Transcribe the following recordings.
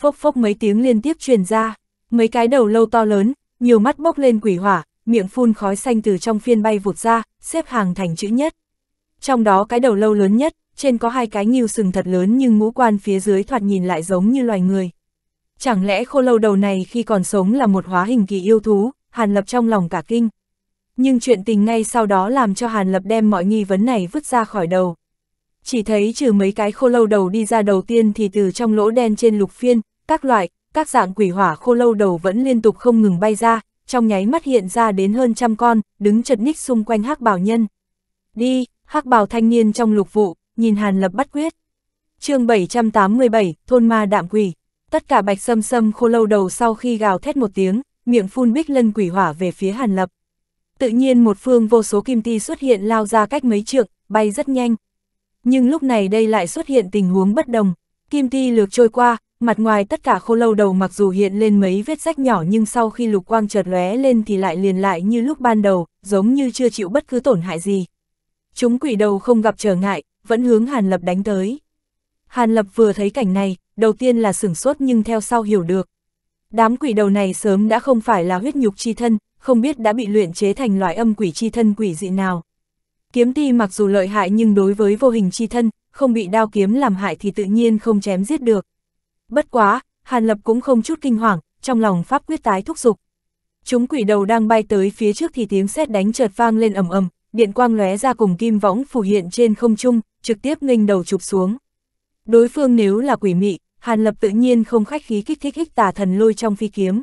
phốc phốc mấy tiếng liên tiếp truyền ra, mấy cái đầu lâu to lớn, nhiều mắt bốc lên quỷ hỏa, miệng phun khói xanh từ trong phiên bay vụt ra, xếp hàng thành chữ nhất. Trong đó cái đầu lâu lớn nhất, trên có hai cái nghiêu sừng thật lớn nhưng ngũ quan phía dưới thoạt nhìn lại giống như loài người. Chẳng lẽ khô lâu đầu này khi còn sống là một hóa hình kỳ yêu thú, Hàn Lập trong lòng cả kinh. Nhưng chuyện tình ngay sau đó làm cho Hàn Lập đem mọi nghi vấn này vứt ra khỏi đầu. Chỉ thấy trừ mấy cái khô lâu đầu đi ra đầu tiên thì từ trong lỗ đen trên lục phiên, các loại, các dạng quỷ hỏa khô lâu đầu vẫn liên tục không ngừng bay ra, trong nháy mắt hiện ra đến hơn trăm con, đứng chật ních xung quanh hắc bào nhân. Đi, hắc bào thanh niên trong lục vụ, nhìn Hàn Lập bắt quyết. chương 787, thôn ma đạm quỷ. Tất cả bạch sâm sâm khô lâu đầu sau khi gào thét một tiếng, miệng phun bích lân quỷ hỏa về phía Hàn Lập. Tự nhiên một phương vô số kim ti xuất hiện lao ra cách mấy trượng, bay rất nhanh. Nhưng lúc này đây lại xuất hiện tình huống bất đồng. Kim ti lược trôi qua, mặt ngoài tất cả khô lâu đầu mặc dù hiện lên mấy vết rách nhỏ nhưng sau khi lục quang chợt lóe lên thì lại liền lại như lúc ban đầu, giống như chưa chịu bất cứ tổn hại gì. Chúng quỷ đầu không gặp trở ngại, vẫn hướng Hàn Lập đánh tới. Hàn Lập vừa thấy cảnh này, đầu tiên là sửng sốt nhưng theo sau hiểu được. Đám quỷ đầu này sớm đã không phải là huyết nhục chi thân, không biết đã bị luyện chế thành loại âm quỷ chi thân quỷ dị nào. Kiếm ti mặc dù lợi hại nhưng đối với vô hình chi thân, không bị đao kiếm làm hại thì tự nhiên không chém giết được. Bất quá, Hàn Lập cũng không chút kinh hoàng, trong lòng pháp quyết tái thúc dục. Chúng quỷ đầu đang bay tới phía trước thì tiếng sét đánh chợt vang lên ầm ầm, điện quang lóe ra cùng kim võng phủ hiện trên không trung, trực tiếp nghênh đầu chụp xuống. Đối phương nếu là quỷ mị, Hàn Lập tự nhiên không khách khí kích thích ích tà thần lôi trong phi kiếm.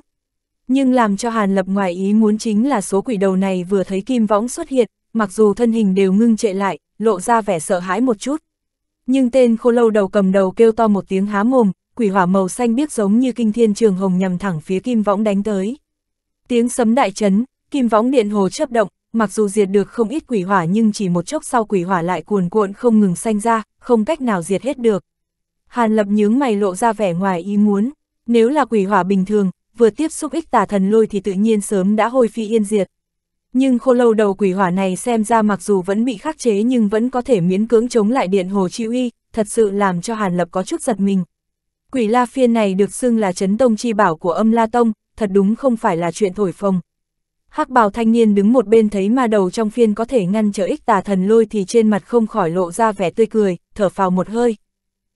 Nhưng làm cho Hàn Lập ngoài ý muốn chính là số quỷ đầu này vừa thấy kim võng xuất hiện, mặc dù thân hình đều ngưng trệ lại, lộ ra vẻ sợ hãi một chút. Nhưng tên khô lâu đầu cầm đầu kêu to một tiếng há mồm, quỷ hỏa màu xanh biếc giống như kinh thiên trường hồng nhằm thẳng phía kim võng đánh tới. Tiếng sấm đại chấn, kim võng điện hồ chấp động, mặc dù diệt được không ít quỷ hỏa nhưng chỉ một chốc sau quỷ hỏa lại cuồn cuộn không ngừng xanh ra, không cách nào diệt hết được. Hàn lập nhướng mày lộ ra vẻ ngoài ý muốn, nếu là quỷ hỏa bình thường, vừa tiếp xúc ích tà thần lôi thì tự nhiên sớm đã hôi phi yên diệt. Nhưng khô lâu đầu quỷ hỏa này xem ra mặc dù vẫn bị khắc chế nhưng vẫn có thể miễn cưỡng chống lại điện hồ chi uy, thật sự làm cho Hàn Lập có chút giật mình, Quỷ La Phiên này được xưng là chấn tông chi bảo của âm La Tông, thật đúng không phải là chuyện thổi phồng. Hắc bào thanh niên đứng một bên thấy ma đầu trong phiên có thể ngăn trở ích tà thần lôi thì trên mặt không khỏi lộ ra vẻ tươi cười, thở phào một hơi.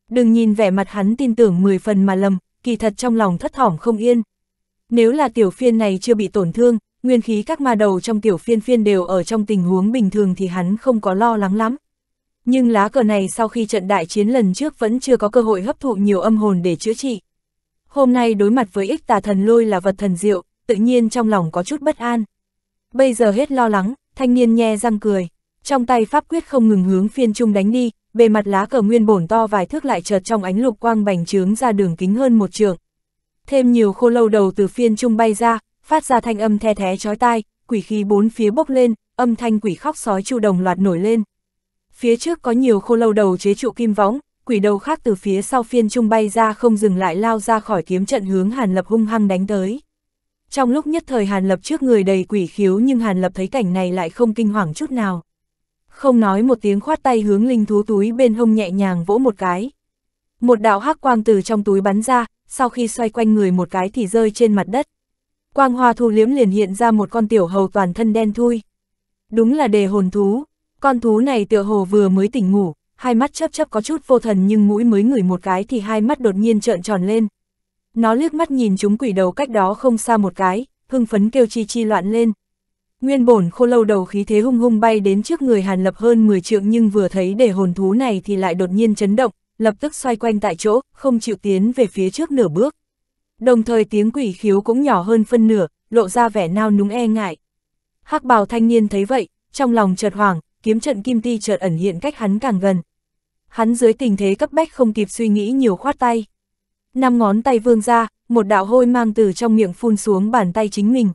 Đừng nhìn vẻ mặt hắn tin tưởng 10 phần mà lầm, kỳ thật trong lòng thất thỏm không yên. Nếu là tiểu phiên này chưa bị tổn thương, nguyên khí các ma đầu trong tiểu phiên phiên đều ở trong tình huống bình thường thì hắn không có lo lắng lắm. Nhưng lá cờ này sau khi trận đại chiến lần trước vẫn chưa có cơ hội hấp thụ nhiều âm hồn để chữa trị. Hôm nay đối mặt với ích tà thần lôi là vật thần diệu, tự nhiên trong lòng có chút bất an. Bây giờ hết lo lắng, thanh niên nhe răng cười, trong tay pháp quyết không ngừng hướng phiên trung đánh đi, bề mặt lá cờ nguyên bổn to vài thước lại chợt trong ánh lục quang bành trướng ra đường kính hơn một trường. Thêm nhiều khô lâu đầu từ phiên trung bay ra, phát ra thanh âm the thé chói tai, quỷ khí bốn phía bốc lên, âm thanh quỷ khóc sói chu đồng loạt nổi lên phía trước có nhiều khô lâu đầu chế trụ kim võng, quỷ đầu khác từ phía sau phiên trung bay ra không dừng lại lao ra khỏi kiếm trận hướng Hàn Lập hung hăng đánh tới. Trong lúc nhất thời Hàn Lập trước người đầy quỷ khiếu nhưng Hàn Lập thấy cảnh này lại không kinh hoàng chút nào. Không nói một tiếng khoát tay hướng linh thú túi bên hông nhẹ nhàng vỗ một cái. Một đạo hắc quang từ trong túi bắn ra, sau khi xoay quanh người một cái thì rơi trên mặt đất. Quang hoa thu liếm liền hiện ra một con tiểu hầu toàn thân đen thui. Đúng là đề hồn thú, con thú này tựa hồ vừa mới tỉnh ngủ, hai mắt chớp chớp có chút vô thần nhưng mũi mới ngửi một cái thì hai mắt đột nhiên trợn tròn lên. Nó liếc mắt nhìn chúng quỷ đầu cách đó không xa một cái, hưng phấn kêu chi chi loạn lên. Nguyên bổn khô lâu đầu khí thế hung hung bay đến trước người Hàn Lập hơn 10 trượng nhưng vừa thấy để hồn thú này thì lại đột nhiên chấn động, lập tức xoay quanh tại chỗ, không chịu tiến về phía trước nửa bước. Đồng thời tiếng quỷ khiếu cũng nhỏ hơn phân nửa, lộ ra vẻ nao núng e ngại. hắc bào thanh niên thấy vậy, trong lòng chợt hoảng, kiếm trận kim ti chợt ẩn hiện cách hắn càng gần. Hắn dưới tình thế cấp bách không kịp suy nghĩ nhiều khoát tay. Năm ngón tay vương ra, một đạo hôi mang từ trong miệng phun xuống bàn tay chính mình.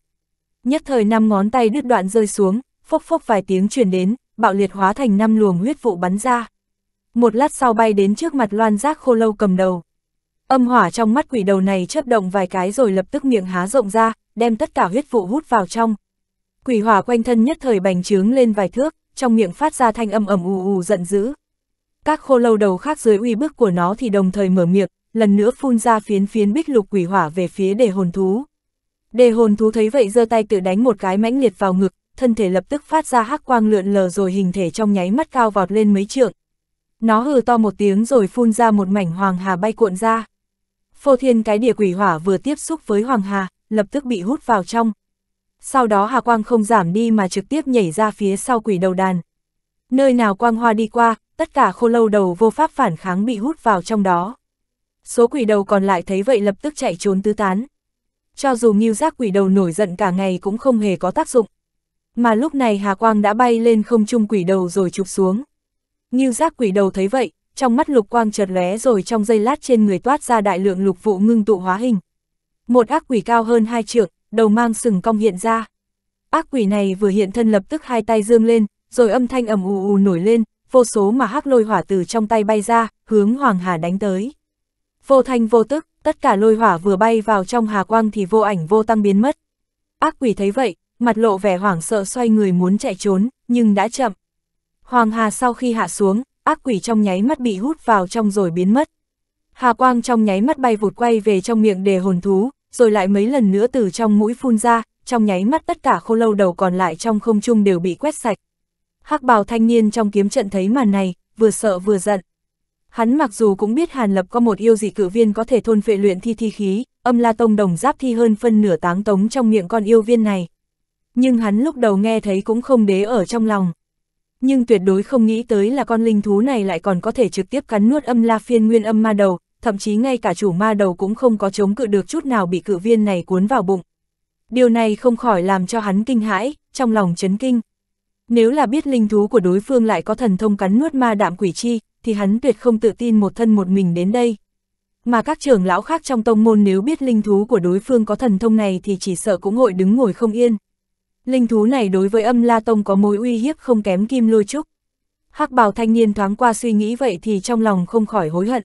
Nhất thời năm ngón tay đứt đoạn rơi xuống, phốc phốc vài tiếng truyền đến, bạo liệt hóa thành năm luồng huyết vụ bắn ra. Một lát sau bay đến trước mặt loan giác khô lâu cầm đầu. Âm hỏa trong mắt quỷ đầu này chớp động vài cái rồi lập tức miệng há rộng ra, đem tất cả huyết vụ hút vào trong. Quỷ hỏa quanh thân nhất thời bành trướng lên vài thước, trong miệng phát ra thanh âm ầm ù ù giận dữ. Các khô lâu đầu khác dưới uy bức của nó thì đồng thời mở miệng, lần nữa phun ra phiến phiến bích lục quỷ hỏa về phía đề hồn thú. Đề hồn thú thấy vậy giơ tay tự đánh một cái mãnh liệt vào ngực, thân thể lập tức phát ra hắc quang lượn lờ rồi hình thể trong nháy mắt cao vọt lên mấy trượng. Nó hừ to một tiếng rồi phun ra một mảnh hoàng hà bay cuộn ra. Phô thiên cái địa quỷ hỏa vừa tiếp xúc với hoàng hà, lập tức bị hút vào trong, sau đó Hà Quang không giảm đi mà trực tiếp nhảy ra phía sau quỷ đầu đàn. Nơi nào Quang Hoa đi qua, tất cả khô lâu đầu vô pháp phản kháng bị hút vào trong đó. Số quỷ đầu còn lại thấy vậy lập tức chạy trốn tứ tán. Cho dù nghiêu giác quỷ đầu nổi giận cả ngày cũng không hề có tác dụng. Mà lúc này Hà Quang đã bay lên không trung quỷ đầu rồi chụp xuống. Nghiêu giác quỷ đầu thấy vậy, trong mắt lục quang chợt lóe rồi trong giây lát trên người toát ra đại lượng lục vụ ngưng tụ hóa hình. Một ác quỷ cao hơn hai trượng, đầu mang sừng cong hiện ra. Ác quỷ này vừa hiện thân lập tức hai tay dương lên, rồi âm thanh ầm ù ù nổi lên, vô số mà hắc lôi hỏa từ trong tay bay ra, hướng Hoàng Hà đánh tới. Vô thanh vô tức, tất cả lôi hỏa vừa bay vào trong hà quang thì vô ảnh vô tăng biến mất. Ác quỷ thấy vậy, mặt lộ vẻ hoảng sợ xoay người muốn chạy trốn, nhưng đã chậm. Hoàng Hà sau khi hạ xuống, ác quỷ trong nháy mắt bị hút vào trong rồi biến mất. Hà quang trong nháy mắt bay vụt quay về trong miệng đề hồn thú, rồi lại mấy lần nữa từ trong mũi phun ra, trong nháy mắt tất cả khô lâu đầu còn lại trong không trung đều bị quét sạch. hắc bào thanh niên trong kiếm trận thấy màn này, vừa sợ vừa giận. Hắn mặc dù cũng biết Hàn Lập có một yêu dị cử viên có thể thôn phệ luyện thi thi khí, âm la tông đồng giáp thi hơn phân nửa táng tống trong miệng con yêu viên này. Nhưng hắn lúc đầu nghe thấy cũng không đế ở trong lòng. Nhưng tuyệt đối không nghĩ tới là con linh thú này lại còn có thể trực tiếp cắn nuốt âm la phiên nguyên âm ma đầu, thậm chí ngay cả chủ ma đầu cũng không có chống cự được chút nào bị cự viên này cuốn vào bụng. Điều này không khỏi làm cho hắn kinh hãi, trong lòng chấn kinh. Nếu là biết linh thú của đối phương lại có thần thông cắn nuốt ma đạm quỷ chi, thì hắn tuyệt không tự tin một thân một mình đến đây. Mà các trưởng lão khác trong tông môn nếu biết linh thú của đối phương có thần thông này thì chỉ sợ cũng ngồi đứng ngồi không yên. Linh thú này đối với âm la tông có mối uy hiếp không kém kim lôi trúc. hắc bào thanh niên thoáng qua suy nghĩ vậy thì trong lòng không khỏi hối hận.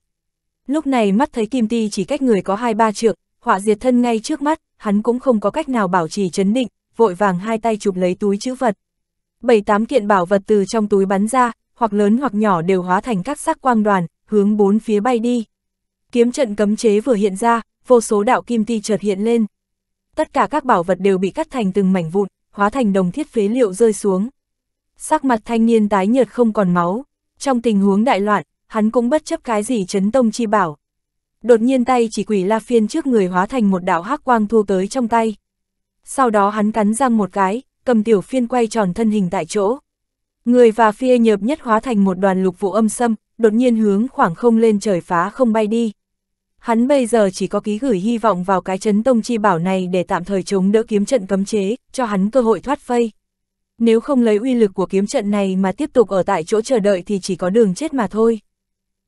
Lúc này mắt thấy Kim Ti chỉ cách người có hai ba trượng, họa diệt thân ngay trước mắt, hắn cũng không có cách nào bảo trì chấn định, vội vàng hai tay chụp lấy túi chữ vật. Bảy tám kiện bảo vật từ trong túi bắn ra, hoặc lớn hoặc nhỏ đều hóa thành các sắc quang đoàn, hướng bốn phía bay đi. Kiếm trận cấm chế vừa hiện ra, vô số đạo kim ti chợt hiện lên. Tất cả các bảo vật đều bị cắt thành từng mảnh vụn, hóa thành đồng thiết phế liệu rơi xuống. Sắc mặt thanh niên tái nhợt không còn máu. Trong tình huống đại loạn, hắn cũng bất chấp cái gì chấn tông chi bảo. Đột nhiên tay chỉ quỷ la phiên trước người hóa thành một đạo hắc quang thu tới trong tay. Sau đó hắn cắn răng một cái, cầm tiểu phiên quay tròn thân hình tại chỗ. Người và phi nhợp nhất hóa thành một đoàn lục vụ âm xâm đột nhiên hướng khoảng không lên trời phá không bay đi. Hắn bây giờ chỉ có ký gửi hy vọng vào cái chấn tông chi bảo này để tạm thời chống đỡ kiếm trận cấm chế, cho hắn cơ hội thoát vây. Nếu không lấy uy lực của kiếm trận này mà tiếp tục ở tại chỗ chờ đợi thì chỉ có đường chết mà thôi.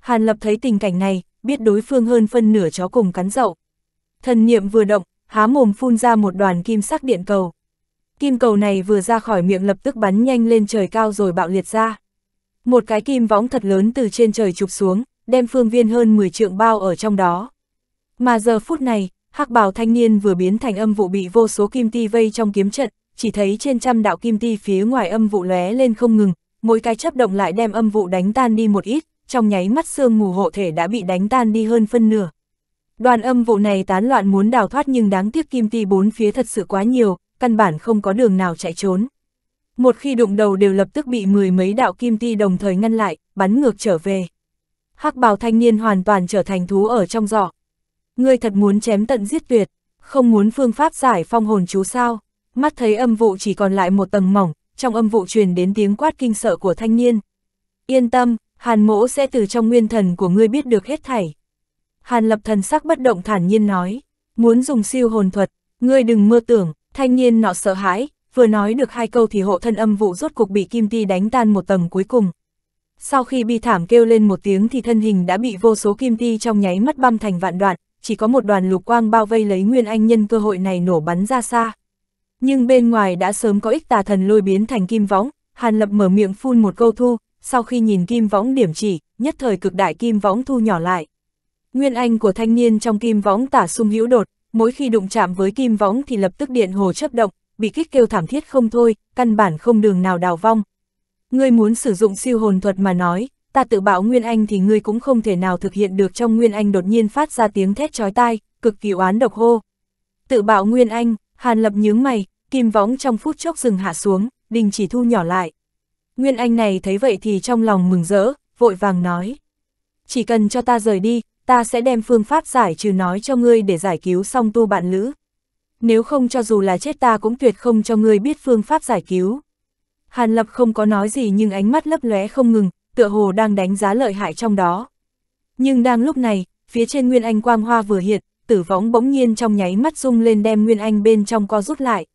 Hàn Lập thấy tình cảnh này, biết đối phương hơn phân nửa chó cùng cắn dậu. Thần niệm vừa động, há mồm phun ra một đoàn kim sắc điện cầu. Kim cầu này vừa ra khỏi miệng lập tức bắn nhanh lên trời cao rồi bạo liệt ra. Một cái kim võng thật lớn từ trên trời chụp xuống, đem phương viên hơn 10 trượng bao ở trong đó. Mà giờ phút này, hắc bào thanh niên vừa biến thành âm vụ bị vô số kim ti vây trong kiếm trận, chỉ thấy trên trăm đạo kim ti phía ngoài âm vụ lóe lên không ngừng, mỗi cái chấp động lại đem âm vụ đánh tan đi một ít, trong nháy mắt xương mù hộ thể đã bị đánh tan đi hơn phân nửa. Đoàn âm vụ này tán loạn muốn đào thoát nhưng đáng tiếc kim ti bốn phía thật sự quá nhiều, căn bản không có đường nào chạy trốn. Một khi đụng đầu đều lập tức bị mười mấy đạo kim ti đồng thời ngăn lại, bắn ngược trở về. hắc bào thanh niên hoàn toàn trở thành thú ở trong giỏ. Ngươi thật muốn chém tận giết tuyệt, không muốn phương pháp giải phong hồn chú sao. Mắt thấy âm vụ chỉ còn lại một tầng mỏng, trong âm vụ truyền đến tiếng quát kinh sợ của thanh niên. Yên tâm, Hàn mỗ sẽ từ trong nguyên thần của ngươi biết được hết thảy. Hàn lập thần sắc bất động thản nhiên nói, muốn dùng siêu hồn thuật, ngươi đừng mơ tưởng, thanh niên nọ sợ hãi, vừa nói được hai câu thì hộ thân âm vụ rốt cuộc bị kim ti đánh tan một tầng cuối cùng. Sau khi bi thảm kêu lên một tiếng thì thân hình đã bị vô số kim ti trong nháy mắt băm thành vạn đoạn, chỉ có một đoàn lục quang bao vây lấy Nguyên Anh nhân cơ hội này nổ bắn ra xa. Nhưng bên ngoài đã sớm có ích tà thần lôi biến thành kim võng, Hàn Lập mở miệng phun một câu thu, sau khi nhìn kim võng điểm chỉ, nhất thời cực đại kim võng thu nhỏ lại. Nguyên anh của thanh niên trong kim võng tả sung hữu đột, mỗi khi đụng chạm với kim võng thì lập tức điện hồ chấp động, bị kích kêu thảm thiết không thôi, căn bản không đường nào đào vong. Ngươi muốn sử dụng siêu hồn thuật mà nói, ta tự bảo Nguyên Anh thì ngươi cũng không thể nào thực hiện được trong Nguyên Anh đột nhiên phát ra tiếng thét chói tai, cực kỳ oán độc hô. Tự bảo Nguyên Anh, Hàn Lập nhướng mày, kim võng trong phút chốc dừng hạ xuống, đình chỉ thu nhỏ lại. Nguyên Anh này thấy vậy thì trong lòng mừng rỡ, vội vàng nói. Chỉ cần cho ta rời đi, ta sẽ đem phương pháp giải trừ nói cho ngươi để giải cứu Song tu bạn lữ. Nếu không cho dù là chết ta cũng tuyệt không cho ngươi biết phương pháp giải cứu. Hàn Lập không có nói gì nhưng ánh mắt lấp lóe không ngừng, tựa hồ đang đánh giá lợi hại trong đó. Nhưng đang lúc này, phía trên Nguyên Anh quang hoa vừa hiện, tử võng bỗng nhiên trong nháy mắt rung lên đem Nguyên Anh bên trong co rút lại.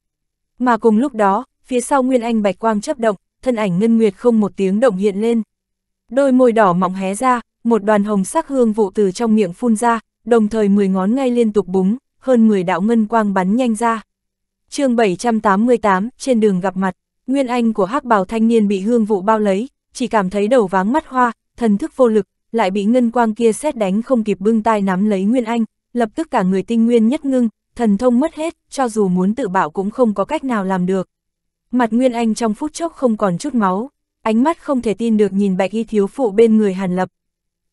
Mà cùng lúc đó, phía sau Nguyên Anh bạch quang chấp động, thân ảnh ngân nguyệt không một tiếng động hiện lên. Đôi môi đỏ mọng hé ra, một đoàn hồng sắc hương vụ từ trong miệng phun ra, đồng thời 10 ngón ngay liên tục búng, hơn 10 đạo ngân quang bắn nhanh ra. chương 788, trên đường gặp mặt, nguyên anh của hắc bào thanh niên bị hương vụ bao lấy, chỉ cảm thấy đầu váng mắt hoa, thần thức vô lực, lại bị ngân quang kia xét đánh không kịp bưng tay nắm lấy nguyên anh, lập tức cả người tinh nguyên nhất ngưng, thần thông mất hết, cho dù muốn tự bảo cũng không có cách nào làm được. Mặt Nguyên Anh trong phút chốc không còn chút máu, ánh mắt không thể tin được nhìn bạch y thiếu phụ bên người Hàn Lập.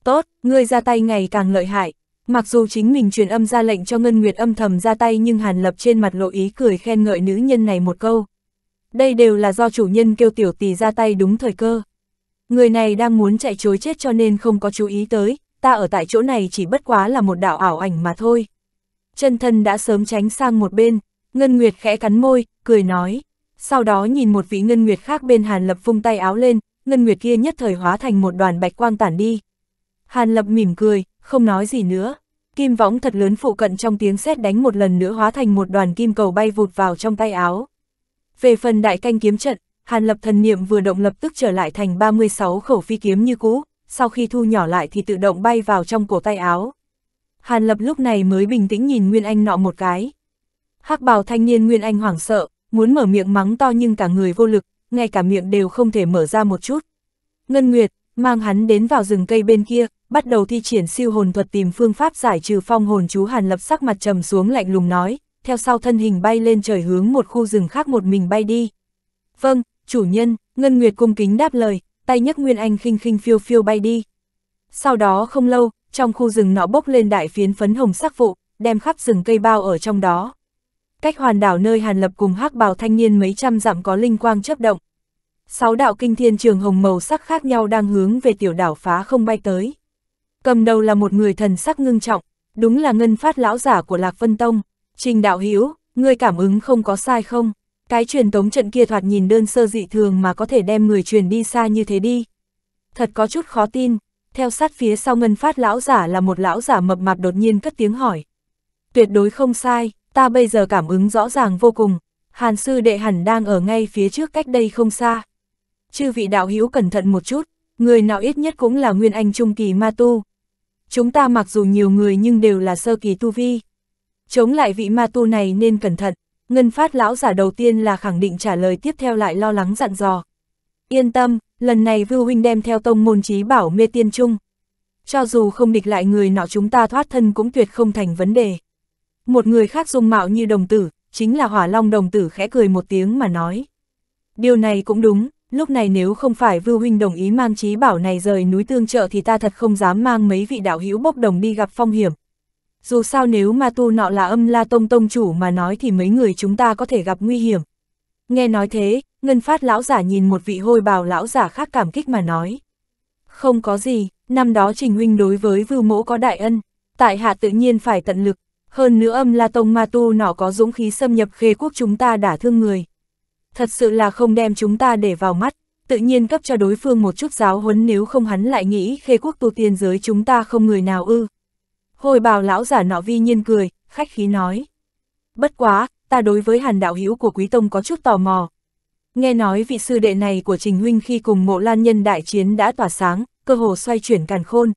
Tốt, ngươi ra tay ngày càng lợi hại. Mặc dù chính mình truyền âm ra lệnh cho Ngân Nguyệt âm thầm ra tay nhưng Hàn Lập trên mặt lộ ý cười khen ngợi nữ nhân này một câu. Đây đều là do chủ nhân kêu tiểu tỷ ra tay đúng thời cơ. Người này đang muốn chạy chối chết cho nên không có chú ý tới, ta ở tại chỗ này chỉ bất quá là một đạo ảo ảnh mà thôi. Chân thân đã sớm tránh sang một bên, Ngân Nguyệt khẽ cắn môi, cười nói, sau đó nhìn một vị ngân nguyệt khác bên Hàn Lập vung tay áo lên, ngân nguyệt kia nhất thời hóa thành một đoàn bạch quang tản đi. Hàn Lập mỉm cười, không nói gì nữa. Kim võng thật lớn phụ cận trong tiếng sét đánh một lần nữa hóa thành một đoàn kim cầu bay vụt vào trong tay áo. Về phần đại canh kiếm trận, Hàn Lập thần niệm vừa động lập tức trở lại thành 36 khẩu phi kiếm như cũ, sau khi thu nhỏ lại thì tự động bay vào trong cổ tay áo. Hàn Lập lúc này mới bình tĩnh nhìn Nguyên Anh nọ một cái. hắc bào thanh niên Nguyên Anh hoảng sợ, muốn mở miệng mắng to nhưng cả người vô lực, ngay cả miệng đều không thể mở ra một chút. Ngân Nguyệt, mang hắn đến vào rừng cây bên kia, bắt đầu thi triển siêu hồn thuật tìm phương pháp giải trừ phong hồn chú Hàn Lập sắc mặt trầm xuống lạnh lùng nói, theo sau thân hình bay lên trời hướng một khu rừng khác một mình bay đi. Vâng, chủ nhân, Ngân Nguyệt cung kính đáp lời, tay nhấc Nguyên Anh khinh khinh phiêu phiêu bay đi. Sau đó không lâu, trong khu rừng nọ bốc lên đại phiến phấn hồng sắc vụ, đem khắp rừng cây bao ở trong đó cách hoàn đảo nơi Hàn Lập cùng hắc bào thanh niên mấy trăm dặm có linh quang chấp động. Sáu đạo kinh thiên trường hồng màu sắc khác nhau đang hướng về tiểu đảo phá không bay tới. Cầm đầu là một người thần sắc ngưng trọng, đúng là ngân phát lão giả của Lạc Vân Tông. Trình đạo Hiếu, người cảm ứng không có sai không? Cái truyền tống trận kia thoạt nhìn đơn sơ dị thường mà có thể đem người truyền đi xa như thế đi. Thật có chút khó tin, theo sát phía sau ngân phát lão giả là một lão giả mập mạp đột nhiên cất tiếng hỏi. Tuyệt đối không sai, ta bây giờ cảm ứng rõ ràng vô cùng, Hàn sư đệ hẳn đang ở ngay phía trước cách đây không xa. Chư vị đạo hữu cẩn thận một chút, người nào ít nhất cũng là nguyên anh trung kỳ ma tu. Chúng ta mặc dù nhiều người nhưng đều là sơ kỳ tu vi. Chống lại vị ma tu này nên cẩn thận, ngân phát lão giả đầu tiên là khẳng định trả lời tiếp theo lại lo lắng dặn dò. Yên tâm, lần này Vưu Huynh đem theo tông môn trí bảo mê tiên trung. Cho dù không địch lại người nào chúng ta thoát thân cũng tuyệt không thành vấn đề. Một người khác dung mạo như đồng tử, chính là hỏa long đồng tử khẽ cười một tiếng mà nói. Điều này cũng đúng, lúc này nếu không phải Vưu Huynh đồng ý mang trí bảo này rời núi tương trợ thì ta thật không dám mang mấy vị đạo hữu bốc đồng đi gặp phong hiểm. Dù sao nếu ma tu nọ là âm la tông tông chủ mà nói thì mấy người chúng ta có thể gặp nguy hiểm. Nghe nói thế, ngân phát lão giả nhìn một vị hôi bào lão giả khác cảm kích mà nói. Không có gì, năm đó trình huynh đối với vưu mỗ có đại ân, tại hạ tự nhiên phải tận lực, hơn nữa âm La Tông Ma Tu nọ có dũng khí xâm nhập khê quốc chúng ta đã thương người. Thật sự là không đem chúng ta để vào mắt, tự nhiên cấp cho đối phương một chút giáo huấn nếu không hắn lại nghĩ khê quốc tu tiên giới chúng ta không người nào ư. Hồi bào lão giả nọ vi nhiên cười, khách khí nói. Bất quá, ta đối với hàn đạo hữu của Quý Tông có chút tò mò. Nghe nói vị sư đệ này của Trình Huynh khi cùng mộ lan nhân đại chiến đã tỏa sáng, cơ hồ xoay chuyển càn khôn.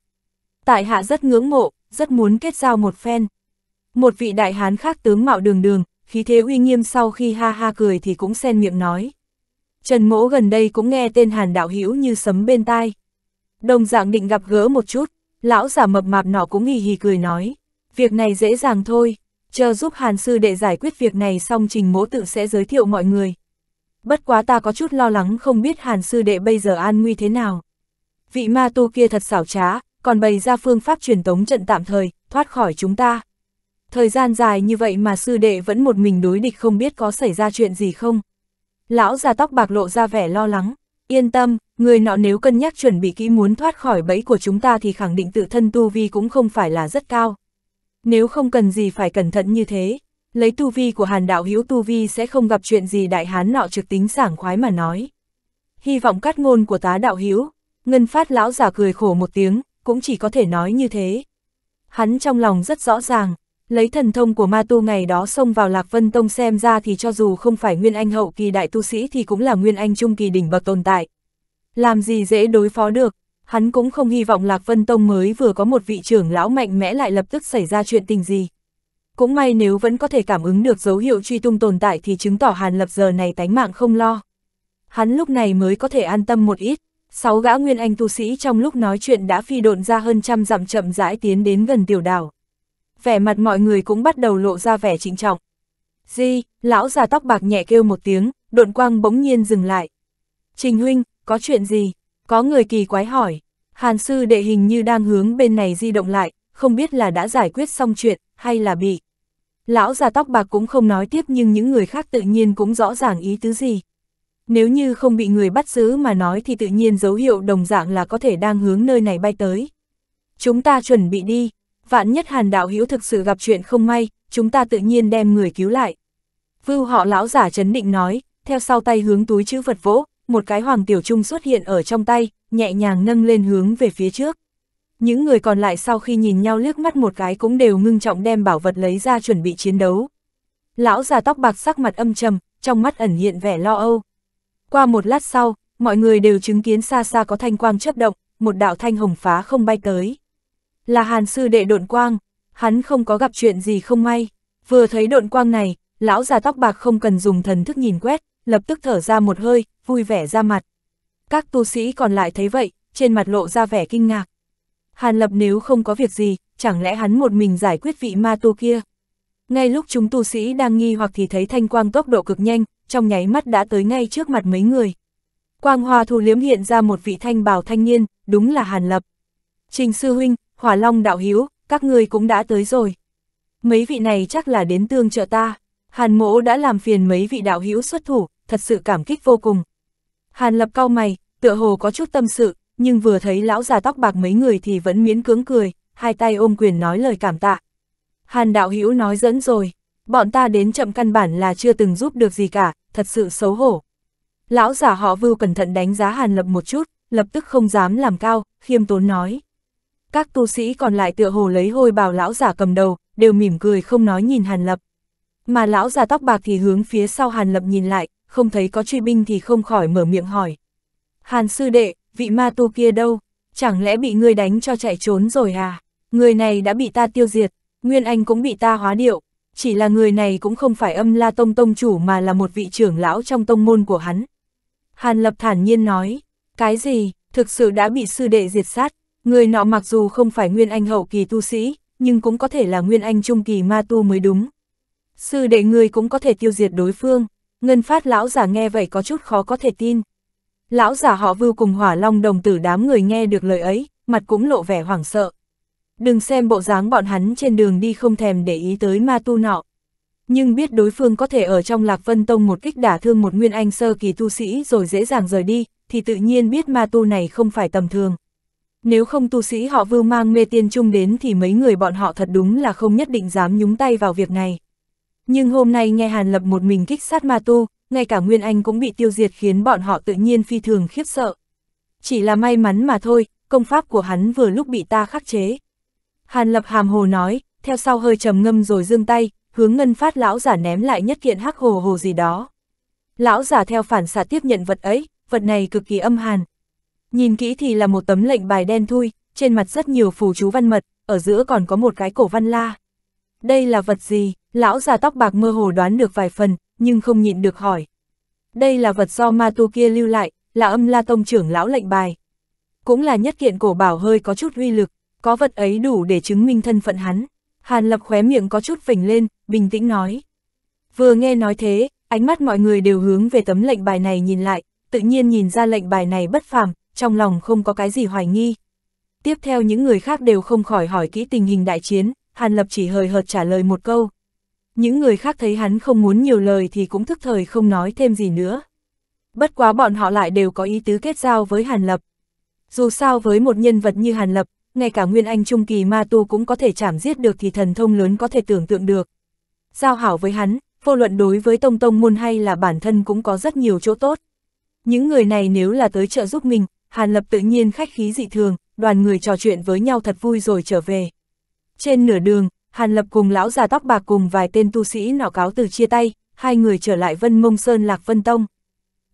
Tại hạ rất ngưỡng mộ, rất muốn kết giao một phen. Một vị đại hán khác tướng mạo đường đường, khí thế uy nghiêm sau khi ha ha cười thì cũng sen miệng nói. Trần mỗ gần đây cũng nghe tên hàn đạo hữu như sấm bên tai. Đồng dạng định gặp gỡ một chút, lão giả mập mạp nọ cũng hì hì cười nói. Việc này dễ dàng thôi, chờ giúp hàn sư đệ giải quyết việc này xong trình mỗ tự sẽ giới thiệu mọi người. Bất quá ta có chút lo lắng không biết hàn sư đệ bây giờ an nguy thế nào. Vị ma tu kia thật xảo trá, còn bày ra phương pháp truyền tống trận tạm thời, thoát khỏi chúng ta. Thời gian dài như vậy mà sư đệ vẫn một mình đối địch không biết có xảy ra chuyện gì không. Lão già tóc bạc lộ ra vẻ lo lắng. Yên tâm, người nọ nếu cân nhắc chuẩn bị kỹ muốn thoát khỏi bẫy của chúng ta thì khẳng định tự thân tu vi cũng không phải là rất cao. Nếu không cần gì phải cẩn thận như thế, lấy tu vi của hàn đạo hiếu tu vi sẽ không gặp chuyện gì đại hán nọ trực tính sảng khoái mà nói. Hy vọng cắt ngôn của tá đạo hiếu ngân phát lão già cười khổ một tiếng, cũng chỉ có thể nói như thế. Hắn trong lòng rất rõ ràng, lấy thần thông của ma tu ngày đó xông vào Lạc Vân Tông xem ra thì cho dù không phải Nguyên Anh hậu kỳ đại tu sĩ thì cũng là Nguyên Anh trung kỳ đỉnh bậc tồn tại. Làm gì dễ đối phó được, hắn cũng không hy vọng Lạc Vân Tông mới vừa có một vị trưởng lão mạnh mẽ lại lập tức xảy ra chuyện tình gì. Cũng may nếu vẫn có thể cảm ứng được dấu hiệu truy tung tồn tại thì chứng tỏ Hàn Lập giờ này tánh mạng không lo. Hắn lúc này mới có thể an tâm một ít, sáu gã Nguyên Anh tu sĩ trong lúc nói chuyện đã phi độn ra hơn trăm dặm chậm rãi tiến đến gần tiểu đảo vẻ mặt mọi người cũng bắt đầu lộ ra vẻ trịnh trọng. Di, lão già tóc bạc nhẹ kêu một tiếng, độn quang bỗng nhiên dừng lại. Trình huynh, có chuyện gì? Có người kỳ quái hỏi. Hàn sư đệ hình như đang hướng bên này di động lại, không biết là đã giải quyết xong chuyện, hay là bị. Lão già tóc bạc cũng không nói tiếp nhưng những người khác tự nhiên cũng rõ ràng ý tứ gì. Nếu như không bị người bắt giữ mà nói thì tự nhiên dấu hiệu đồng dạng là có thể đang hướng nơi này bay tới. Chúng ta chuẩn bị đi, vạn nhất hàn đạo hữu thực sự gặp chuyện không may, chúng ta tự nhiên đem người cứu lại. Vưu họ lão giả chấn định nói, theo sau tay hướng túi chữ vật vỗ, một cái hoàng tiểu trung xuất hiện ở trong tay, nhẹ nhàng nâng lên hướng về phía trước. Những người còn lại sau khi nhìn nhau liếc mắt một cái cũng đều ngưng trọng đem bảo vật lấy ra chuẩn bị chiến đấu. Lão già tóc bạc sắc mặt âm trầm, trong mắt ẩn hiện vẻ lo âu. Qua một lát sau, mọi người đều chứng kiến xa xa có thanh quang chớp động, một đạo thanh hồng phá không bay tới là hàn sư đệ độn quang, hắn không có gặp chuyện gì không may. Vừa thấy độn quang này, lão già tóc bạc không cần dùng thần thức nhìn quét, lập tức thở ra một hơi, vui vẻ ra mặt. Các tu sĩ còn lại thấy vậy, trên mặt lộ ra vẻ kinh ngạc. Hàn lập nếu không có việc gì, chẳng lẽ hắn một mình giải quyết vị ma tu kia. Ngay lúc chúng tu sĩ đang nghi hoặc thì thấy thanh quang tốc độ cực nhanh, trong nháy mắt đã tới ngay trước mặt mấy người. Quang hòa Thù Liếm hiện ra một vị thanh bào thanh niên, đúng là Hàn Lập. Trình Sư Huynh, Hỏa Long đạo hiếu, các ngươi cũng đã tới rồi. Mấy vị này chắc là đến tương trợ ta. Hàn mỗ đã làm phiền mấy vị đạo hữu xuất thủ, thật sự cảm kích vô cùng. Hàn lập cao mày, tựa hồ có chút tâm sự, nhưng vừa thấy lão già tóc bạc mấy người thì vẫn miễn cưỡng cười, hai tay ôm quyền nói lời cảm tạ. Hàn đạo hữu nói dẫn rồi, bọn ta đến chậm căn bản là chưa từng giúp được gì cả, thật sự xấu hổ. Lão giả họ vưu cẩn thận đánh giá Hàn lập một chút, lập tức không dám làm cao, khiêm tốn nói các tu sĩ còn lại tựa hồ lấy hôi bào lão giả cầm đầu, đều mỉm cười không nói nhìn Hàn Lập. Mà lão già tóc bạc thì hướng phía sau Hàn Lập nhìn lại, không thấy có truy binh thì không khỏi mở miệng hỏi. Hàn sư đệ, vị ma tu kia đâu? Chẳng lẽ bị ngươi đánh cho chạy trốn rồi à? Người này đã bị ta tiêu diệt, Nguyên Anh cũng bị ta hóa điệu. Chỉ là người này cũng không phải âm la tông tông chủ mà là một vị trưởng lão trong tông môn của hắn. Hàn Lập thản nhiên nói, cái gì, thực sự đã bị sư đệ diệt sát, Người nọ mặc dù không phải nguyên anh hậu kỳ tu sĩ, nhưng cũng có thể là nguyên anh trung kỳ ma tu mới đúng. Sư đệ người cũng có thể tiêu diệt đối phương, ngân phát lão giả nghe vậy có chút khó có thể tin. Lão giả họ vưu cùng hỏa long đồng tử đám người nghe được lời ấy, mặt cũng lộ vẻ hoảng sợ. Đừng xem bộ dáng bọn hắn trên đường đi không thèm để ý tới ma tu nọ. Nhưng biết đối phương có thể ở trong lạc vân tông một kích đả thương một nguyên anh sơ kỳ tu sĩ rồi dễ dàng rời đi, thì tự nhiên biết ma tu này không phải tầm thường. Nếu không tu sĩ họ vưu mang mê tiên trung đến thì mấy người bọn họ thật đúng là không nhất định dám nhúng tay vào việc này. Nhưng hôm nay nghe Hàn Lập một mình kích sát ma tu, ngay cả Nguyên Anh cũng bị tiêu diệt khiến bọn họ tự nhiên phi thường khiếp sợ. Chỉ là may mắn mà thôi, công pháp của hắn vừa lúc bị ta khắc chế. Hàn Lập hàm hồ nói, theo sau hơi trầm ngâm rồi dương tay, hướng ngân phát lão giả ném lại nhất kiện hắc hồ hồ gì đó. Lão giả theo phản xạ tiếp nhận vật ấy, vật này cực kỳ âm hàn, Nhìn kỹ thì là một tấm lệnh bài đen thui, trên mặt rất nhiều phù chú văn mật, ở giữa còn có một cái cổ văn la. Đây là vật gì? Lão già tóc bạc mơ hồ đoán được vài phần, nhưng không nhịn được hỏi. Đây là vật do ma tu kia lưu lại, là âm la tông trưởng lão lệnh bài. Cũng là nhất kiện cổ bảo hơi có chút uy lực, có vật ấy đủ để chứng minh thân phận hắn. Hàn lập khóe miệng có chút phình lên, bình tĩnh nói. Vừa nghe nói thế, ánh mắt mọi người đều hướng về tấm lệnh bài này nhìn lại, tự nhiên nhìn ra lệnh bài này bất phàm, trong lòng không có cái gì hoài nghi. Tiếp theo những người khác đều không khỏi hỏi kỹ tình hình đại chiến, Hàn Lập chỉ hời hợt trả lời một câu. Những người khác thấy hắn không muốn nhiều lời thì cũng thức thời không nói thêm gì nữa. Bất quá bọn họ lại đều có ý tứ kết giao với Hàn Lập. Dù sao với một nhân vật như Hàn Lập, ngay cả Nguyên Anh Trung Kỳ Ma Tu cũng có thể chảm giết được thì thần thông lớn có thể tưởng tượng được. Giao hảo với hắn, vô luận đối với Tông Tông Môn hay là bản thân cũng có rất nhiều chỗ tốt. Những người này nếu là tới trợ giúp mình, Hàn Lập tự nhiên khách khí dị thường, đoàn người trò chuyện với nhau thật vui rồi trở về. Trên nửa đường, Hàn Lập cùng lão già tóc bạc cùng vài tên tu sĩ nọ cáo từ chia tay, hai người trở lại Vân Mông Sơn Lạc Vân Tông.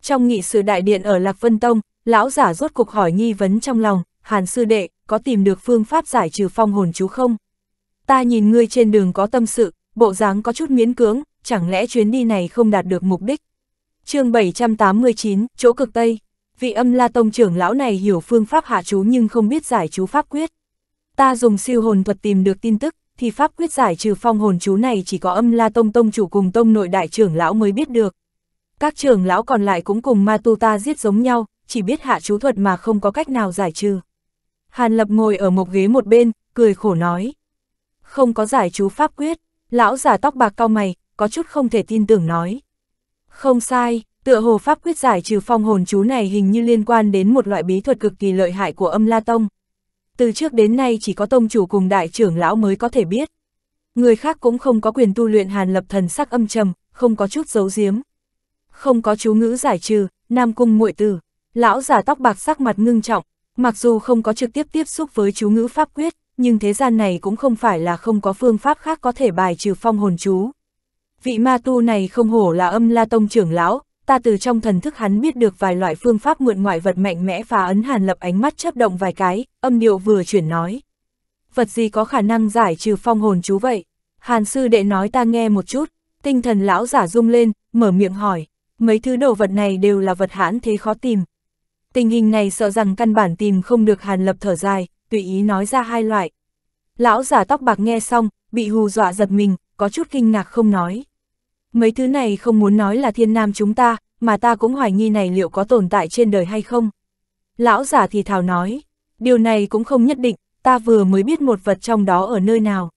Trong nghị sự đại điện ở Lạc Vân Tông, lão giả rốt cục hỏi nghi vấn trong lòng, Hàn sư đệ, có tìm được phương pháp giải trừ phong hồn chú không? Ta nhìn ngươi trên đường có tâm sự, bộ dáng có chút miễn cưỡng, chẳng lẽ chuyến đi này không đạt được mục đích? chương 789, chỗ cực Tây vị âm la tông trưởng lão này hiểu phương pháp hạ chú nhưng không biết giải chú pháp quyết. Ta dùng siêu hồn thuật tìm được tin tức, thì pháp quyết giải trừ phong hồn chú này chỉ có âm la tông tông chủ cùng tông nội đại trưởng lão mới biết được. Các trưởng lão còn lại cũng cùng ma tu ta giết giống nhau, chỉ biết hạ chú thuật mà không có cách nào giải trừ. Hàn Lập ngồi ở một ghế một bên, cười khổ nói. Không có giải chú pháp quyết, lão giả tóc bạc cao mày, có chút không thể tin tưởng nói. Không sai, Tựa hồ pháp quyết giải trừ phong hồn chú này hình như liên quan đến một loại bí thuật cực kỳ lợi hại của âm La Tông. Từ trước đến nay chỉ có tông chủ cùng đại trưởng lão mới có thể biết. Người khác cũng không có quyền tu luyện hàn lập thần sắc âm trầm, không có chút giấu giếm. Không có chú ngữ giải trừ, nam cung muội tử, lão giả tóc bạc sắc mặt ngưng trọng, mặc dù không có trực tiếp tiếp xúc với chú ngữ pháp quyết, nhưng thế gian này cũng không phải là không có phương pháp khác có thể bài trừ phong hồn chú. Vị ma tu này không hổ là âm la tông trưởng lão, ta từ trong thần thức hắn biết được vài loại phương pháp mượn ngoại vật mạnh mẽ phá ấn hàn lập ánh mắt chấp động vài cái, âm điệu vừa chuyển nói. Vật gì có khả năng giải trừ phong hồn chú vậy? Hàn sư đệ nói ta nghe một chút, tinh thần lão giả rung lên, mở miệng hỏi, mấy thứ đồ vật này đều là vật hãn thế khó tìm. Tình hình này sợ rằng căn bản tìm không được hàn lập thở dài, tùy ý nói ra hai loại. Lão giả tóc bạc nghe xong, bị hù dọa giật mình, có chút kinh ngạc không nói. Mấy thứ này không muốn nói là thiên nam chúng ta, mà ta cũng hoài nghi này liệu có tồn tại trên đời hay không. Lão giả thì thào nói, điều này cũng không nhất định, ta vừa mới biết một vật trong đó ở nơi nào.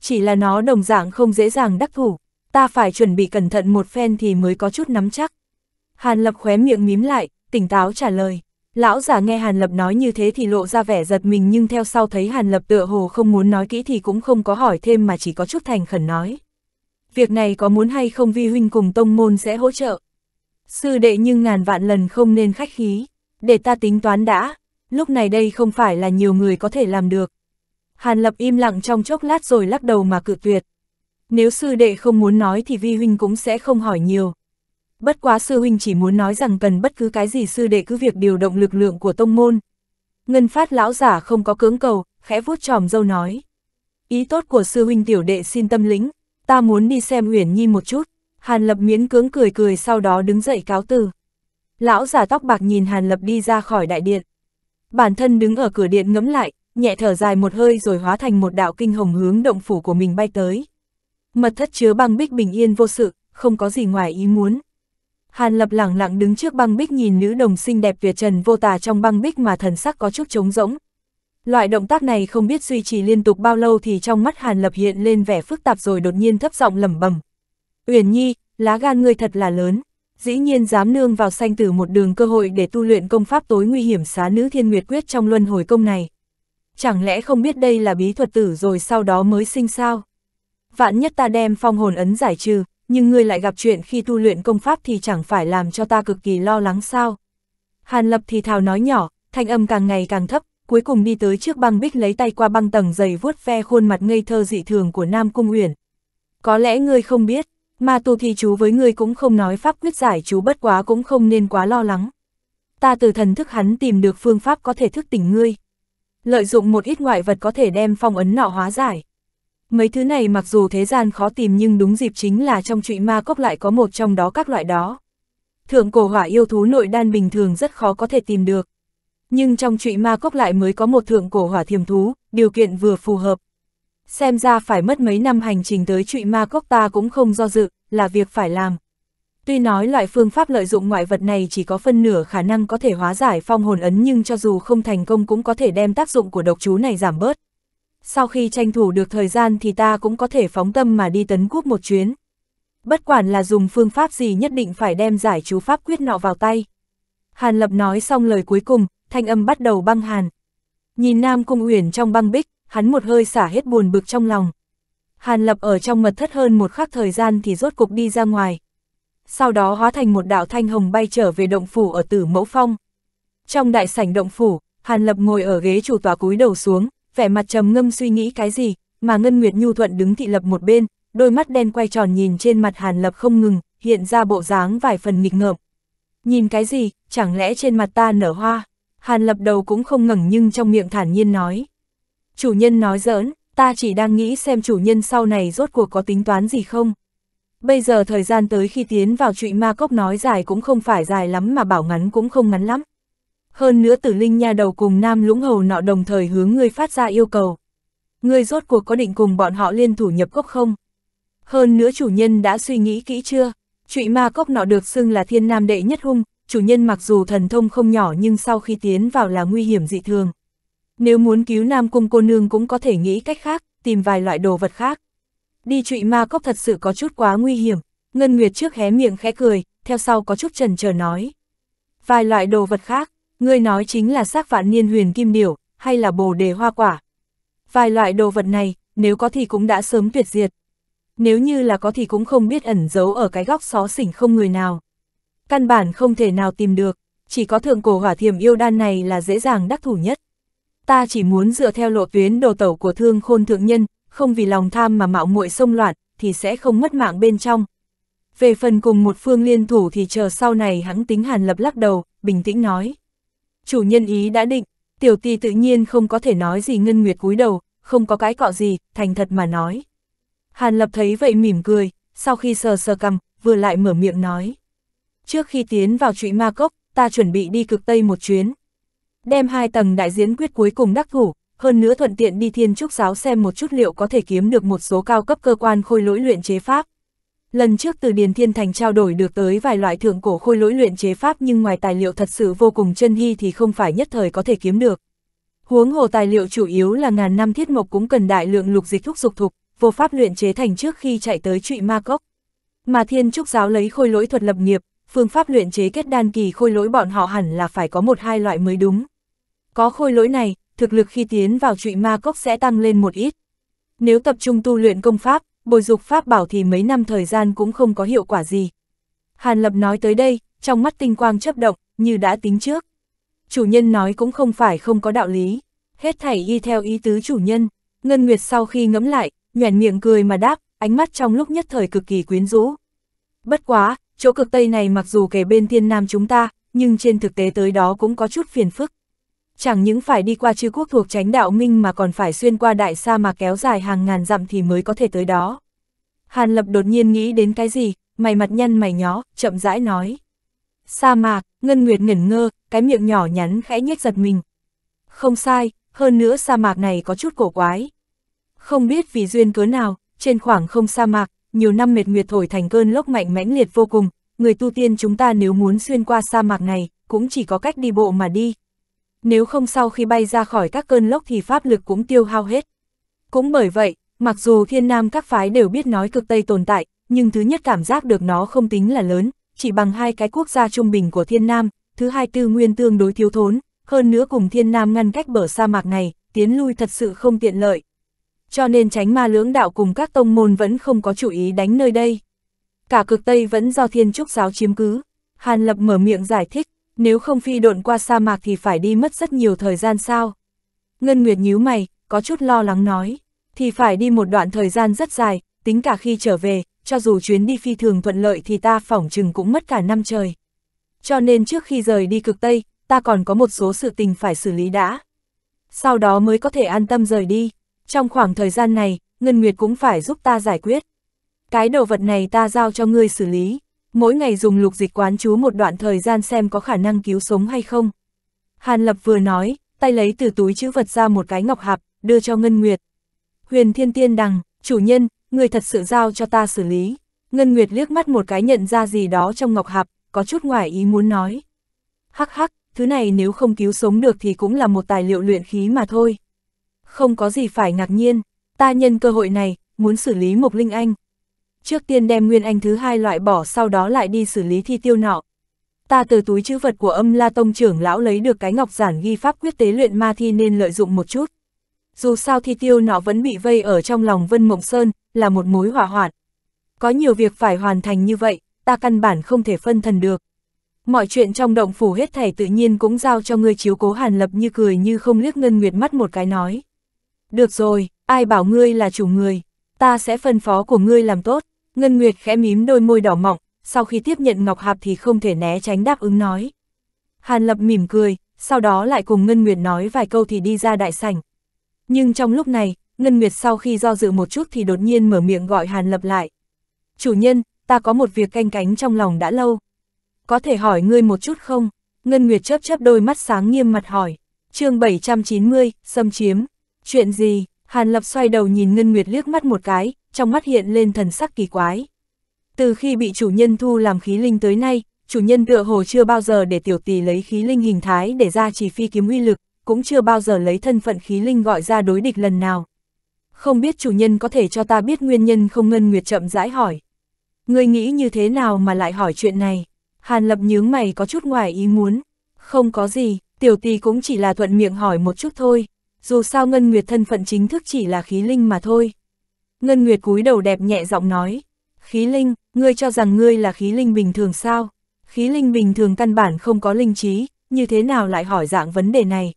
Chỉ là nó đồng dạng không dễ dàng đắc thủ, ta phải chuẩn bị cẩn thận một phen thì mới có chút nắm chắc. Hàn Lập khóe miệng mím lại, tỉnh táo trả lời. Lão giả nghe Hàn Lập nói như thế thì lộ ra vẻ giật mình nhưng theo sau thấy Hàn Lập tựa hồ không muốn nói kỹ thì cũng không có hỏi thêm mà chỉ có chút thành khẩn nói việc này có muốn hay không vi huynh cùng tông môn sẽ hỗ trợ. Sư đệ nhưng ngàn vạn lần không nên khách khí, để ta tính toán đã, lúc này đây không phải là nhiều người có thể làm được. Hàn Lập im lặng trong chốc lát rồi lắc đầu mà cự tuyệt. Nếu sư đệ không muốn nói thì vi huynh cũng sẽ không hỏi nhiều. Bất quá sư huynh chỉ muốn nói rằng cần bất cứ cái gì sư đệ cứ việc điều động lực lượng của tông môn. Ngân phát lão giả không có cưỡng cầu, khẽ vuốt tròm dâu nói. Ý tốt của sư huynh tiểu đệ xin tâm lĩnh, ta muốn đi xem Uyển Nhi một chút. Hàn Lập miễn cưỡng cười cười sau đó đứng dậy cáo từ. Lão giả tóc bạc nhìn Hàn Lập đi ra khỏi đại điện. Bản thân đứng ở cửa điện ngấm lại, nhẹ thở dài một hơi rồi hóa thành một đạo kinh hồng hướng động phủ của mình bay tới. Mật thất chứa băng bích bình yên vô sự, không có gì ngoài ý muốn. Hàn Lập lẳng lặng đứng trước băng bích nhìn nữ đồng xinh đẹp việt trần vô tà trong băng bích mà thần sắc có chút trống rỗng, Loại động tác này không biết duy trì liên tục bao lâu thì trong mắt Hàn Lập hiện lên vẻ phức tạp rồi đột nhiên thấp giọng lẩm bẩm. Uyển Nhi, lá gan ngươi thật là lớn, dĩ nhiên dám nương vào sanh tử một đường cơ hội để tu luyện công pháp tối nguy hiểm xá nữ thiên nguyệt quyết trong luân hồi công này. Chẳng lẽ không biết đây là bí thuật tử rồi sau đó mới sinh sao? Vạn nhất ta đem phong hồn ấn giải trừ, nhưng ngươi lại gặp chuyện khi tu luyện công pháp thì chẳng phải làm cho ta cực kỳ lo lắng sao? Hàn Lập thì thào nói nhỏ, thanh âm càng ngày càng thấp, cuối cùng đi tới trước băng bích lấy tay qua băng tầng dày vuốt ve khuôn mặt ngây thơ dị thường của Nam Cung Uyển. Có lẽ ngươi không biết, mà tu thì chú với ngươi cũng không nói pháp quyết giải chú bất quá cũng không nên quá lo lắng. Ta từ thần thức hắn tìm được phương pháp có thể thức tỉnh ngươi. Lợi dụng một ít ngoại vật có thể đem phong ấn nọ hóa giải. Mấy thứ này mặc dù thế gian khó tìm nhưng đúng dịp chính là trong trụy ma cốc lại có một trong đó các loại đó. Thượng cổ hỏa yêu thú nội đan bình thường rất khó có thể tìm được. Nhưng trong trụy ma cốc lại mới có một thượng cổ hỏa thiềm thú, điều kiện vừa phù hợp. Xem ra phải mất mấy năm hành trình tới trụy ma cốc ta cũng không do dự, là việc phải làm. Tuy nói loại phương pháp lợi dụng ngoại vật này chỉ có phân nửa khả năng có thể hóa giải phong hồn ấn nhưng cho dù không thành công cũng có thể đem tác dụng của độc chú này giảm bớt. Sau khi tranh thủ được thời gian thì ta cũng có thể phóng tâm mà đi tấn cúp một chuyến. Bất quản là dùng phương pháp gì nhất định phải đem giải chú pháp quyết nọ vào tay. Hàn Lập nói xong lời cuối cùng, thanh âm bắt đầu băng hàn. Nhìn Nam Cung Uyển trong băng bích, hắn một hơi xả hết buồn bực trong lòng. Hàn Lập ở trong mật thất hơn một khắc thời gian thì rốt cục đi ra ngoài. Sau đó hóa thành một đạo thanh hồng bay trở về động phủ ở Tử Mẫu Phong. Trong đại sảnh động phủ, Hàn Lập ngồi ở ghế chủ tòa cúi đầu xuống, vẻ mặt trầm ngâm suy nghĩ cái gì, mà Ngân Nguyệt Nhu Thuận đứng thị lập một bên, đôi mắt đen quay tròn nhìn trên mặt Hàn Lập không ngừng, hiện ra bộ dáng vài phần nghịch ngợm. Nhìn cái gì, chẳng lẽ trên mặt ta nở hoa? Hàn lập đầu cũng không ngẩng nhưng trong miệng thản nhiên nói. Chủ nhân nói giỡn, ta chỉ đang nghĩ xem chủ nhân sau này rốt cuộc có tính toán gì không. Bây giờ thời gian tới khi tiến vào trụy ma cốc nói dài cũng không phải dài lắm mà bảo ngắn cũng không ngắn lắm. Hơn nữa tử linh nha đầu cùng nam lũng hầu nọ đồng thời hướng ngươi phát ra yêu cầu. Ngươi rốt cuộc có định cùng bọn họ liên thủ nhập cốc không? Hơn nữa chủ nhân đã suy nghĩ kỹ chưa? Trụy ma cốc nọ được xưng là thiên nam đệ nhất hung, chủ nhân mặc dù thần thông không nhỏ nhưng sau khi tiến vào là nguy hiểm dị thường. Nếu muốn cứu Nam Cung cô nương cũng có thể nghĩ cách khác, tìm vài loại đồ vật khác. Đi trụy ma cốc thật sự có chút quá nguy hiểm, Ngân Nguyệt trước hé miệng khẽ cười, theo sau có chút trần chờ nói. Vài loại đồ vật khác, ngươi nói chính là xác vạn niên huyền kim điểu, hay là bồ đề hoa quả. Vài loại đồ vật này, nếu có thì cũng đã sớm tuyệt diệt. Nếu như là có thì cũng không biết ẩn giấu ở cái góc xó xỉnh không người nào căn bản không thể nào tìm được, chỉ có thượng cổ hỏa thiềm yêu đan này là dễ dàng đắc thủ nhất. Ta chỉ muốn dựa theo lộ tuyến đồ tẩu của thương khôn thượng nhân, không vì lòng tham mà mạo muội xông loạn, thì sẽ không mất mạng bên trong. Về phần cùng một phương liên thủ thì chờ sau này hắn tính hàn lập lắc đầu, bình tĩnh nói. Chủ nhân ý đã định, tiểu ti tự nhiên không có thể nói gì ngân nguyệt cúi đầu, không có cái cọ gì, thành thật mà nói. Hàn lập thấy vậy mỉm cười, sau khi sờ sờ cầm, vừa lại mở miệng nói trước khi tiến vào trụy ma cốc, ta chuẩn bị đi cực Tây một chuyến. Đem hai tầng đại diễn quyết cuối cùng đắc thủ, hơn nữa thuận tiện đi thiên trúc giáo xem một chút liệu có thể kiếm được một số cao cấp cơ quan khôi lỗi luyện chế pháp. Lần trước từ Điền Thiên Thành trao đổi được tới vài loại thượng cổ khôi lỗi luyện chế pháp nhưng ngoài tài liệu thật sự vô cùng chân hy thì không phải nhất thời có thể kiếm được. Huống hồ tài liệu chủ yếu là ngàn năm thiết mộc cũng cần đại lượng lục dịch thúc dục thục, vô pháp luyện chế thành trước khi chạy tới trụy ma cốc. Mà thiên trúc giáo lấy khôi lỗi thuật lập nghiệp, phương pháp luyện chế kết đan kỳ khôi lỗi bọn họ hẳn là phải có một hai loại mới đúng. Có khôi lỗi này, thực lực khi tiến vào trụy ma cốc sẽ tăng lên một ít. Nếu tập trung tu luyện công pháp, bồi dục pháp bảo thì mấy năm thời gian cũng không có hiệu quả gì. Hàn Lập nói tới đây, trong mắt tinh quang chấp động, như đã tính trước. Chủ nhân nói cũng không phải không có đạo lý, hết thảy y theo ý tứ chủ nhân. Ngân Nguyệt sau khi ngẫm lại, nhoẻn miệng cười mà đáp, ánh mắt trong lúc nhất thời cực kỳ quyến rũ. Bất quá, chỗ cực Tây này mặc dù kề bên thiên nam chúng ta, nhưng trên thực tế tới đó cũng có chút phiền phức. Chẳng những phải đi qua chư quốc thuộc tránh đạo minh mà còn phải xuyên qua đại sa mà kéo dài hàng ngàn dặm thì mới có thể tới đó. Hàn Lập đột nhiên nghĩ đến cái gì, mày mặt nhăn mày nhó, chậm rãi nói. Sa mạc, Ngân Nguyệt ngẩn ngơ, cái miệng nhỏ nhắn khẽ nhếch giật mình. Không sai, hơn nữa sa mạc này có chút cổ quái. Không biết vì duyên cớ nào, trên khoảng không sa mạc, nhiều năm mệt nguyệt thổi thành cơn lốc mạnh mãnh liệt vô cùng, người tu tiên chúng ta nếu muốn xuyên qua sa mạc này, cũng chỉ có cách đi bộ mà đi. Nếu không sau khi bay ra khỏi các cơn lốc thì pháp lực cũng tiêu hao hết. Cũng bởi vậy, mặc dù thiên nam các phái đều biết nói cực Tây tồn tại, nhưng thứ nhất cảm giác được nó không tính là lớn, chỉ bằng hai cái quốc gia trung bình của thiên nam, thứ hai tư nguyên tương đối thiếu thốn, hơn nữa cùng thiên nam ngăn cách bờ sa mạc này, tiến lui thật sự không tiện lợi cho nên tránh ma lưỡng đạo cùng các tông môn vẫn không có chủ ý đánh nơi đây. Cả cực Tây vẫn do thiên trúc giáo chiếm cứ. Hàn Lập mở miệng giải thích, nếu không phi độn qua sa mạc thì phải đi mất rất nhiều thời gian sao. Ngân Nguyệt nhíu mày, có chút lo lắng nói, thì phải đi một đoạn thời gian rất dài, tính cả khi trở về, cho dù chuyến đi phi thường thuận lợi thì ta phỏng chừng cũng mất cả năm trời. Cho nên trước khi rời đi cực Tây, ta còn có một số sự tình phải xử lý đã. Sau đó mới có thể an tâm rời đi. Trong khoảng thời gian này, Ngân Nguyệt cũng phải giúp ta giải quyết. Cái đồ vật này ta giao cho ngươi xử lý. Mỗi ngày dùng lục dịch quán chú một đoạn thời gian xem có khả năng cứu sống hay không. Hàn Lập vừa nói, tay lấy từ túi chữ vật ra một cái ngọc hạp, đưa cho Ngân Nguyệt. Huyền Thiên Tiên đằng, chủ nhân, người thật sự giao cho ta xử lý. Ngân Nguyệt liếc mắt một cái nhận ra gì đó trong ngọc hạp, có chút ngoài ý muốn nói. Hắc hắc, thứ này nếu không cứu sống được thì cũng là một tài liệu luyện khí mà thôi. Không có gì phải ngạc nhiên, ta nhân cơ hội này, muốn xử lý Mộc Linh Anh. Trước tiên đem Nguyên Anh thứ hai loại bỏ sau đó lại đi xử lý thi tiêu nọ. Ta từ túi chữ vật của âm La Tông trưởng lão lấy được cái ngọc giản ghi pháp quyết tế luyện ma thi nên lợi dụng một chút. Dù sao thi tiêu nọ vẫn bị vây ở trong lòng Vân Mộng Sơn, là một mối hỏa hoạn. Có nhiều việc phải hoàn thành như vậy, ta căn bản không thể phân thần được. Mọi chuyện trong động phủ hết thảy tự nhiên cũng giao cho người chiếu cố hàn lập như cười như không liếc Ngân Nguyệt mắt một cái nói. Được rồi, ai bảo ngươi là chủ người, ta sẽ phân phó của ngươi làm tốt. Ngân Nguyệt khẽ mím đôi môi đỏ mọng, sau khi tiếp nhận Ngọc Hạp thì không thể né tránh đáp ứng nói. Hàn Lập mỉm cười, sau đó lại cùng Ngân Nguyệt nói vài câu thì đi ra đại sảnh. Nhưng trong lúc này, Ngân Nguyệt sau khi do dự một chút thì đột nhiên mở miệng gọi Hàn Lập lại. Chủ nhân, ta có một việc canh cánh trong lòng đã lâu. Có thể hỏi ngươi một chút không? Ngân Nguyệt chớp chớp đôi mắt sáng nghiêm mặt hỏi. chương 790, xâm chiếm, Chuyện gì? Hàn Lập xoay đầu nhìn Ngân Nguyệt liếc mắt một cái, trong mắt hiện lên thần sắc kỳ quái. Từ khi bị chủ nhân thu làm khí linh tới nay, chủ nhân tựa hồ chưa bao giờ để tiểu tỷ lấy khí linh hình thái để ra chỉ phi kiếm uy lực, cũng chưa bao giờ lấy thân phận khí linh gọi ra đối địch lần nào. Không biết chủ nhân có thể cho ta biết nguyên nhân không Ngân Nguyệt chậm rãi hỏi. Ngươi nghĩ như thế nào mà lại hỏi chuyện này? Hàn Lập nhướng mày có chút ngoài ý muốn. Không có gì, tiểu tỷ cũng chỉ là thuận miệng hỏi một chút thôi dù sao Ngân Nguyệt thân phận chính thức chỉ là khí linh mà thôi. Ngân Nguyệt cúi đầu đẹp nhẹ giọng nói, khí linh, ngươi cho rằng ngươi là khí linh bình thường sao? Khí linh bình thường căn bản không có linh trí, như thế nào lại hỏi dạng vấn đề này?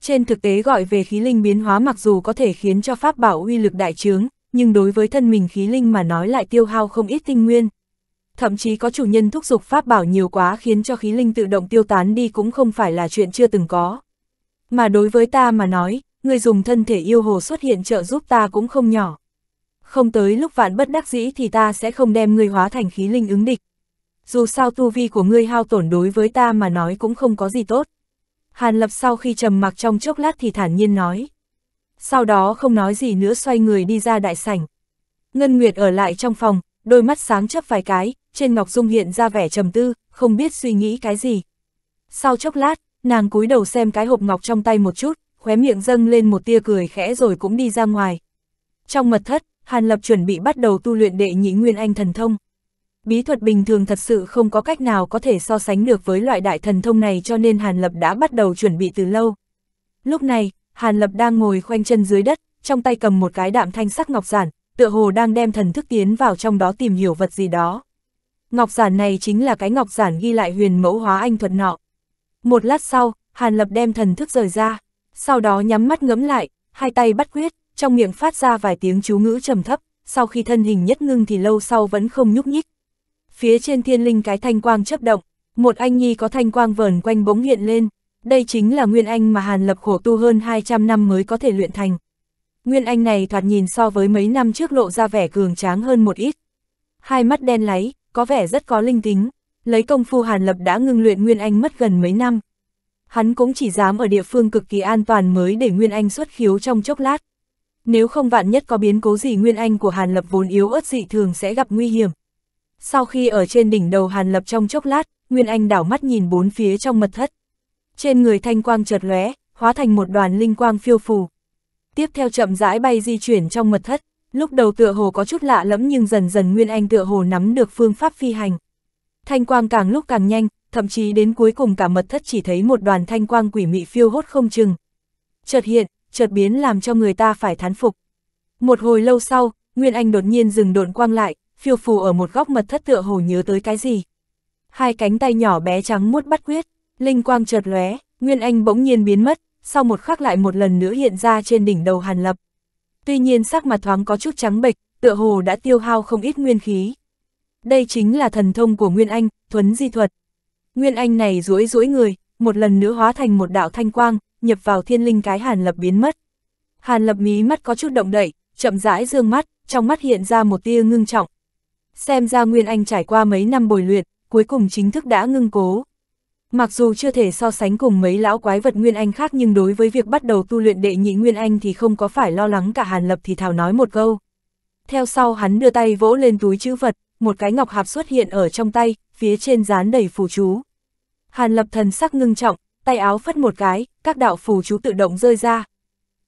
Trên thực tế gọi về khí linh biến hóa mặc dù có thể khiến cho pháp bảo uy lực đại trướng, nhưng đối với thân mình khí linh mà nói lại tiêu hao không ít tinh nguyên. Thậm chí có chủ nhân thúc giục pháp bảo nhiều quá khiến cho khí linh tự động tiêu tán đi cũng không phải là chuyện chưa từng có. Mà đối với ta mà nói, người dùng thân thể yêu hồ xuất hiện trợ giúp ta cũng không nhỏ. Không tới lúc vạn bất đắc dĩ thì ta sẽ không đem ngươi hóa thành khí linh ứng địch. Dù sao tu vi của ngươi hao tổn đối với ta mà nói cũng không có gì tốt. Hàn Lập sau khi trầm mặc trong chốc lát thì thản nhiên nói. Sau đó không nói gì nữa xoay người đi ra đại sảnh. Ngân Nguyệt ở lại trong phòng, đôi mắt sáng chấp vài cái, trên Ngọc Dung hiện ra vẻ trầm tư, không biết suy nghĩ cái gì. Sau chốc lát, Nàng cúi đầu xem cái hộp ngọc trong tay một chút, khóe miệng dâng lên một tia cười khẽ rồi cũng đi ra ngoài. Trong mật thất, Hàn Lập chuẩn bị bắt đầu tu luyện đệ nhị nguyên anh thần thông. Bí thuật bình thường thật sự không có cách nào có thể so sánh được với loại đại thần thông này cho nên Hàn Lập đã bắt đầu chuẩn bị từ lâu. Lúc này, Hàn Lập đang ngồi khoanh chân dưới đất, trong tay cầm một cái đạm thanh sắc ngọc giản, tựa hồ đang đem thần thức tiến vào trong đó tìm hiểu vật gì đó. Ngọc giản này chính là cái ngọc giản ghi lại huyền mẫu hóa anh thuật nọ. Một lát sau, Hàn Lập đem thần thức rời ra, sau đó nhắm mắt ngẫm lại, hai tay bắt quyết, trong miệng phát ra vài tiếng chú ngữ trầm thấp, sau khi thân hình nhất ngưng thì lâu sau vẫn không nhúc nhích. Phía trên thiên linh cái thanh quang chấp động, một anh nhi có thanh quang vờn quanh bỗng hiện lên, đây chính là nguyên anh mà Hàn Lập khổ tu hơn 200 năm mới có thể luyện thành. Nguyên anh này thoạt nhìn so với mấy năm trước lộ ra vẻ cường tráng hơn một ít. Hai mắt đen láy, có vẻ rất có linh tính lấy công phu Hàn Lập đã ngưng luyện Nguyên Anh mất gần mấy năm. Hắn cũng chỉ dám ở địa phương cực kỳ an toàn mới để Nguyên Anh xuất khiếu trong chốc lát. Nếu không vạn nhất có biến cố gì Nguyên Anh của Hàn Lập vốn yếu ớt dị thường sẽ gặp nguy hiểm. Sau khi ở trên đỉnh đầu Hàn Lập trong chốc lát, Nguyên Anh đảo mắt nhìn bốn phía trong mật thất. Trên người thanh quang chợt lóe, hóa thành một đoàn linh quang phiêu phù. Tiếp theo chậm rãi bay di chuyển trong mật thất, lúc đầu tựa hồ có chút lạ lẫm nhưng dần dần Nguyên Anh tựa hồ nắm được phương pháp phi hành. Thanh quang càng lúc càng nhanh, thậm chí đến cuối cùng cả mật thất chỉ thấy một đoàn thanh quang quỷ mị phiêu hốt không chừng. Chợt hiện, chợt biến làm cho người ta phải thán phục. Một hồi lâu sau, Nguyên Anh đột nhiên dừng độn quang lại, phiêu phù ở một góc mật thất tựa hồ nhớ tới cái gì. Hai cánh tay nhỏ bé trắng muốt bắt quyết, linh quang chợt lóe, Nguyên Anh bỗng nhiên biến mất, sau một khắc lại một lần nữa hiện ra trên đỉnh đầu Hàn Lập. Tuy nhiên sắc mặt thoáng có chút trắng bệch, tựa hồ đã tiêu hao không ít nguyên khí đây chính là thần thông của Nguyên Anh, thuấn di thuật. Nguyên Anh này duỗi duỗi người, một lần nữa hóa thành một đạo thanh quang, nhập vào thiên linh cái Hàn Lập biến mất. Hàn Lập mí mắt có chút động đậy, chậm rãi dương mắt, trong mắt hiện ra một tia ngưng trọng. Xem ra Nguyên Anh trải qua mấy năm bồi luyện, cuối cùng chính thức đã ngưng cố. Mặc dù chưa thể so sánh cùng mấy lão quái vật Nguyên Anh khác nhưng đối với việc bắt đầu tu luyện đệ nhị Nguyên Anh thì không có phải lo lắng cả Hàn Lập thì Thảo nói một câu. Theo sau hắn đưa tay vỗ lên túi chữ vật, một cái ngọc hạp xuất hiện ở trong tay, phía trên dán đầy phù chú. Hàn lập thần sắc ngưng trọng, tay áo phất một cái, các đạo phù chú tự động rơi ra.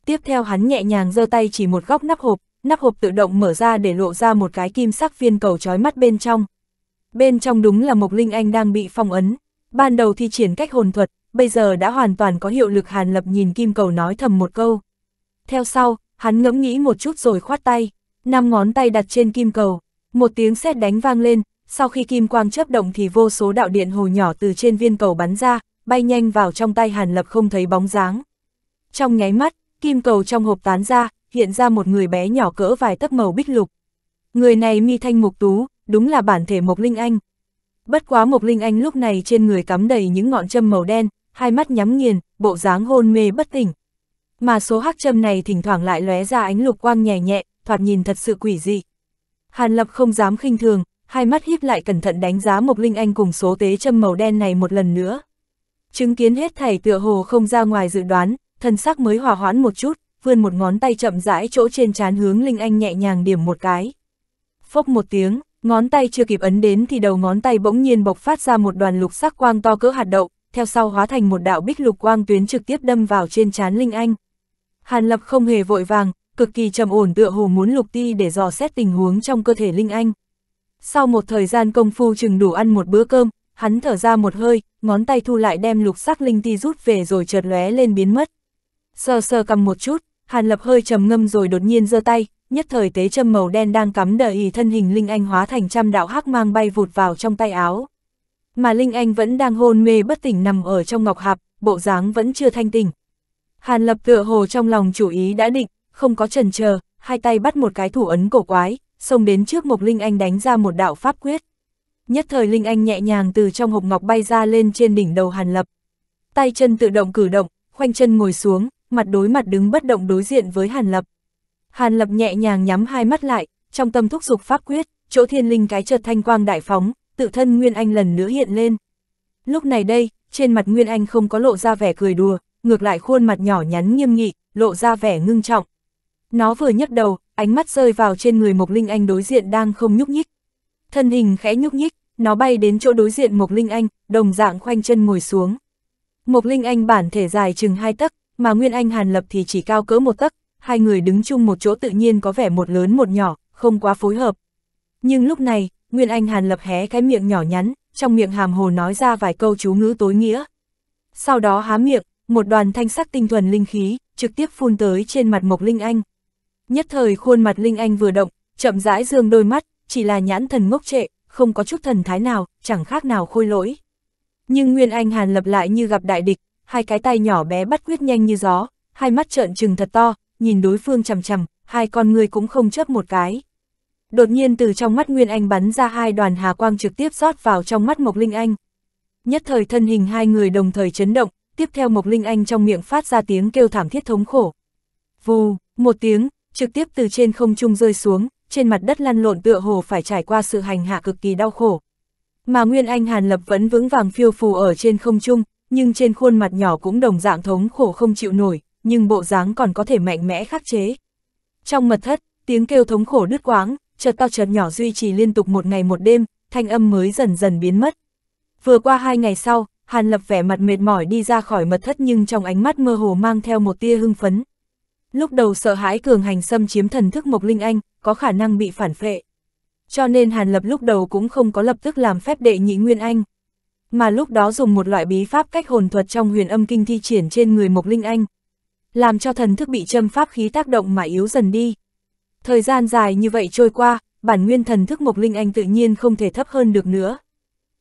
Tiếp theo hắn nhẹ nhàng giơ tay chỉ một góc nắp hộp, nắp hộp tự động mở ra để lộ ra một cái kim sắc viên cầu trói mắt bên trong. Bên trong đúng là Mộc Linh Anh đang bị phong ấn. Ban đầu thi triển cách hồn thuật, bây giờ đã hoàn toàn có hiệu lực Hàn Lập nhìn kim cầu nói thầm một câu. Theo sau, hắn ngẫm nghĩ một chút rồi khoát tay, năm ngón tay đặt trên kim cầu. Một tiếng sét đánh vang lên, sau khi kim quang chớp động thì vô số đạo điện hồ nhỏ từ trên viên cầu bắn ra, bay nhanh vào trong tay Hàn Lập không thấy bóng dáng. Trong nháy mắt, kim cầu trong hộp tán ra, hiện ra một người bé nhỏ cỡ vài tấc màu bích lục. Người này mi thanh mục tú, đúng là bản thể Mộc Linh Anh. Bất quá Mộc Linh Anh lúc này trên người cắm đầy những ngọn châm màu đen, hai mắt nhắm nghiền, bộ dáng hôn mê bất tỉnh. Mà số hắc châm này thỉnh thoảng lại lóe ra ánh lục quang nhẹ nhẹ, thoạt nhìn thật sự quỷ dị. Hàn Lập không dám khinh thường, hai mắt híp lại cẩn thận đánh giá Mộc Linh Anh cùng số tế châm màu đen này một lần nữa. Chứng kiến hết thảy tựa hồ không ra ngoài dự đoán, thân sắc mới hòa hoãn một chút, vươn một ngón tay chậm rãi chỗ trên trán hướng Linh Anh nhẹ nhàng điểm một cái. Phốc một tiếng, ngón tay chưa kịp ấn đến thì đầu ngón tay bỗng nhiên bộc phát ra một đoàn lục sắc quang to cỡ hạt đậu, theo sau hóa thành một đạo bích lục quang tuyến trực tiếp đâm vào trên trán Linh Anh. Hàn Lập không hề vội vàng, cực kỳ trầm ổn tựa hồ muốn lục ti để dò xét tình huống trong cơ thể Linh Anh. Sau một thời gian công phu chừng đủ ăn một bữa cơm, hắn thở ra một hơi, ngón tay thu lại đem lục sắc linh ti rút về rồi chợt lóe lên biến mất. Sờ sờ cầm một chút, Hàn Lập hơi trầm ngâm rồi đột nhiên giơ tay, nhất thời tế châm màu đen đang cắm đờ ý thân hình Linh Anh hóa thành trăm đạo hắc mang bay vụt vào trong tay áo. Mà Linh Anh vẫn đang hôn mê bất tỉnh nằm ở trong ngọc hạp, bộ dáng vẫn chưa thanh tỉnh. Hàn Lập tựa hồ trong lòng chủ ý đã định, không có trần chờ hai tay bắt một cái thủ ấn cổ quái, xông đến trước Mộc Linh Anh đánh ra một đạo pháp quyết. Nhất thời Linh Anh nhẹ nhàng từ trong hộp ngọc bay ra lên trên đỉnh đầu Hàn Lập. Tay chân tự động cử động, khoanh chân ngồi xuống, mặt đối mặt đứng bất động đối diện với Hàn Lập. Hàn Lập nhẹ nhàng nhắm hai mắt lại, trong tâm thúc dục pháp quyết, chỗ thiên linh cái chợt thanh quang đại phóng, tự thân Nguyên Anh lần nữa hiện lên. Lúc này đây, trên mặt Nguyên Anh không có lộ ra vẻ cười đùa, ngược lại khuôn mặt nhỏ nhắn nghiêm nghị, lộ ra vẻ ngưng trọng. Nó vừa nhấc đầu, ánh mắt rơi vào trên người Mộc Linh Anh đối diện đang không nhúc nhích. Thân hình khẽ nhúc nhích, nó bay đến chỗ đối diện Mộc Linh Anh, đồng dạng khoanh chân ngồi xuống. Mộc Linh Anh bản thể dài chừng hai tấc, mà Nguyên Anh Hàn Lập thì chỉ cao cỡ một tấc, hai người đứng chung một chỗ tự nhiên có vẻ một lớn một nhỏ, không quá phối hợp. Nhưng lúc này, Nguyên Anh Hàn Lập hé cái miệng nhỏ nhắn, trong miệng hàm hồ nói ra vài câu chú ngữ tối nghĩa. Sau đó há miệng, một đoàn thanh sắc tinh thuần linh khí, trực tiếp phun tới trên mặt Mộc Linh Anh. Nhất thời khuôn mặt Linh Anh vừa động, chậm rãi dương đôi mắt, chỉ là nhãn thần ngốc trệ, không có chút thần thái nào, chẳng khác nào khôi lỗi. Nhưng Nguyên Anh Hàn lập lại như gặp đại địch, hai cái tay nhỏ bé bắt quyết nhanh như gió, hai mắt trợn trừng thật to, nhìn đối phương chằm chằm, hai con người cũng không chớp một cái. Đột nhiên từ trong mắt Nguyên Anh bắn ra hai đoàn hà quang trực tiếp rót vào trong mắt Mộc Linh Anh. Nhất thời thân hình hai người đồng thời chấn động, tiếp theo Mộc Linh Anh trong miệng phát ra tiếng kêu thảm thiết thống khổ. Vù, một tiếng, trực tiếp từ trên không trung rơi xuống, trên mặt đất lăn lộn tựa hồ phải trải qua sự hành hạ cực kỳ đau khổ. Mà Nguyên Anh Hàn Lập vẫn vững vàng phiêu phù ở trên không trung, nhưng trên khuôn mặt nhỏ cũng đồng dạng thống khổ không chịu nổi, nhưng bộ dáng còn có thể mạnh mẽ khắc chế. Trong mật thất, tiếng kêu thống khổ đứt quáng, chợt to chợt nhỏ duy trì liên tục một ngày một đêm, thanh âm mới dần dần biến mất. Vừa qua hai ngày sau, Hàn Lập vẻ mặt mệt mỏi đi ra khỏi mật thất nhưng trong ánh mắt mơ hồ mang theo một tia hưng phấn, Lúc đầu sợ hãi cường hành xâm chiếm thần thức Mộc Linh Anh, có khả năng bị phản phệ. Cho nên Hàn Lập lúc đầu cũng không có lập tức làm phép đệ nhị Nguyên Anh. Mà lúc đó dùng một loại bí pháp cách hồn thuật trong huyền âm kinh thi triển trên người Mộc Linh Anh. Làm cho thần thức bị châm pháp khí tác động mà yếu dần đi. Thời gian dài như vậy trôi qua, bản nguyên thần thức Mộc Linh Anh tự nhiên không thể thấp hơn được nữa.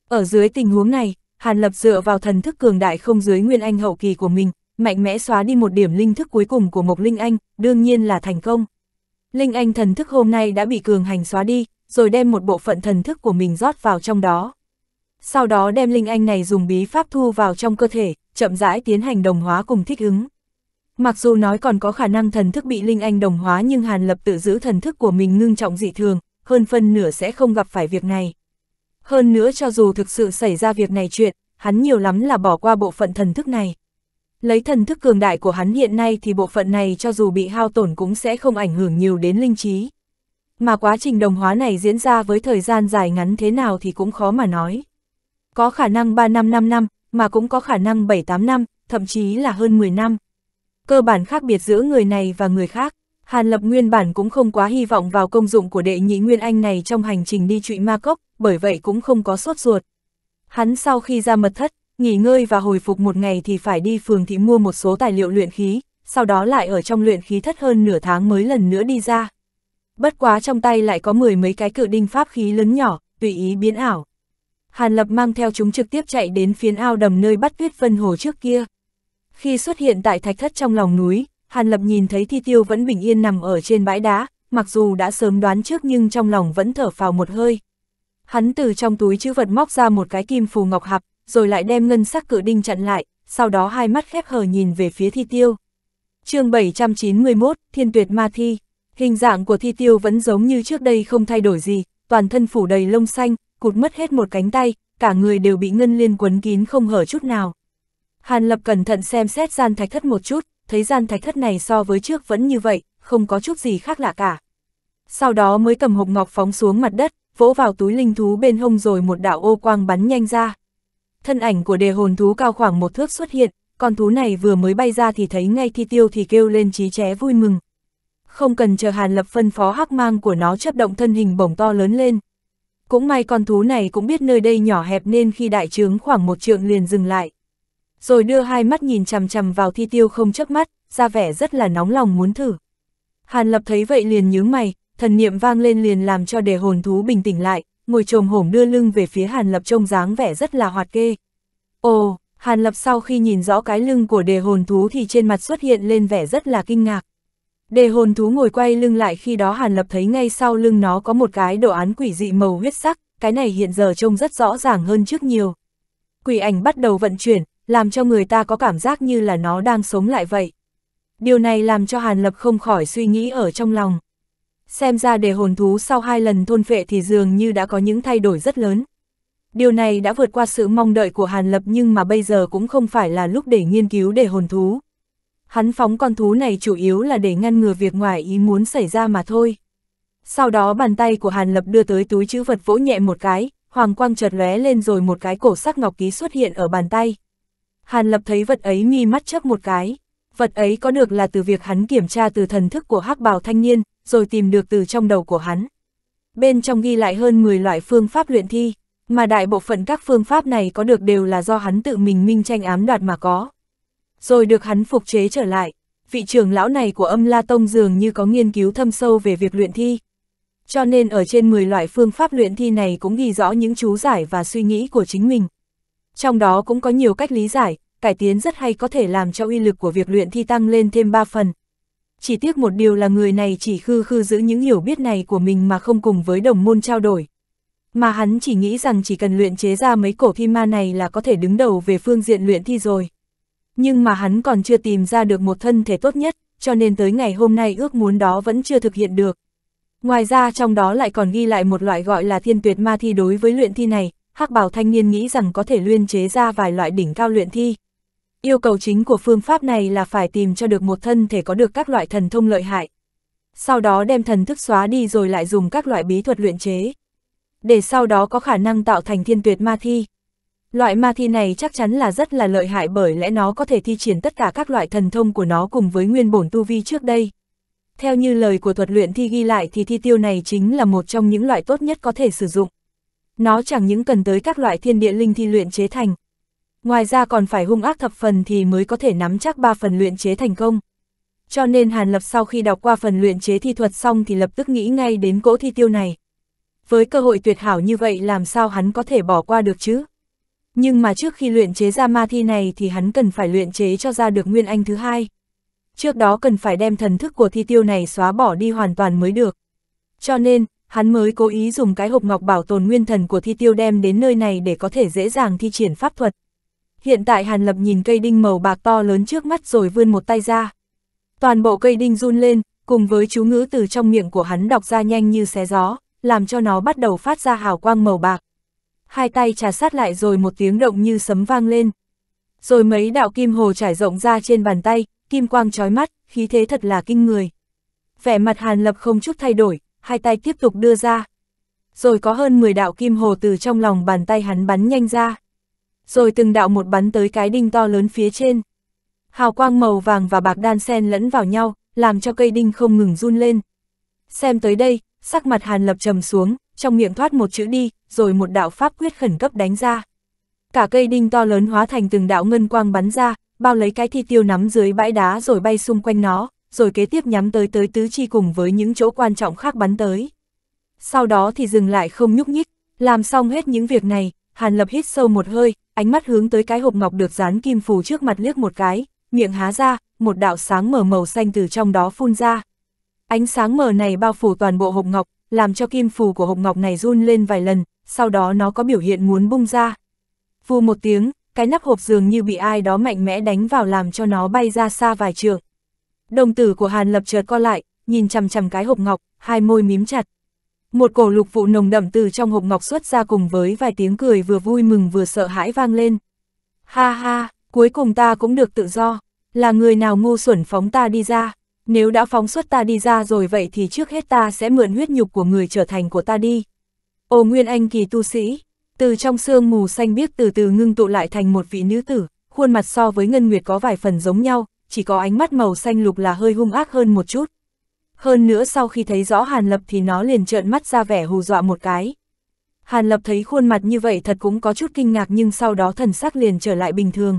Ở dưới tình huống này, Hàn Lập dựa vào thần thức cường đại không dưới Nguyên Anh hậu kỳ của mình, mạnh mẽ xóa đi một điểm linh thức cuối cùng của Mộc Linh Anh, đương nhiên là thành công. Linh Anh thần thức hôm nay đã bị cường hành xóa đi, rồi đem một bộ phận thần thức của mình rót vào trong đó. Sau đó đem Linh Anh này dùng bí pháp thu vào trong cơ thể, chậm rãi tiến hành đồng hóa cùng thích ứng. Mặc dù nói còn có khả năng thần thức bị Linh Anh đồng hóa nhưng Hàn Lập tự giữ thần thức của mình ngưng trọng dị thường, hơn phân nửa sẽ không gặp phải việc này. Hơn nữa cho dù thực sự xảy ra việc này chuyện, hắn nhiều lắm là bỏ qua bộ phận thần thức này. Lấy thần thức cường đại của hắn hiện nay thì bộ phận này cho dù bị hao tổn cũng sẽ không ảnh hưởng nhiều đến linh trí. Mà quá trình đồng hóa này diễn ra với thời gian dài ngắn thế nào thì cũng khó mà nói. Có khả năng 3 năm 5 năm, mà cũng có khả năng 7-8 năm, thậm chí là hơn 10 năm. Cơ bản khác biệt giữa người này và người khác, Hàn Lập nguyên bản cũng không quá hy vọng vào công dụng của đệ nhị nguyên anh này trong hành trình đi trụy ma cốc, bởi vậy cũng không có sốt ruột. Hắn sau khi ra mật thất, nghỉ ngơi và hồi phục một ngày thì phải đi phường thị mua một số tài liệu luyện khí, sau đó lại ở trong luyện khí thất hơn nửa tháng mới lần nữa đi ra. Bất quá trong tay lại có mười mấy cái cự đinh pháp khí lớn nhỏ, tùy ý biến ảo. Hàn Lập mang theo chúng trực tiếp chạy đến phiến ao đầm nơi bắt tuyết vân hồ trước kia. Khi xuất hiện tại thạch thất trong lòng núi, Hàn Lập nhìn thấy Thi Tiêu vẫn bình yên nằm ở trên bãi đá, mặc dù đã sớm đoán trước nhưng trong lòng vẫn thở phào một hơi. Hắn từ trong túi chữ vật móc ra một cái kim phù ngọc hạp, rồi lại đem ngân sắc cự đinh chặn lại, sau đó hai mắt khép hờ nhìn về phía thi tiêu. chương 791, Thiên Tuyệt Ma Thi. Hình dạng của thi tiêu vẫn giống như trước đây không thay đổi gì, toàn thân phủ đầy lông xanh, cụt mất hết một cánh tay, cả người đều bị ngân liên quấn kín không hở chút nào. Hàn Lập cẩn thận xem xét gian thạch thất một chút, thấy gian thạch thất này so với trước vẫn như vậy, không có chút gì khác lạ cả. Sau đó mới cầm hộp ngọc phóng xuống mặt đất, vỗ vào túi linh thú bên hông rồi một đạo ô quang bắn nhanh ra thân ảnh của đề hồn thú cao khoảng một thước xuất hiện, con thú này vừa mới bay ra thì thấy ngay thi tiêu thì kêu lên trí ché vui mừng. Không cần chờ Hàn Lập phân phó hắc mang của nó chấp động thân hình bổng to lớn lên. Cũng may con thú này cũng biết nơi đây nhỏ hẹp nên khi đại trướng khoảng một trượng liền dừng lại. Rồi đưa hai mắt nhìn chằm chằm vào thi tiêu không chớp mắt, ra vẻ rất là nóng lòng muốn thử. Hàn Lập thấy vậy liền nhướng mày, thần niệm vang lên liền làm cho đề hồn thú bình tĩnh lại, ngồi trồm hổm đưa lưng về phía Hàn Lập trông dáng vẻ rất là hoạt kê. Ồ, Hàn Lập sau khi nhìn rõ cái lưng của đề hồn thú thì trên mặt xuất hiện lên vẻ rất là kinh ngạc. Đề hồn thú ngồi quay lưng lại khi đó Hàn Lập thấy ngay sau lưng nó có một cái đồ án quỷ dị màu huyết sắc, cái này hiện giờ trông rất rõ ràng hơn trước nhiều. Quỷ ảnh bắt đầu vận chuyển, làm cho người ta có cảm giác như là nó đang sống lại vậy. Điều này làm cho Hàn Lập không khỏi suy nghĩ ở trong lòng xem ra để hồn thú sau hai lần thôn phệ thì dường như đã có những thay đổi rất lớn. Điều này đã vượt qua sự mong đợi của Hàn Lập nhưng mà bây giờ cũng không phải là lúc để nghiên cứu để hồn thú. Hắn phóng con thú này chủ yếu là để ngăn ngừa việc ngoài ý muốn xảy ra mà thôi. Sau đó bàn tay của Hàn Lập đưa tới túi chữ vật vỗ nhẹ một cái, hoàng quang chợt lóe lên rồi một cái cổ sắc ngọc ký xuất hiện ở bàn tay. Hàn Lập thấy vật ấy mi mắt chớp một cái vật ấy có được là từ việc hắn kiểm tra từ thần thức của hắc bào thanh niên, rồi tìm được từ trong đầu của hắn. Bên trong ghi lại hơn 10 loại phương pháp luyện thi, mà đại bộ phận các phương pháp này có được đều là do hắn tự mình minh tranh ám đoạt mà có. Rồi được hắn phục chế trở lại, vị trưởng lão này của âm La Tông dường như có nghiên cứu thâm sâu về việc luyện thi. Cho nên ở trên 10 loại phương pháp luyện thi này cũng ghi rõ những chú giải và suy nghĩ của chính mình. Trong đó cũng có nhiều cách lý giải, cải tiến rất hay có thể làm cho uy lực của việc luyện thi tăng lên thêm 3 phần. Chỉ tiếc một điều là người này chỉ khư khư giữ những hiểu biết này của mình mà không cùng với đồng môn trao đổi. Mà hắn chỉ nghĩ rằng chỉ cần luyện chế ra mấy cổ thi ma này là có thể đứng đầu về phương diện luyện thi rồi. Nhưng mà hắn còn chưa tìm ra được một thân thể tốt nhất, cho nên tới ngày hôm nay ước muốn đó vẫn chưa thực hiện được. Ngoài ra trong đó lại còn ghi lại một loại gọi là thiên tuyệt ma thi đối với luyện thi này, hắc bảo thanh niên nghĩ rằng có thể luyện chế ra vài loại đỉnh cao luyện thi, Yêu cầu chính của phương pháp này là phải tìm cho được một thân thể có được các loại thần thông lợi hại. Sau đó đem thần thức xóa đi rồi lại dùng các loại bí thuật luyện chế. Để sau đó có khả năng tạo thành thiên tuyệt ma thi. Loại ma thi này chắc chắn là rất là lợi hại bởi lẽ nó có thể thi triển tất cả các loại thần thông của nó cùng với nguyên bổn tu vi trước đây. Theo như lời của thuật luyện thi ghi lại thì thi tiêu này chính là một trong những loại tốt nhất có thể sử dụng. Nó chẳng những cần tới các loại thiên địa linh thi luyện chế thành, Ngoài ra còn phải hung ác thập phần thì mới có thể nắm chắc ba phần luyện chế thành công. Cho nên Hàn Lập sau khi đọc qua phần luyện chế thi thuật xong thì lập tức nghĩ ngay đến cỗ thi tiêu này. Với cơ hội tuyệt hảo như vậy làm sao hắn có thể bỏ qua được chứ? Nhưng mà trước khi luyện chế ra ma thi này thì hắn cần phải luyện chế cho ra được nguyên anh thứ hai. Trước đó cần phải đem thần thức của thi tiêu này xóa bỏ đi hoàn toàn mới được. Cho nên, hắn mới cố ý dùng cái hộp ngọc bảo tồn nguyên thần của thi tiêu đem đến nơi này để có thể dễ dàng thi triển pháp thuật. Hiện tại Hàn Lập nhìn cây đinh màu bạc to lớn trước mắt rồi vươn một tay ra. Toàn bộ cây đinh run lên, cùng với chú ngữ từ trong miệng của hắn đọc ra nhanh như xé gió, làm cho nó bắt đầu phát ra hào quang màu bạc. Hai tay trà sát lại rồi một tiếng động như sấm vang lên. Rồi mấy đạo kim hồ trải rộng ra trên bàn tay, kim quang trói mắt, khí thế thật là kinh người. Vẻ mặt Hàn Lập không chút thay đổi, hai tay tiếp tục đưa ra. Rồi có hơn 10 đạo kim hồ từ trong lòng bàn tay hắn bắn nhanh ra rồi từng đạo một bắn tới cái đinh to lớn phía trên. Hào quang màu vàng và bạc đan xen lẫn vào nhau, làm cho cây đinh không ngừng run lên. Xem tới đây, sắc mặt Hàn Lập trầm xuống, trong miệng thoát một chữ đi, rồi một đạo pháp quyết khẩn cấp đánh ra. Cả cây đinh to lớn hóa thành từng đạo ngân quang bắn ra, bao lấy cái thi tiêu nắm dưới bãi đá rồi bay xung quanh nó, rồi kế tiếp nhắm tới tới tứ chi cùng với những chỗ quan trọng khác bắn tới. Sau đó thì dừng lại không nhúc nhích, làm xong hết những việc này, Hàn Lập hít sâu một hơi, ánh mắt hướng tới cái hộp ngọc được dán kim phù trước mặt liếc một cái, miệng há ra, một đạo sáng mở màu xanh từ trong đó phun ra. Ánh sáng mờ này bao phủ toàn bộ hộp ngọc, làm cho kim phù của hộp ngọc này run lên vài lần, sau đó nó có biểu hiện muốn bung ra. Vù một tiếng, cái nắp hộp dường như bị ai đó mạnh mẽ đánh vào làm cho nó bay ra xa vài trường. Đồng tử của Hàn Lập chợt co lại, nhìn chằm chằm cái hộp ngọc, hai môi mím chặt. Một cổ lục vụ nồng đậm từ trong hộp ngọc xuất ra cùng với vài tiếng cười vừa vui mừng vừa sợ hãi vang lên. Ha ha, cuối cùng ta cũng được tự do, là người nào ngu xuẩn phóng ta đi ra, nếu đã phóng xuất ta đi ra rồi vậy thì trước hết ta sẽ mượn huyết nhục của người trở thành của ta đi. Ô Nguyên Anh kỳ tu sĩ, từ trong sương mù xanh biếc từ từ ngưng tụ lại thành một vị nữ tử, khuôn mặt so với Ngân Nguyệt có vài phần giống nhau, chỉ có ánh mắt màu xanh lục là hơi hung ác hơn một chút. Hơn nữa sau khi thấy rõ Hàn Lập thì nó liền trợn mắt ra vẻ hù dọa một cái. Hàn Lập thấy khuôn mặt như vậy thật cũng có chút kinh ngạc nhưng sau đó thần sắc liền trở lại bình thường.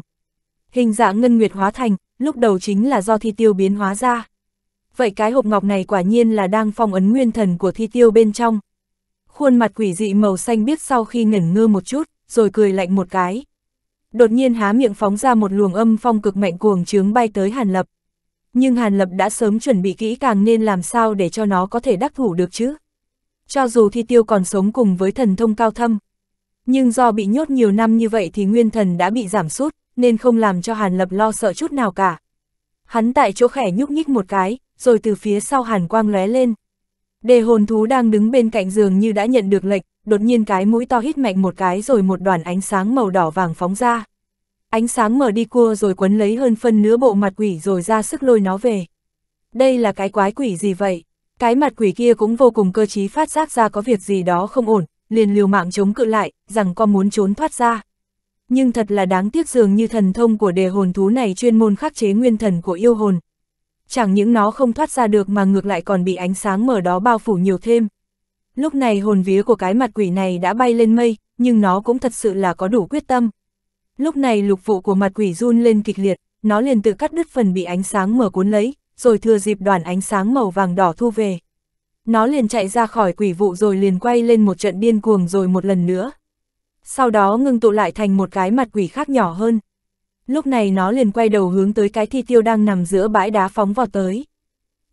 Hình dạng ngân nguyệt hóa thành, lúc đầu chính là do thi tiêu biến hóa ra. Vậy cái hộp ngọc này quả nhiên là đang phong ấn nguyên thần của thi tiêu bên trong. Khuôn mặt quỷ dị màu xanh biết sau khi ngẩn ngơ một chút, rồi cười lạnh một cái. Đột nhiên há miệng phóng ra một luồng âm phong cực mạnh cuồng trướng bay tới Hàn Lập nhưng Hàn Lập đã sớm chuẩn bị kỹ càng nên làm sao để cho nó có thể đắc thủ được chứ. Cho dù thi tiêu còn sống cùng với thần thông cao thâm, nhưng do bị nhốt nhiều năm như vậy thì nguyên thần đã bị giảm sút, nên không làm cho Hàn Lập lo sợ chút nào cả. Hắn tại chỗ khẽ nhúc nhích một cái, rồi từ phía sau Hàn Quang lóe lên. Đề hồn thú đang đứng bên cạnh giường như đã nhận được lệnh, đột nhiên cái mũi to hít mạnh một cái rồi một đoàn ánh sáng màu đỏ vàng phóng ra ánh sáng mở đi cua rồi quấn lấy hơn phân nửa bộ mặt quỷ rồi ra sức lôi nó về. Đây là cái quái quỷ gì vậy? Cái mặt quỷ kia cũng vô cùng cơ trí phát giác ra có việc gì đó không ổn, liền liều mạng chống cự lại, rằng con muốn trốn thoát ra. Nhưng thật là đáng tiếc dường như thần thông của đề hồn thú này chuyên môn khắc chế nguyên thần của yêu hồn. Chẳng những nó không thoát ra được mà ngược lại còn bị ánh sáng mở đó bao phủ nhiều thêm. Lúc này hồn vía của cái mặt quỷ này đã bay lên mây, nhưng nó cũng thật sự là có đủ quyết tâm. Lúc này lục vụ của mặt quỷ run lên kịch liệt, nó liền tự cắt đứt phần bị ánh sáng mở cuốn lấy, rồi thừa dịp đoàn ánh sáng màu vàng đỏ thu về. Nó liền chạy ra khỏi quỷ vụ rồi liền quay lên một trận điên cuồng rồi một lần nữa. Sau đó ngưng tụ lại thành một cái mặt quỷ khác nhỏ hơn. Lúc này nó liền quay đầu hướng tới cái thi tiêu đang nằm giữa bãi đá phóng vào tới.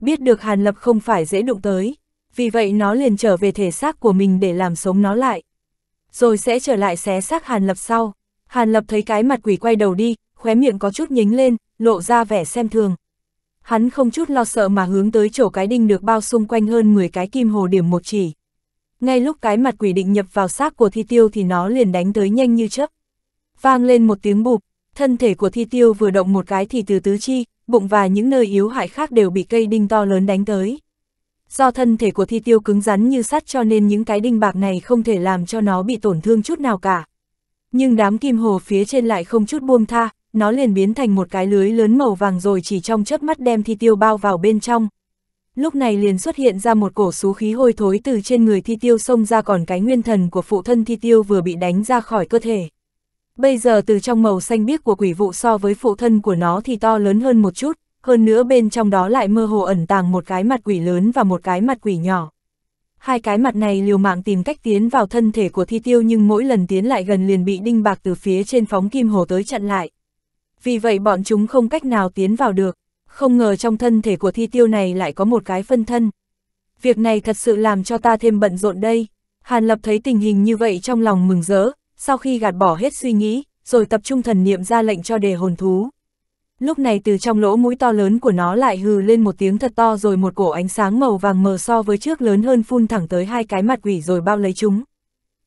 Biết được Hàn Lập không phải dễ đụng tới, vì vậy nó liền trở về thể xác của mình để làm sống nó lại. Rồi sẽ trở lại xé xác Hàn Lập sau. Hàn Lập thấy cái mặt quỷ quay đầu đi, khóe miệng có chút nhính lên, lộ ra vẻ xem thường. Hắn không chút lo sợ mà hướng tới chỗ cái đinh được bao xung quanh hơn 10 cái kim hồ điểm một chỉ. Ngay lúc cái mặt quỷ định nhập vào xác của thi tiêu thì nó liền đánh tới nhanh như chớp. Vang lên một tiếng bụp, thân thể của thi tiêu vừa động một cái thì từ tứ chi, bụng và những nơi yếu hại khác đều bị cây đinh to lớn đánh tới. Do thân thể của thi tiêu cứng rắn như sắt cho nên những cái đinh bạc này không thể làm cho nó bị tổn thương chút nào cả nhưng đám kim hồ phía trên lại không chút buông tha, nó liền biến thành một cái lưới lớn màu vàng rồi chỉ trong chớp mắt đem thi tiêu bao vào bên trong. Lúc này liền xuất hiện ra một cổ xú khí hôi thối từ trên người thi tiêu xông ra còn cái nguyên thần của phụ thân thi tiêu vừa bị đánh ra khỏi cơ thể. Bây giờ từ trong màu xanh biếc của quỷ vụ so với phụ thân của nó thì to lớn hơn một chút, hơn nữa bên trong đó lại mơ hồ ẩn tàng một cái mặt quỷ lớn và một cái mặt quỷ nhỏ hai cái mặt này liều mạng tìm cách tiến vào thân thể của thi tiêu nhưng mỗi lần tiến lại gần liền bị đinh bạc từ phía trên phóng kim hồ tới chặn lại. Vì vậy bọn chúng không cách nào tiến vào được, không ngờ trong thân thể của thi tiêu này lại có một cái phân thân. Việc này thật sự làm cho ta thêm bận rộn đây. Hàn Lập thấy tình hình như vậy trong lòng mừng rỡ, sau khi gạt bỏ hết suy nghĩ, rồi tập trung thần niệm ra lệnh cho đề hồn thú. Lúc này từ trong lỗ mũi to lớn của nó lại hừ lên một tiếng thật to rồi một cổ ánh sáng màu vàng mờ so với trước lớn hơn phun thẳng tới hai cái mặt quỷ rồi bao lấy chúng.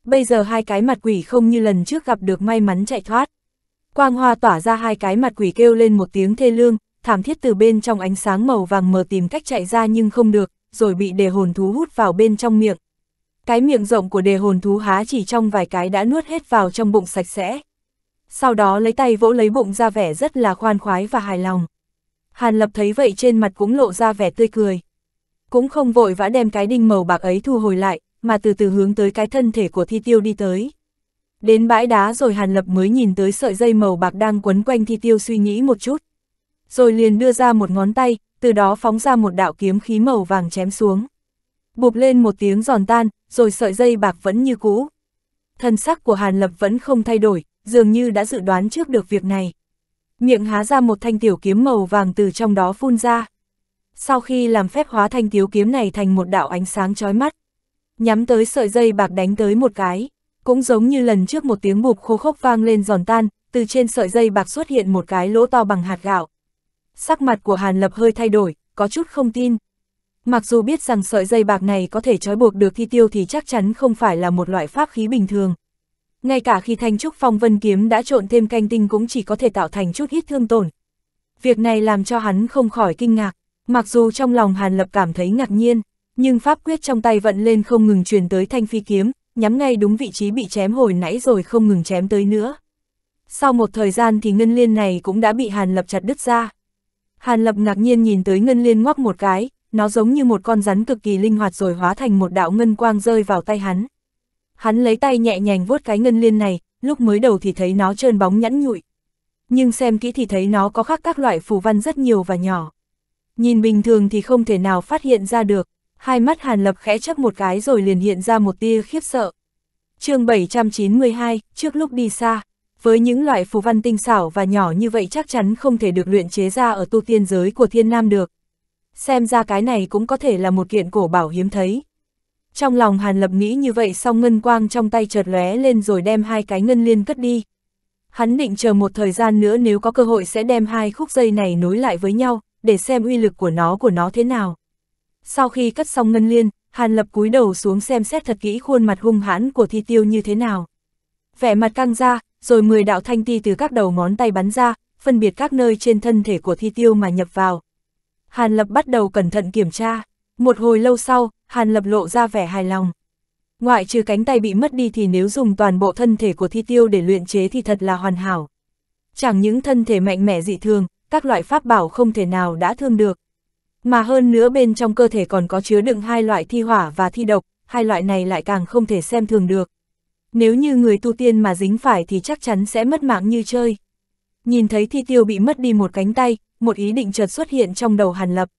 Bây giờ hai cái mặt quỷ không như lần trước gặp được may mắn chạy thoát. Quang hoa tỏa ra hai cái mặt quỷ kêu lên một tiếng thê lương, thảm thiết từ bên trong ánh sáng màu vàng mờ tìm cách chạy ra nhưng không được, rồi bị đề hồn thú hút vào bên trong miệng. Cái miệng rộng của đề hồn thú há chỉ trong vài cái đã nuốt hết vào trong bụng sạch sẽ sau đó lấy tay vỗ lấy bụng ra vẻ rất là khoan khoái và hài lòng. Hàn Lập thấy vậy trên mặt cũng lộ ra vẻ tươi cười. Cũng không vội vã đem cái đinh màu bạc ấy thu hồi lại, mà từ từ hướng tới cái thân thể của thi tiêu đi tới. Đến bãi đá rồi Hàn Lập mới nhìn tới sợi dây màu bạc đang quấn quanh thi tiêu suy nghĩ một chút. Rồi liền đưa ra một ngón tay, từ đó phóng ra một đạo kiếm khí màu vàng chém xuống. Bụp lên một tiếng giòn tan, rồi sợi dây bạc vẫn như cũ. Thân sắc của Hàn Lập vẫn không thay đổi, dường như đã dự đoán trước được việc này. Miệng há ra một thanh tiểu kiếm màu vàng từ trong đó phun ra. Sau khi làm phép hóa thanh tiểu kiếm này thành một đạo ánh sáng chói mắt, nhắm tới sợi dây bạc đánh tới một cái, cũng giống như lần trước một tiếng bụp khô khốc vang lên giòn tan, từ trên sợi dây bạc xuất hiện một cái lỗ to bằng hạt gạo. Sắc mặt của Hàn Lập hơi thay đổi, có chút không tin. Mặc dù biết rằng sợi dây bạc này có thể trói buộc được thi tiêu thì chắc chắn không phải là một loại pháp khí bình thường ngay cả khi thanh trúc phong vân kiếm đã trộn thêm canh tinh cũng chỉ có thể tạo thành chút ít thương tổn. Việc này làm cho hắn không khỏi kinh ngạc, mặc dù trong lòng Hàn Lập cảm thấy ngạc nhiên, nhưng pháp quyết trong tay vận lên không ngừng truyền tới thanh phi kiếm, nhắm ngay đúng vị trí bị chém hồi nãy rồi không ngừng chém tới nữa. Sau một thời gian thì ngân liên này cũng đã bị Hàn Lập chặt đứt ra. Hàn Lập ngạc nhiên nhìn tới ngân liên ngoắc một cái, nó giống như một con rắn cực kỳ linh hoạt rồi hóa thành một đạo ngân quang rơi vào tay hắn hắn lấy tay nhẹ nhàng vuốt cái ngân liên này, lúc mới đầu thì thấy nó trơn bóng nhẵn nhụi. Nhưng xem kỹ thì thấy nó có khác các loại phù văn rất nhiều và nhỏ. Nhìn bình thường thì không thể nào phát hiện ra được, hai mắt Hàn Lập khẽ chấp một cái rồi liền hiện ra một tia khiếp sợ. chương 792, trước lúc đi xa, với những loại phù văn tinh xảo và nhỏ như vậy chắc chắn không thể được luyện chế ra ở tu tiên giới của thiên nam được. Xem ra cái này cũng có thể là một kiện cổ bảo hiếm thấy. Trong lòng Hàn Lập nghĩ như vậy xong ngân quang trong tay chợt lóe lên rồi đem hai cái ngân liên cất đi. Hắn định chờ một thời gian nữa nếu có cơ hội sẽ đem hai khúc dây này nối lại với nhau, để xem uy lực của nó của nó thế nào. Sau khi cắt xong ngân liên, Hàn Lập cúi đầu xuống xem xét thật kỹ khuôn mặt hung hãn của thi tiêu như thế nào. Vẻ mặt căng ra, rồi 10 đạo thanh ti từ các đầu ngón tay bắn ra, phân biệt các nơi trên thân thể của thi tiêu mà nhập vào. Hàn Lập bắt đầu cẩn thận kiểm tra. Một hồi lâu sau, Hàn Lập lộ ra vẻ hài lòng. Ngoại trừ cánh tay bị mất đi thì nếu dùng toàn bộ thân thể của thi tiêu để luyện chế thì thật là hoàn hảo. Chẳng những thân thể mạnh mẽ dị thường, các loại pháp bảo không thể nào đã thương được. Mà hơn nữa bên trong cơ thể còn có chứa đựng hai loại thi hỏa và thi độc, hai loại này lại càng không thể xem thường được. Nếu như người tu tiên mà dính phải thì chắc chắn sẽ mất mạng như chơi. Nhìn thấy thi tiêu bị mất đi một cánh tay, một ý định chợt xuất hiện trong đầu Hàn Lập.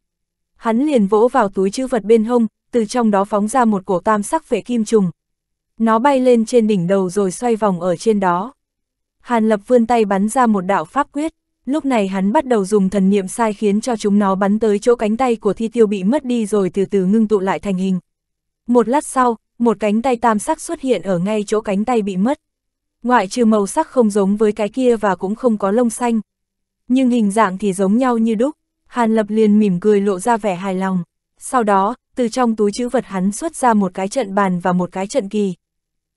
Hắn liền vỗ vào túi chữ vật bên hông, từ trong đó phóng ra một cổ tam sắc phệ kim trùng. Nó bay lên trên đỉnh đầu rồi xoay vòng ở trên đó. Hàn Lập vươn tay bắn ra một đạo pháp quyết, lúc này hắn bắt đầu dùng thần niệm sai khiến cho chúng nó bắn tới chỗ cánh tay của thi tiêu bị mất đi rồi từ từ ngưng tụ lại thành hình. Một lát sau, một cánh tay tam sắc xuất hiện ở ngay chỗ cánh tay bị mất. Ngoại trừ màu sắc không giống với cái kia và cũng không có lông xanh. Nhưng hình dạng thì giống nhau như đúc, Hàn Lập liền mỉm cười lộ ra vẻ hài lòng. Sau đó, từ trong túi chữ vật hắn xuất ra một cái trận bàn và một cái trận kỳ.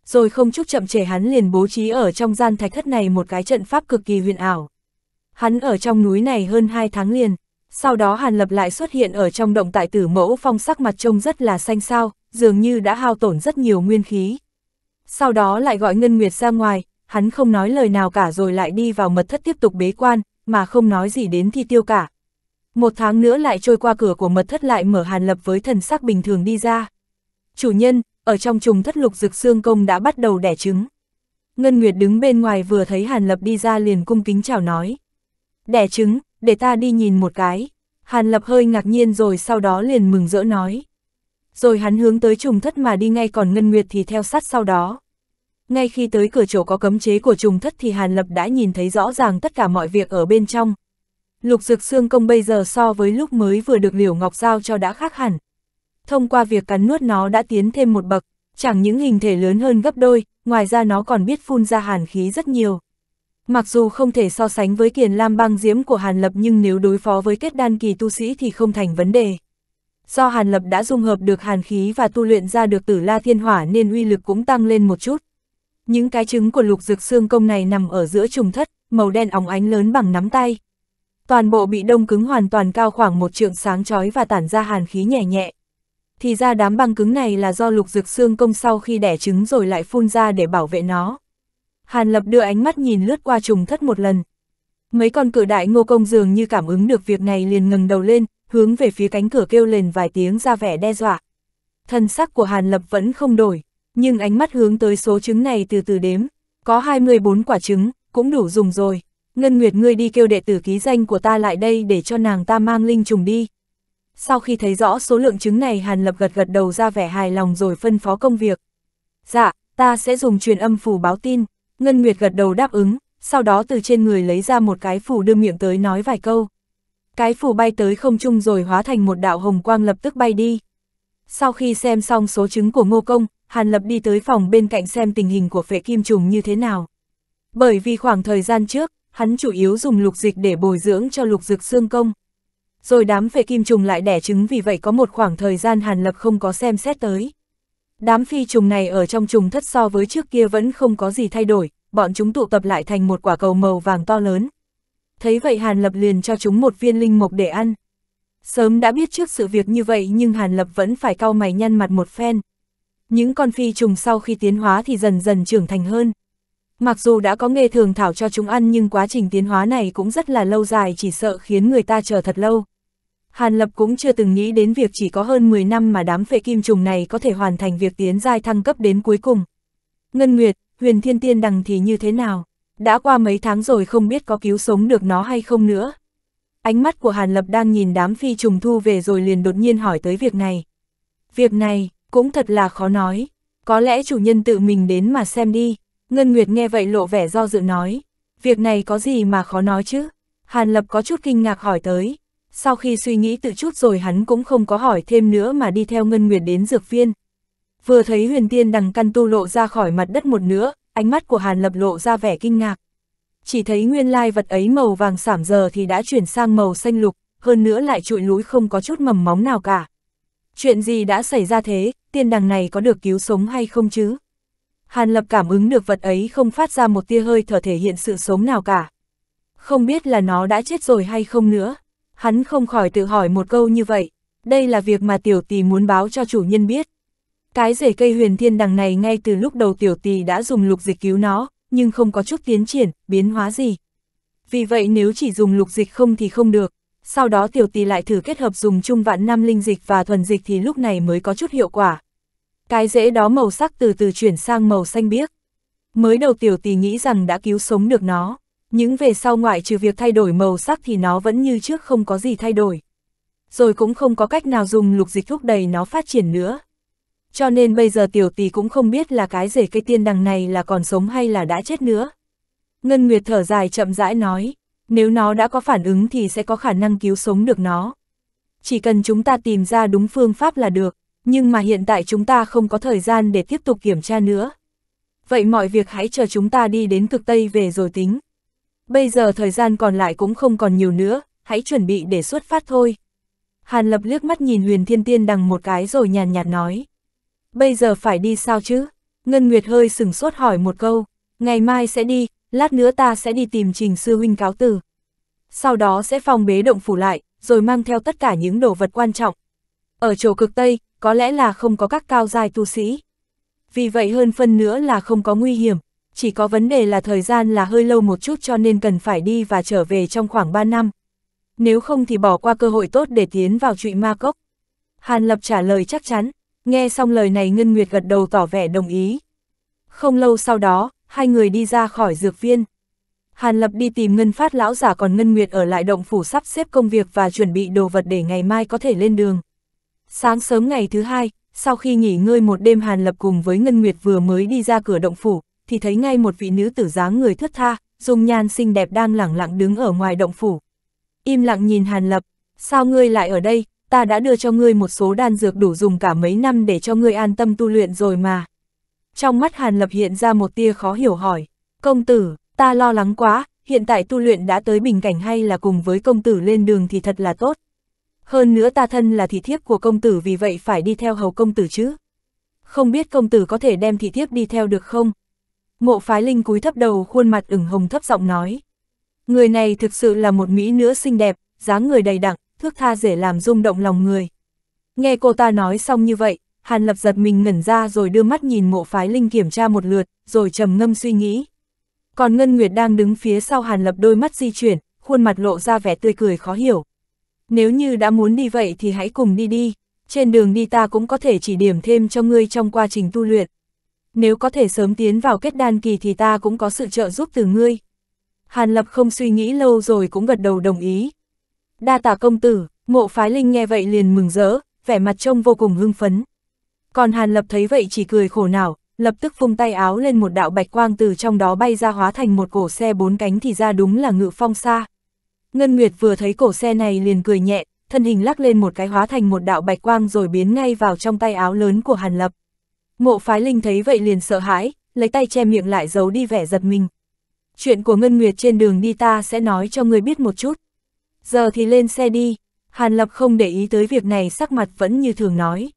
Rồi không chút chậm trễ hắn liền bố trí ở trong gian thạch thất này một cái trận pháp cực kỳ huyền ảo. Hắn ở trong núi này hơn 2 tháng liền, sau đó Hàn Lập lại xuất hiện ở trong động tại tử mẫu phong sắc mặt trông rất là xanh xao, dường như đã hao tổn rất nhiều nguyên khí. Sau đó lại gọi Ngân Nguyệt ra ngoài, hắn không nói lời nào cả rồi lại đi vào mật thất tiếp tục bế quan, mà không nói gì đến thi tiêu cả, một tháng nữa lại trôi qua cửa của mật thất lại mở Hàn Lập với thần sắc bình thường đi ra. Chủ nhân, ở trong trùng thất lục dực xương công đã bắt đầu đẻ trứng. Ngân Nguyệt đứng bên ngoài vừa thấy Hàn Lập đi ra liền cung kính chào nói. Đẻ trứng, để ta đi nhìn một cái. Hàn Lập hơi ngạc nhiên rồi sau đó liền mừng rỡ nói. Rồi hắn hướng tới trùng thất mà đi ngay còn Ngân Nguyệt thì theo sát sau đó. Ngay khi tới cửa chỗ có cấm chế của trùng thất thì Hàn Lập đã nhìn thấy rõ ràng tất cả mọi việc ở bên trong, Lục Dược xương công bây giờ so với lúc mới vừa được Liễu Ngọc Giao cho đã khác hẳn. Thông qua việc cắn nuốt nó đã tiến thêm một bậc, chẳng những hình thể lớn hơn gấp đôi, ngoài ra nó còn biết phun ra hàn khí rất nhiều. Mặc dù không thể so sánh với kiền lam băng diễm của Hàn Lập nhưng nếu đối phó với kết đan kỳ tu sĩ thì không thành vấn đề. Do Hàn Lập đã dung hợp được hàn khí và tu luyện ra được tử la thiên hỏa nên uy lực cũng tăng lên một chút. Những cái trứng của lục dược xương công này nằm ở giữa trùng thất, màu đen óng ánh lớn bằng nắm tay, Toàn bộ bị đông cứng hoàn toàn cao khoảng một trượng sáng chói và tản ra hàn khí nhẹ nhẹ. Thì ra đám băng cứng này là do lục dực xương công sau khi đẻ trứng rồi lại phun ra để bảo vệ nó. Hàn lập đưa ánh mắt nhìn lướt qua trùng thất một lần. Mấy con cử đại ngô công dường như cảm ứng được việc này liền ngừng đầu lên, hướng về phía cánh cửa kêu lên vài tiếng ra vẻ đe dọa. Thân sắc của Hàn Lập vẫn không đổi, nhưng ánh mắt hướng tới số trứng này từ từ đếm, có 24 quả trứng, cũng đủ dùng rồi. Ngân Nguyệt ngươi đi kêu đệ tử ký danh của ta lại đây để cho nàng ta mang linh trùng đi. Sau khi thấy rõ số lượng trứng này Hàn Lập gật gật đầu ra vẻ hài lòng rồi phân phó công việc. Dạ, ta sẽ dùng truyền âm phủ báo tin. Ngân Nguyệt gật đầu đáp ứng, sau đó từ trên người lấy ra một cái phủ đưa miệng tới nói vài câu. Cái phủ bay tới không trung rồi hóa thành một đạo hồng quang lập tức bay đi. Sau khi xem xong số trứng của Ngô Công, Hàn Lập đi tới phòng bên cạnh xem tình hình của phệ kim trùng như thế nào. Bởi vì khoảng thời gian trước, hắn chủ yếu dùng lục dịch để bồi dưỡng cho lục dực xương công. Rồi đám phệ kim trùng lại đẻ trứng vì vậy có một khoảng thời gian Hàn Lập không có xem xét tới. Đám phi trùng này ở trong trùng thất so với trước kia vẫn không có gì thay đổi, bọn chúng tụ tập lại thành một quả cầu màu vàng to lớn. Thấy vậy Hàn Lập liền cho chúng một viên linh mộc để ăn. Sớm đã biết trước sự việc như vậy nhưng Hàn Lập vẫn phải cau mày nhăn mặt một phen. Những con phi trùng sau khi tiến hóa thì dần dần trưởng thành hơn. Mặc dù đã có nghề thường thảo cho chúng ăn nhưng quá trình tiến hóa này cũng rất là lâu dài chỉ sợ khiến người ta chờ thật lâu. Hàn Lập cũng chưa từng nghĩ đến việc chỉ có hơn 10 năm mà đám phệ kim trùng này có thể hoàn thành việc tiến giai thăng cấp đến cuối cùng. Ngân Nguyệt, huyền thiên tiên đằng thì như thế nào? Đã qua mấy tháng rồi không biết có cứu sống được nó hay không nữa. Ánh mắt của Hàn Lập đang nhìn đám phi trùng thu về rồi liền đột nhiên hỏi tới việc này. Việc này, cũng thật là khó nói. Có lẽ chủ nhân tự mình đến mà xem đi. Ngân Nguyệt nghe vậy lộ vẻ do dự nói, việc này có gì mà khó nói chứ? Hàn Lập có chút kinh ngạc hỏi tới. Sau khi suy nghĩ tự chút rồi hắn cũng không có hỏi thêm nữa mà đi theo Ngân Nguyệt đến dược viên. Vừa thấy huyền tiên đằng căn tu lộ ra khỏi mặt đất một nữa, ánh mắt của Hàn Lập lộ ra vẻ kinh ngạc. Chỉ thấy nguyên lai vật ấy màu vàng sảm giờ thì đã chuyển sang màu xanh lục, hơn nữa lại trụi lũi không có chút mầm móng nào cả. Chuyện gì đã xảy ra thế, tiên đằng này có được cứu sống hay không chứ? Hàn Lập cảm ứng được vật ấy không phát ra một tia hơi thở thể hiện sự sống nào cả. Không biết là nó đã chết rồi hay không nữa. Hắn không khỏi tự hỏi một câu như vậy. Đây là việc mà tiểu tỷ muốn báo cho chủ nhân biết. Cái rể cây huyền thiên đằng này ngay từ lúc đầu tiểu tỷ đã dùng lục dịch cứu nó, nhưng không có chút tiến triển, biến hóa gì. Vì vậy nếu chỉ dùng lục dịch không thì không được. Sau đó tiểu tỷ lại thử kết hợp dùng chung vạn năm linh dịch và thuần dịch thì lúc này mới có chút hiệu quả. Cái rễ đó màu sắc từ từ chuyển sang màu xanh biếc. Mới đầu tiểu Tì nghĩ rằng đã cứu sống được nó, những về sau ngoại trừ việc thay đổi màu sắc thì nó vẫn như trước không có gì thay đổi. Rồi cũng không có cách nào dùng lục dịch thúc đẩy nó phát triển nữa. Cho nên bây giờ tiểu Tì cũng không biết là cái rể cây tiên đằng này là còn sống hay là đã chết nữa. Ngân Nguyệt thở dài chậm rãi nói, nếu nó đã có phản ứng thì sẽ có khả năng cứu sống được nó. Chỉ cần chúng ta tìm ra đúng phương pháp là được. Nhưng mà hiện tại chúng ta không có thời gian để tiếp tục kiểm tra nữa. Vậy mọi việc hãy chờ chúng ta đi đến cực Tây về rồi tính. Bây giờ thời gian còn lại cũng không còn nhiều nữa, hãy chuẩn bị để xuất phát thôi. Hàn Lập liếc mắt nhìn huyền thiên tiên đằng một cái rồi nhàn nhạt nói. Bây giờ phải đi sao chứ? Ngân Nguyệt hơi sừng sốt hỏi một câu. Ngày mai sẽ đi, lát nữa ta sẽ đi tìm trình sư huynh cáo từ. Sau đó sẽ phòng bế động phủ lại, rồi mang theo tất cả những đồ vật quan trọng. Ở chỗ cực Tây, có lẽ là không có các cao giai tu sĩ. Vì vậy hơn phân nữa là không có nguy hiểm, chỉ có vấn đề là thời gian là hơi lâu một chút cho nên cần phải đi và trở về trong khoảng 3 năm. Nếu không thì bỏ qua cơ hội tốt để tiến vào trụy ma cốc. Hàn Lập trả lời chắc chắn, nghe xong lời này Ngân Nguyệt gật đầu tỏ vẻ đồng ý. Không lâu sau đó, hai người đi ra khỏi dược viên. Hàn Lập đi tìm Ngân Phát lão giả còn Ngân Nguyệt ở lại động phủ sắp xếp công việc và chuẩn bị đồ vật để ngày mai có thể lên đường. Sáng sớm ngày thứ hai, sau khi nghỉ ngơi một đêm Hàn Lập cùng với Ngân Nguyệt vừa mới đi ra cửa động phủ, thì thấy ngay một vị nữ tử dáng người thướt tha, dung nhan xinh đẹp đang lẳng lặng đứng ở ngoài động phủ. Im lặng nhìn Hàn Lập, sao ngươi lại ở đây, ta đã đưa cho ngươi một số đan dược đủ dùng cả mấy năm để cho ngươi an tâm tu luyện rồi mà. Trong mắt Hàn Lập hiện ra một tia khó hiểu hỏi, công tử, ta lo lắng quá, hiện tại tu luyện đã tới bình cảnh hay là cùng với công tử lên đường thì thật là tốt. Hơn nữa ta thân là thị thiếp của công tử vì vậy phải đi theo hầu công tử chứ. Không biết công tử có thể đem thị thiếp đi theo được không? Mộ phái linh cúi thấp đầu khuôn mặt ửng hồng thấp giọng nói. Người này thực sự là một mỹ nữ xinh đẹp, dáng người đầy đặn, thước tha dễ làm rung động lòng người. Nghe cô ta nói xong như vậy, Hàn Lập giật mình ngẩn ra rồi đưa mắt nhìn mộ phái linh kiểm tra một lượt, rồi trầm ngâm suy nghĩ. Còn Ngân Nguyệt đang đứng phía sau Hàn Lập đôi mắt di chuyển, khuôn mặt lộ ra vẻ tươi cười khó hiểu. Nếu như đã muốn đi vậy thì hãy cùng đi đi, trên đường đi ta cũng có thể chỉ điểm thêm cho ngươi trong quá trình tu luyện. Nếu có thể sớm tiến vào kết đan kỳ thì ta cũng có sự trợ giúp từ ngươi. Hàn Lập không suy nghĩ lâu rồi cũng gật đầu đồng ý. Đa tả công tử, mộ phái linh nghe vậy liền mừng rỡ, vẻ mặt trông vô cùng hưng phấn. Còn Hàn Lập thấy vậy chỉ cười khổ não, lập tức vung tay áo lên một đạo bạch quang từ trong đó bay ra hóa thành một cổ xe bốn cánh thì ra đúng là ngự phong xa. Ngân Nguyệt vừa thấy cổ xe này liền cười nhẹ, thân hình lắc lên một cái hóa thành một đạo bạch quang rồi biến ngay vào trong tay áo lớn của Hàn Lập. Mộ phái linh thấy vậy liền sợ hãi, lấy tay che miệng lại giấu đi vẻ giật mình. Chuyện của Ngân Nguyệt trên đường đi ta sẽ nói cho người biết một chút. Giờ thì lên xe đi, Hàn Lập không để ý tới việc này sắc mặt vẫn như thường nói.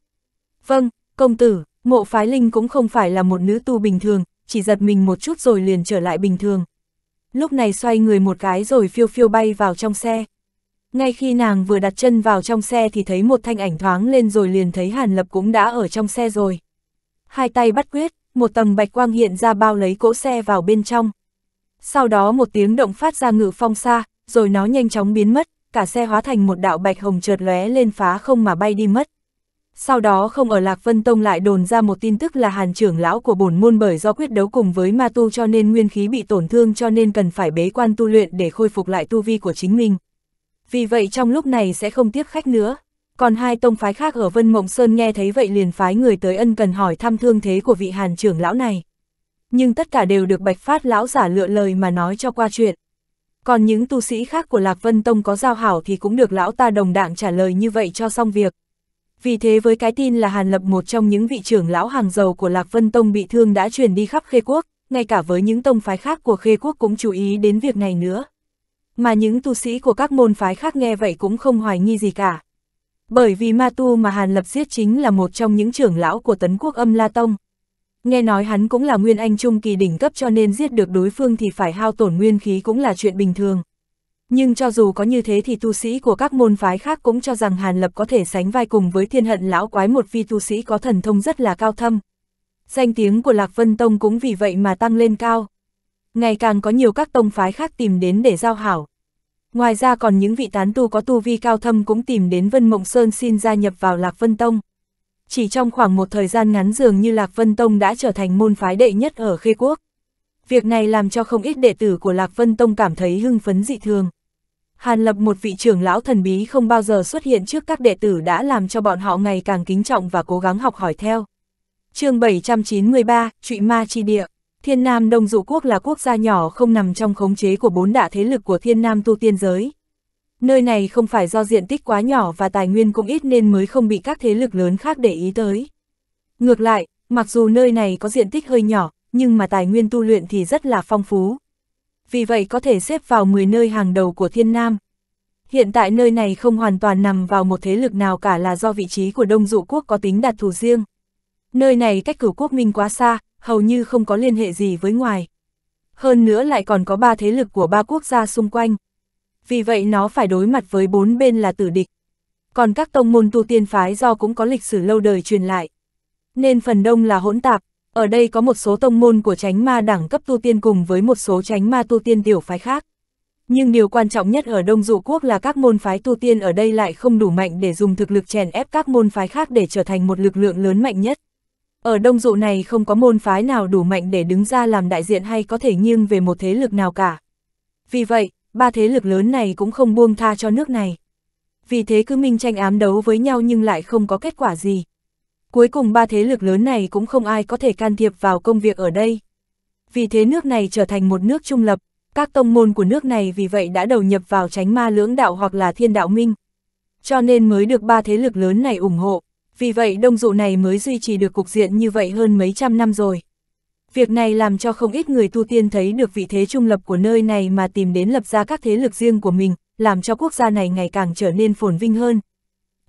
Vâng, công tử, mộ phái linh cũng không phải là một nữ tu bình thường, chỉ giật mình một chút rồi liền trở lại bình thường lúc này xoay người một cái rồi phiêu phiêu bay vào trong xe. Ngay khi nàng vừa đặt chân vào trong xe thì thấy một thanh ảnh thoáng lên rồi liền thấy Hàn Lập cũng đã ở trong xe rồi. Hai tay bắt quyết, một tầng bạch quang hiện ra bao lấy cỗ xe vào bên trong. Sau đó một tiếng động phát ra ngự phong xa, rồi nó nhanh chóng biến mất, cả xe hóa thành một đạo bạch hồng chợt lóe lên phá không mà bay đi mất sau đó không ở Lạc Vân Tông lại đồn ra một tin tức là hàn trưởng lão của bổn môn bởi do quyết đấu cùng với ma tu cho nên nguyên khí bị tổn thương cho nên cần phải bế quan tu luyện để khôi phục lại tu vi của chính mình. Vì vậy trong lúc này sẽ không tiếp khách nữa. Còn hai tông phái khác ở Vân Mộng Sơn nghe thấy vậy liền phái người tới ân cần hỏi thăm thương thế của vị hàn trưởng lão này. Nhưng tất cả đều được bạch phát lão giả lựa lời mà nói cho qua chuyện. Còn những tu sĩ khác của Lạc Vân Tông có giao hảo thì cũng được lão ta đồng đảng trả lời như vậy cho xong việc. Vì thế với cái tin là Hàn Lập một trong những vị trưởng lão hàng giàu của Lạc Vân Tông bị thương đã truyền đi khắp khê quốc, ngay cả với những tông phái khác của khê quốc cũng chú ý đến việc này nữa. Mà những tu sĩ của các môn phái khác nghe vậy cũng không hoài nghi gì cả. Bởi vì ma tu mà Hàn Lập giết chính là một trong những trưởng lão của tấn quốc âm La Tông. Nghe nói hắn cũng là nguyên anh trung kỳ đỉnh cấp cho nên giết được đối phương thì phải hao tổn nguyên khí cũng là chuyện bình thường. Nhưng cho dù có như thế thì tu sĩ của các môn phái khác cũng cho rằng Hàn Lập có thể sánh vai cùng với thiên hận lão quái một vi tu sĩ có thần thông rất là cao thâm. Danh tiếng của Lạc Vân Tông cũng vì vậy mà tăng lên cao. Ngày càng có nhiều các tông phái khác tìm đến để giao hảo. Ngoài ra còn những vị tán tu có tu vi cao thâm cũng tìm đến Vân Mộng Sơn xin gia nhập vào Lạc Vân Tông. Chỉ trong khoảng một thời gian ngắn dường như Lạc Vân Tông đã trở thành môn phái đệ nhất ở khê quốc. Việc này làm cho không ít đệ tử của Lạc Vân Tông cảm thấy hưng phấn dị thường. Hàn Lập một vị trưởng lão thần bí không bao giờ xuất hiện trước các đệ tử đã làm cho bọn họ ngày càng kính trọng và cố gắng học hỏi theo. chương 793, Trụy Ma Chi Địa Thiên Nam Đông Dụ Quốc là quốc gia nhỏ không nằm trong khống chế của bốn đại thế lực của Thiên Nam tu tiên giới. Nơi này không phải do diện tích quá nhỏ và tài nguyên cũng ít nên mới không bị các thế lực lớn khác để ý tới. Ngược lại, mặc dù nơi này có diện tích hơi nhỏ, nhưng mà tài nguyên tu luyện thì rất là phong phú vì vậy có thể xếp vào 10 nơi hàng đầu của Thiên Nam. Hiện tại nơi này không hoàn toàn nằm vào một thế lực nào cả là do vị trí của Đông Dụ Quốc có tính đặc thù riêng. Nơi này cách cửu quốc minh quá xa, hầu như không có liên hệ gì với ngoài. Hơn nữa lại còn có ba thế lực của ba quốc gia xung quanh. Vì vậy nó phải đối mặt với bốn bên là tử địch. Còn các tông môn tu tiên phái do cũng có lịch sử lâu đời truyền lại. Nên phần đông là hỗn tạp, ở đây có một số tông môn của tránh ma đẳng cấp tu tiên cùng với một số tránh ma tu tiên tiểu phái khác. Nhưng điều quan trọng nhất ở Đông Dụ Quốc là các môn phái tu tiên ở đây lại không đủ mạnh để dùng thực lực chèn ép các môn phái khác để trở thành một lực lượng lớn mạnh nhất. Ở Đông Dụ này không có môn phái nào đủ mạnh để đứng ra làm đại diện hay có thể nghiêng về một thế lực nào cả. Vì vậy, ba thế lực lớn này cũng không buông tha cho nước này. Vì thế cứ minh tranh ám đấu với nhau nhưng lại không có kết quả gì. Cuối cùng ba thế lực lớn này cũng không ai có thể can thiệp vào công việc ở đây. Vì thế nước này trở thành một nước trung lập, các tông môn của nước này vì vậy đã đầu nhập vào tránh ma lưỡng đạo hoặc là thiên đạo minh. Cho nên mới được ba thế lực lớn này ủng hộ, vì vậy đông dụ này mới duy trì được cục diện như vậy hơn mấy trăm năm rồi. Việc này làm cho không ít người tu tiên thấy được vị thế trung lập của nơi này mà tìm đến lập ra các thế lực riêng của mình, làm cho quốc gia này ngày càng trở nên phồn vinh hơn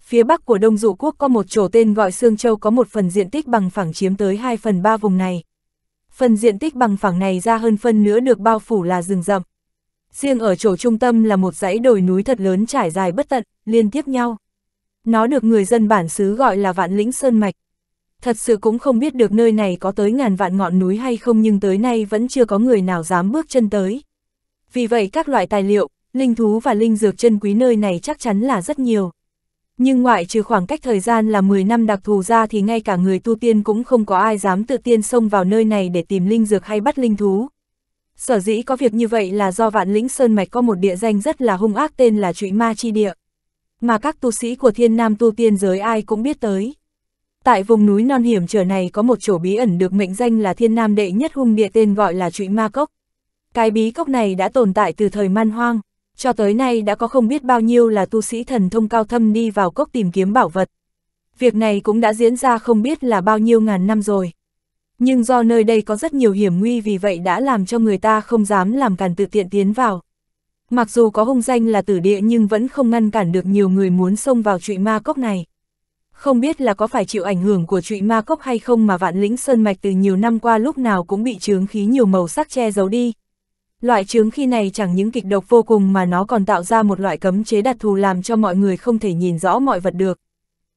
phía bắc của Đông Dụ Quốc có một chỗ tên gọi Sương Châu có một phần diện tích bằng phẳng chiếm tới 2 phần 3 vùng này. Phần diện tích bằng phẳng này ra hơn phân nữa được bao phủ là rừng rậm. Riêng ở chỗ trung tâm là một dãy đồi núi thật lớn trải dài bất tận, liên tiếp nhau. Nó được người dân bản xứ gọi là Vạn Lĩnh Sơn Mạch. Thật sự cũng không biết được nơi này có tới ngàn vạn ngọn núi hay không nhưng tới nay vẫn chưa có người nào dám bước chân tới. Vì vậy các loại tài liệu, linh thú và linh dược chân quý nơi này chắc chắn là rất nhiều nhưng ngoại trừ khoảng cách thời gian là 10 năm đặc thù ra thì ngay cả người tu tiên cũng không có ai dám tự tiên xông vào nơi này để tìm linh dược hay bắt linh thú. Sở dĩ có việc như vậy là do vạn lĩnh Sơn Mạch có một địa danh rất là hung ác tên là trụy ma chi địa, mà các tu sĩ của thiên nam tu tiên giới ai cũng biết tới. Tại vùng núi non hiểm trở này có một chỗ bí ẩn được mệnh danh là thiên nam đệ nhất hung địa tên gọi là trụy ma cốc. Cái bí cốc này đã tồn tại từ thời man hoang cho tới nay đã có không biết bao nhiêu là tu sĩ thần thông cao thâm đi vào cốc tìm kiếm bảo vật. Việc này cũng đã diễn ra không biết là bao nhiêu ngàn năm rồi. Nhưng do nơi đây có rất nhiều hiểm nguy vì vậy đã làm cho người ta không dám làm càn tự tiện tiến vào. Mặc dù có hung danh là tử địa nhưng vẫn không ngăn cản được nhiều người muốn xông vào trụy ma cốc này. Không biết là có phải chịu ảnh hưởng của trụy ma cốc hay không mà vạn lĩnh sơn mạch từ nhiều năm qua lúc nào cũng bị chướng khí nhiều màu sắc che giấu đi, Loại chứng khi này chẳng những kịch độc vô cùng mà nó còn tạo ra một loại cấm chế đặc thù làm cho mọi người không thể nhìn rõ mọi vật được.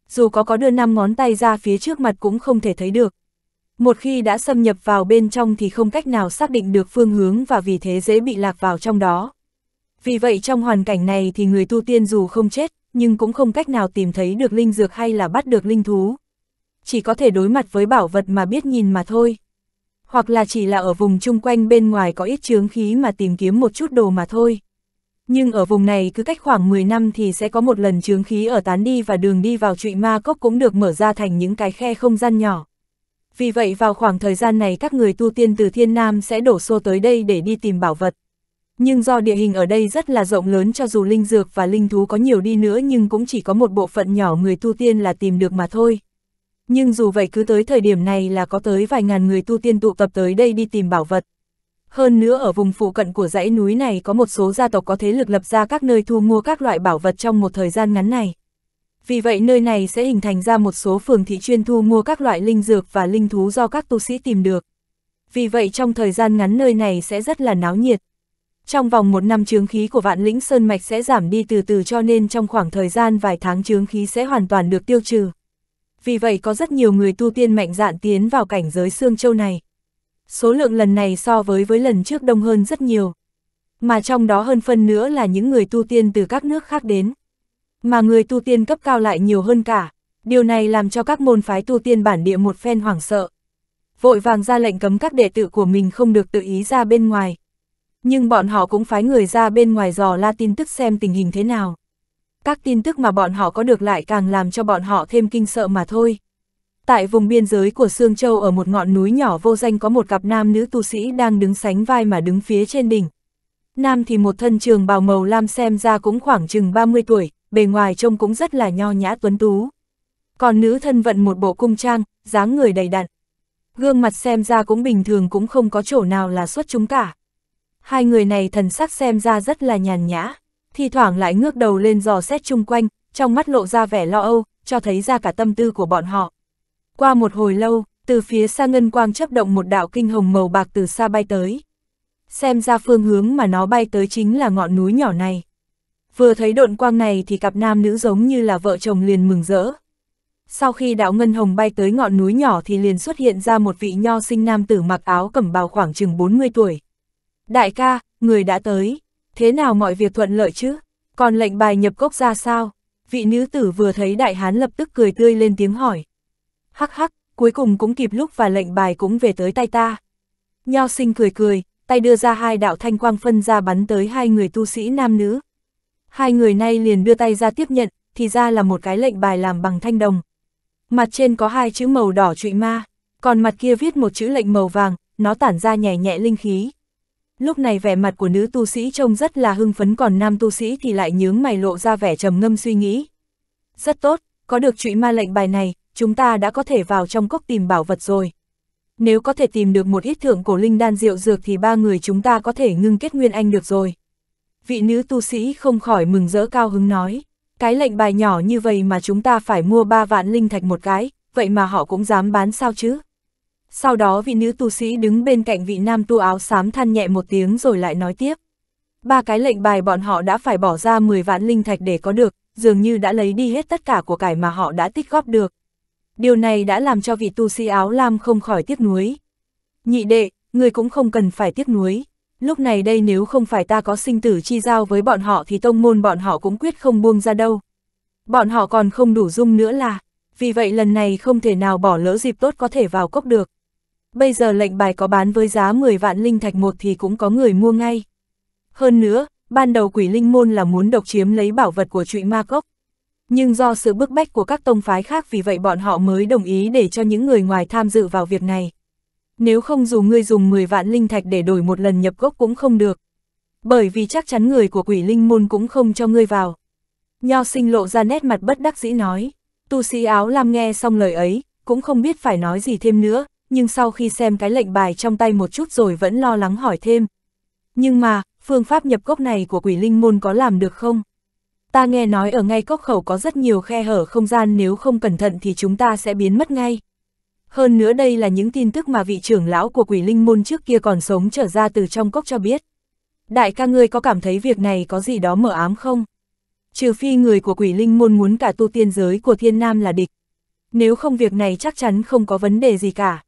Dù có có đưa năm ngón tay ra phía trước mặt cũng không thể thấy được. Một khi đã xâm nhập vào bên trong thì không cách nào xác định được phương hướng và vì thế dễ bị lạc vào trong đó. Vì vậy trong hoàn cảnh này thì người tu tiên dù không chết, nhưng cũng không cách nào tìm thấy được linh dược hay là bắt được linh thú. Chỉ có thể đối mặt với bảo vật mà biết nhìn mà thôi hoặc là chỉ là ở vùng chung quanh bên ngoài có ít chướng khí mà tìm kiếm một chút đồ mà thôi. Nhưng ở vùng này cứ cách khoảng 10 năm thì sẽ có một lần chướng khí ở tán đi và đường đi vào trụy ma cốc cũng được mở ra thành những cái khe không gian nhỏ. Vì vậy vào khoảng thời gian này các người tu tiên từ thiên nam sẽ đổ xô tới đây để đi tìm bảo vật. Nhưng do địa hình ở đây rất là rộng lớn cho dù linh dược và linh thú có nhiều đi nữa nhưng cũng chỉ có một bộ phận nhỏ người tu tiên là tìm được mà thôi. Nhưng dù vậy cứ tới thời điểm này là có tới vài ngàn người tu tiên tụ tập tới đây đi tìm bảo vật. Hơn nữa ở vùng phụ cận của dãy núi này có một số gia tộc có thế lực lập ra các nơi thu mua các loại bảo vật trong một thời gian ngắn này. Vì vậy nơi này sẽ hình thành ra một số phường thị chuyên thu mua các loại linh dược và linh thú do các tu sĩ tìm được. Vì vậy trong thời gian ngắn nơi này sẽ rất là náo nhiệt. Trong vòng một năm chướng khí của vạn lĩnh sơn mạch sẽ giảm đi từ từ cho nên trong khoảng thời gian vài tháng chướng khí sẽ hoàn toàn được tiêu trừ vì vậy có rất nhiều người tu tiên mạnh dạn tiến vào cảnh giới xương châu này. Số lượng lần này so với với lần trước đông hơn rất nhiều. Mà trong đó hơn phân nữa là những người tu tiên từ các nước khác đến. Mà người tu tiên cấp cao lại nhiều hơn cả, điều này làm cho các môn phái tu tiên bản địa một phen hoảng sợ. Vội vàng ra lệnh cấm các đệ tử của mình không được tự ý ra bên ngoài. Nhưng bọn họ cũng phái người ra bên ngoài dò la tin tức xem tình hình thế nào các tin tức mà bọn họ có được lại càng làm cho bọn họ thêm kinh sợ mà thôi. Tại vùng biên giới của Sương Châu ở một ngọn núi nhỏ vô danh có một cặp nam nữ tu sĩ đang đứng sánh vai mà đứng phía trên đỉnh. Nam thì một thân trường bào màu lam xem ra cũng khoảng chừng 30 tuổi, bề ngoài trông cũng rất là nho nhã tuấn tú. Còn nữ thân vận một bộ cung trang, dáng người đầy đặn. Gương mặt xem ra cũng bình thường cũng không có chỗ nào là xuất chúng cả. Hai người này thần sắc xem ra rất là nhàn nhã thi thoảng lại ngước đầu lên dò xét chung quanh, trong mắt lộ ra vẻ lo âu, cho thấy ra cả tâm tư của bọn họ. Qua một hồi lâu, từ phía xa ngân quang chấp động một đạo kinh hồng màu bạc từ xa bay tới. Xem ra phương hướng mà nó bay tới chính là ngọn núi nhỏ này. Vừa thấy độn quang này thì cặp nam nữ giống như là vợ chồng liền mừng rỡ. Sau khi đạo ngân hồng bay tới ngọn núi nhỏ thì liền xuất hiện ra một vị nho sinh nam tử mặc áo cẩm bào khoảng chừng 40 tuổi. Đại ca, người đã tới, thế nào mọi việc thuận lợi chứ? Còn lệnh bài nhập cốc ra sao? Vị nữ tử vừa thấy đại hán lập tức cười tươi lên tiếng hỏi. Hắc hắc, cuối cùng cũng kịp lúc và lệnh bài cũng về tới tay ta. Nho sinh cười cười, tay đưa ra hai đạo thanh quang phân ra bắn tới hai người tu sĩ nam nữ. Hai người nay liền đưa tay ra tiếp nhận, thì ra là một cái lệnh bài làm bằng thanh đồng. Mặt trên có hai chữ màu đỏ trụy ma, còn mặt kia viết một chữ lệnh màu vàng, nó tản ra nhẹ nhẹ linh khí lúc này vẻ mặt của nữ tu sĩ trông rất là hưng phấn còn nam tu sĩ thì lại nhướng mày lộ ra vẻ trầm ngâm suy nghĩ. Rất tốt, có được trụy ma lệnh bài này, chúng ta đã có thể vào trong cốc tìm bảo vật rồi. Nếu có thể tìm được một ít thượng cổ linh đan rượu dược thì ba người chúng ta có thể ngưng kết nguyên anh được rồi. Vị nữ tu sĩ không khỏi mừng rỡ cao hứng nói, cái lệnh bài nhỏ như vậy mà chúng ta phải mua ba vạn linh thạch một cái, vậy mà họ cũng dám bán sao chứ? Sau đó vị nữ tu sĩ đứng bên cạnh vị nam tu áo xám than nhẹ một tiếng rồi lại nói tiếp. Ba cái lệnh bài bọn họ đã phải bỏ ra 10 vạn linh thạch để có được, dường như đã lấy đi hết tất cả của cải mà họ đã tích góp được. Điều này đã làm cho vị tu sĩ áo lam không khỏi tiếc nuối. Nhị đệ, người cũng không cần phải tiếc nuối. Lúc này đây nếu không phải ta có sinh tử chi giao với bọn họ thì tông môn bọn họ cũng quyết không buông ra đâu. Bọn họ còn không đủ dung nữa là, vì vậy lần này không thể nào bỏ lỡ dịp tốt có thể vào cốc được. Bây giờ lệnh bài có bán với giá 10 vạn linh thạch một thì cũng có người mua ngay. Hơn nữa, ban đầu quỷ linh môn là muốn độc chiếm lấy bảo vật của trụy ma cốc. Nhưng do sự bức bách của các tông phái khác vì vậy bọn họ mới đồng ý để cho những người ngoài tham dự vào việc này. Nếu không dù ngươi dùng 10 vạn linh thạch để đổi một lần nhập gốc cũng không được. Bởi vì chắc chắn người của quỷ linh môn cũng không cho ngươi vào. Nho sinh lộ ra nét mặt bất đắc dĩ nói. Tu sĩ áo lam nghe xong lời ấy, cũng không biết phải nói gì thêm nữa, nhưng sau khi xem cái lệnh bài trong tay một chút rồi vẫn lo lắng hỏi thêm. Nhưng mà, phương pháp nhập cốc này của quỷ linh môn có làm được không? Ta nghe nói ở ngay cốc khẩu có rất nhiều khe hở không gian nếu không cẩn thận thì chúng ta sẽ biến mất ngay. Hơn nữa đây là những tin tức mà vị trưởng lão của quỷ linh môn trước kia còn sống trở ra từ trong cốc cho biết. Đại ca ngươi có cảm thấy việc này có gì đó mở ám không? Trừ phi người của quỷ linh môn muốn cả tu tiên giới của thiên nam là địch. Nếu không việc này chắc chắn không có vấn đề gì cả.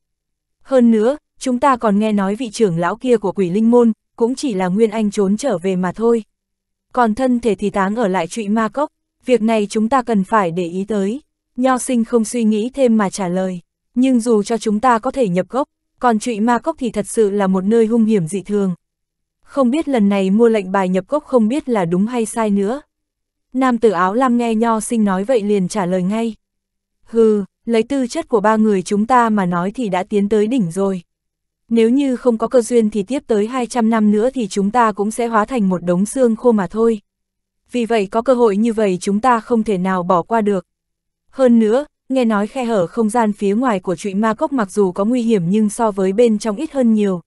Hơn nữa, chúng ta còn nghe nói vị trưởng lão kia của quỷ linh môn, cũng chỉ là Nguyên Anh trốn trở về mà thôi. Còn thân thể thì táng ở lại trụy ma cốc, việc này chúng ta cần phải để ý tới. Nho sinh không suy nghĩ thêm mà trả lời, nhưng dù cho chúng ta có thể nhập gốc, còn trụy ma cốc thì thật sự là một nơi hung hiểm dị thường. Không biết lần này mua lệnh bài nhập cốc không biết là đúng hay sai nữa. Nam tử áo lam nghe nho sinh nói vậy liền trả lời ngay. Hừ, lấy tư chất của ba người chúng ta mà nói thì đã tiến tới đỉnh rồi. Nếu như không có cơ duyên thì tiếp tới 200 năm nữa thì chúng ta cũng sẽ hóa thành một đống xương khô mà thôi. Vì vậy có cơ hội như vậy chúng ta không thể nào bỏ qua được. Hơn nữa, nghe nói khe hở không gian phía ngoài của trụy ma cốc mặc dù có nguy hiểm nhưng so với bên trong ít hơn nhiều.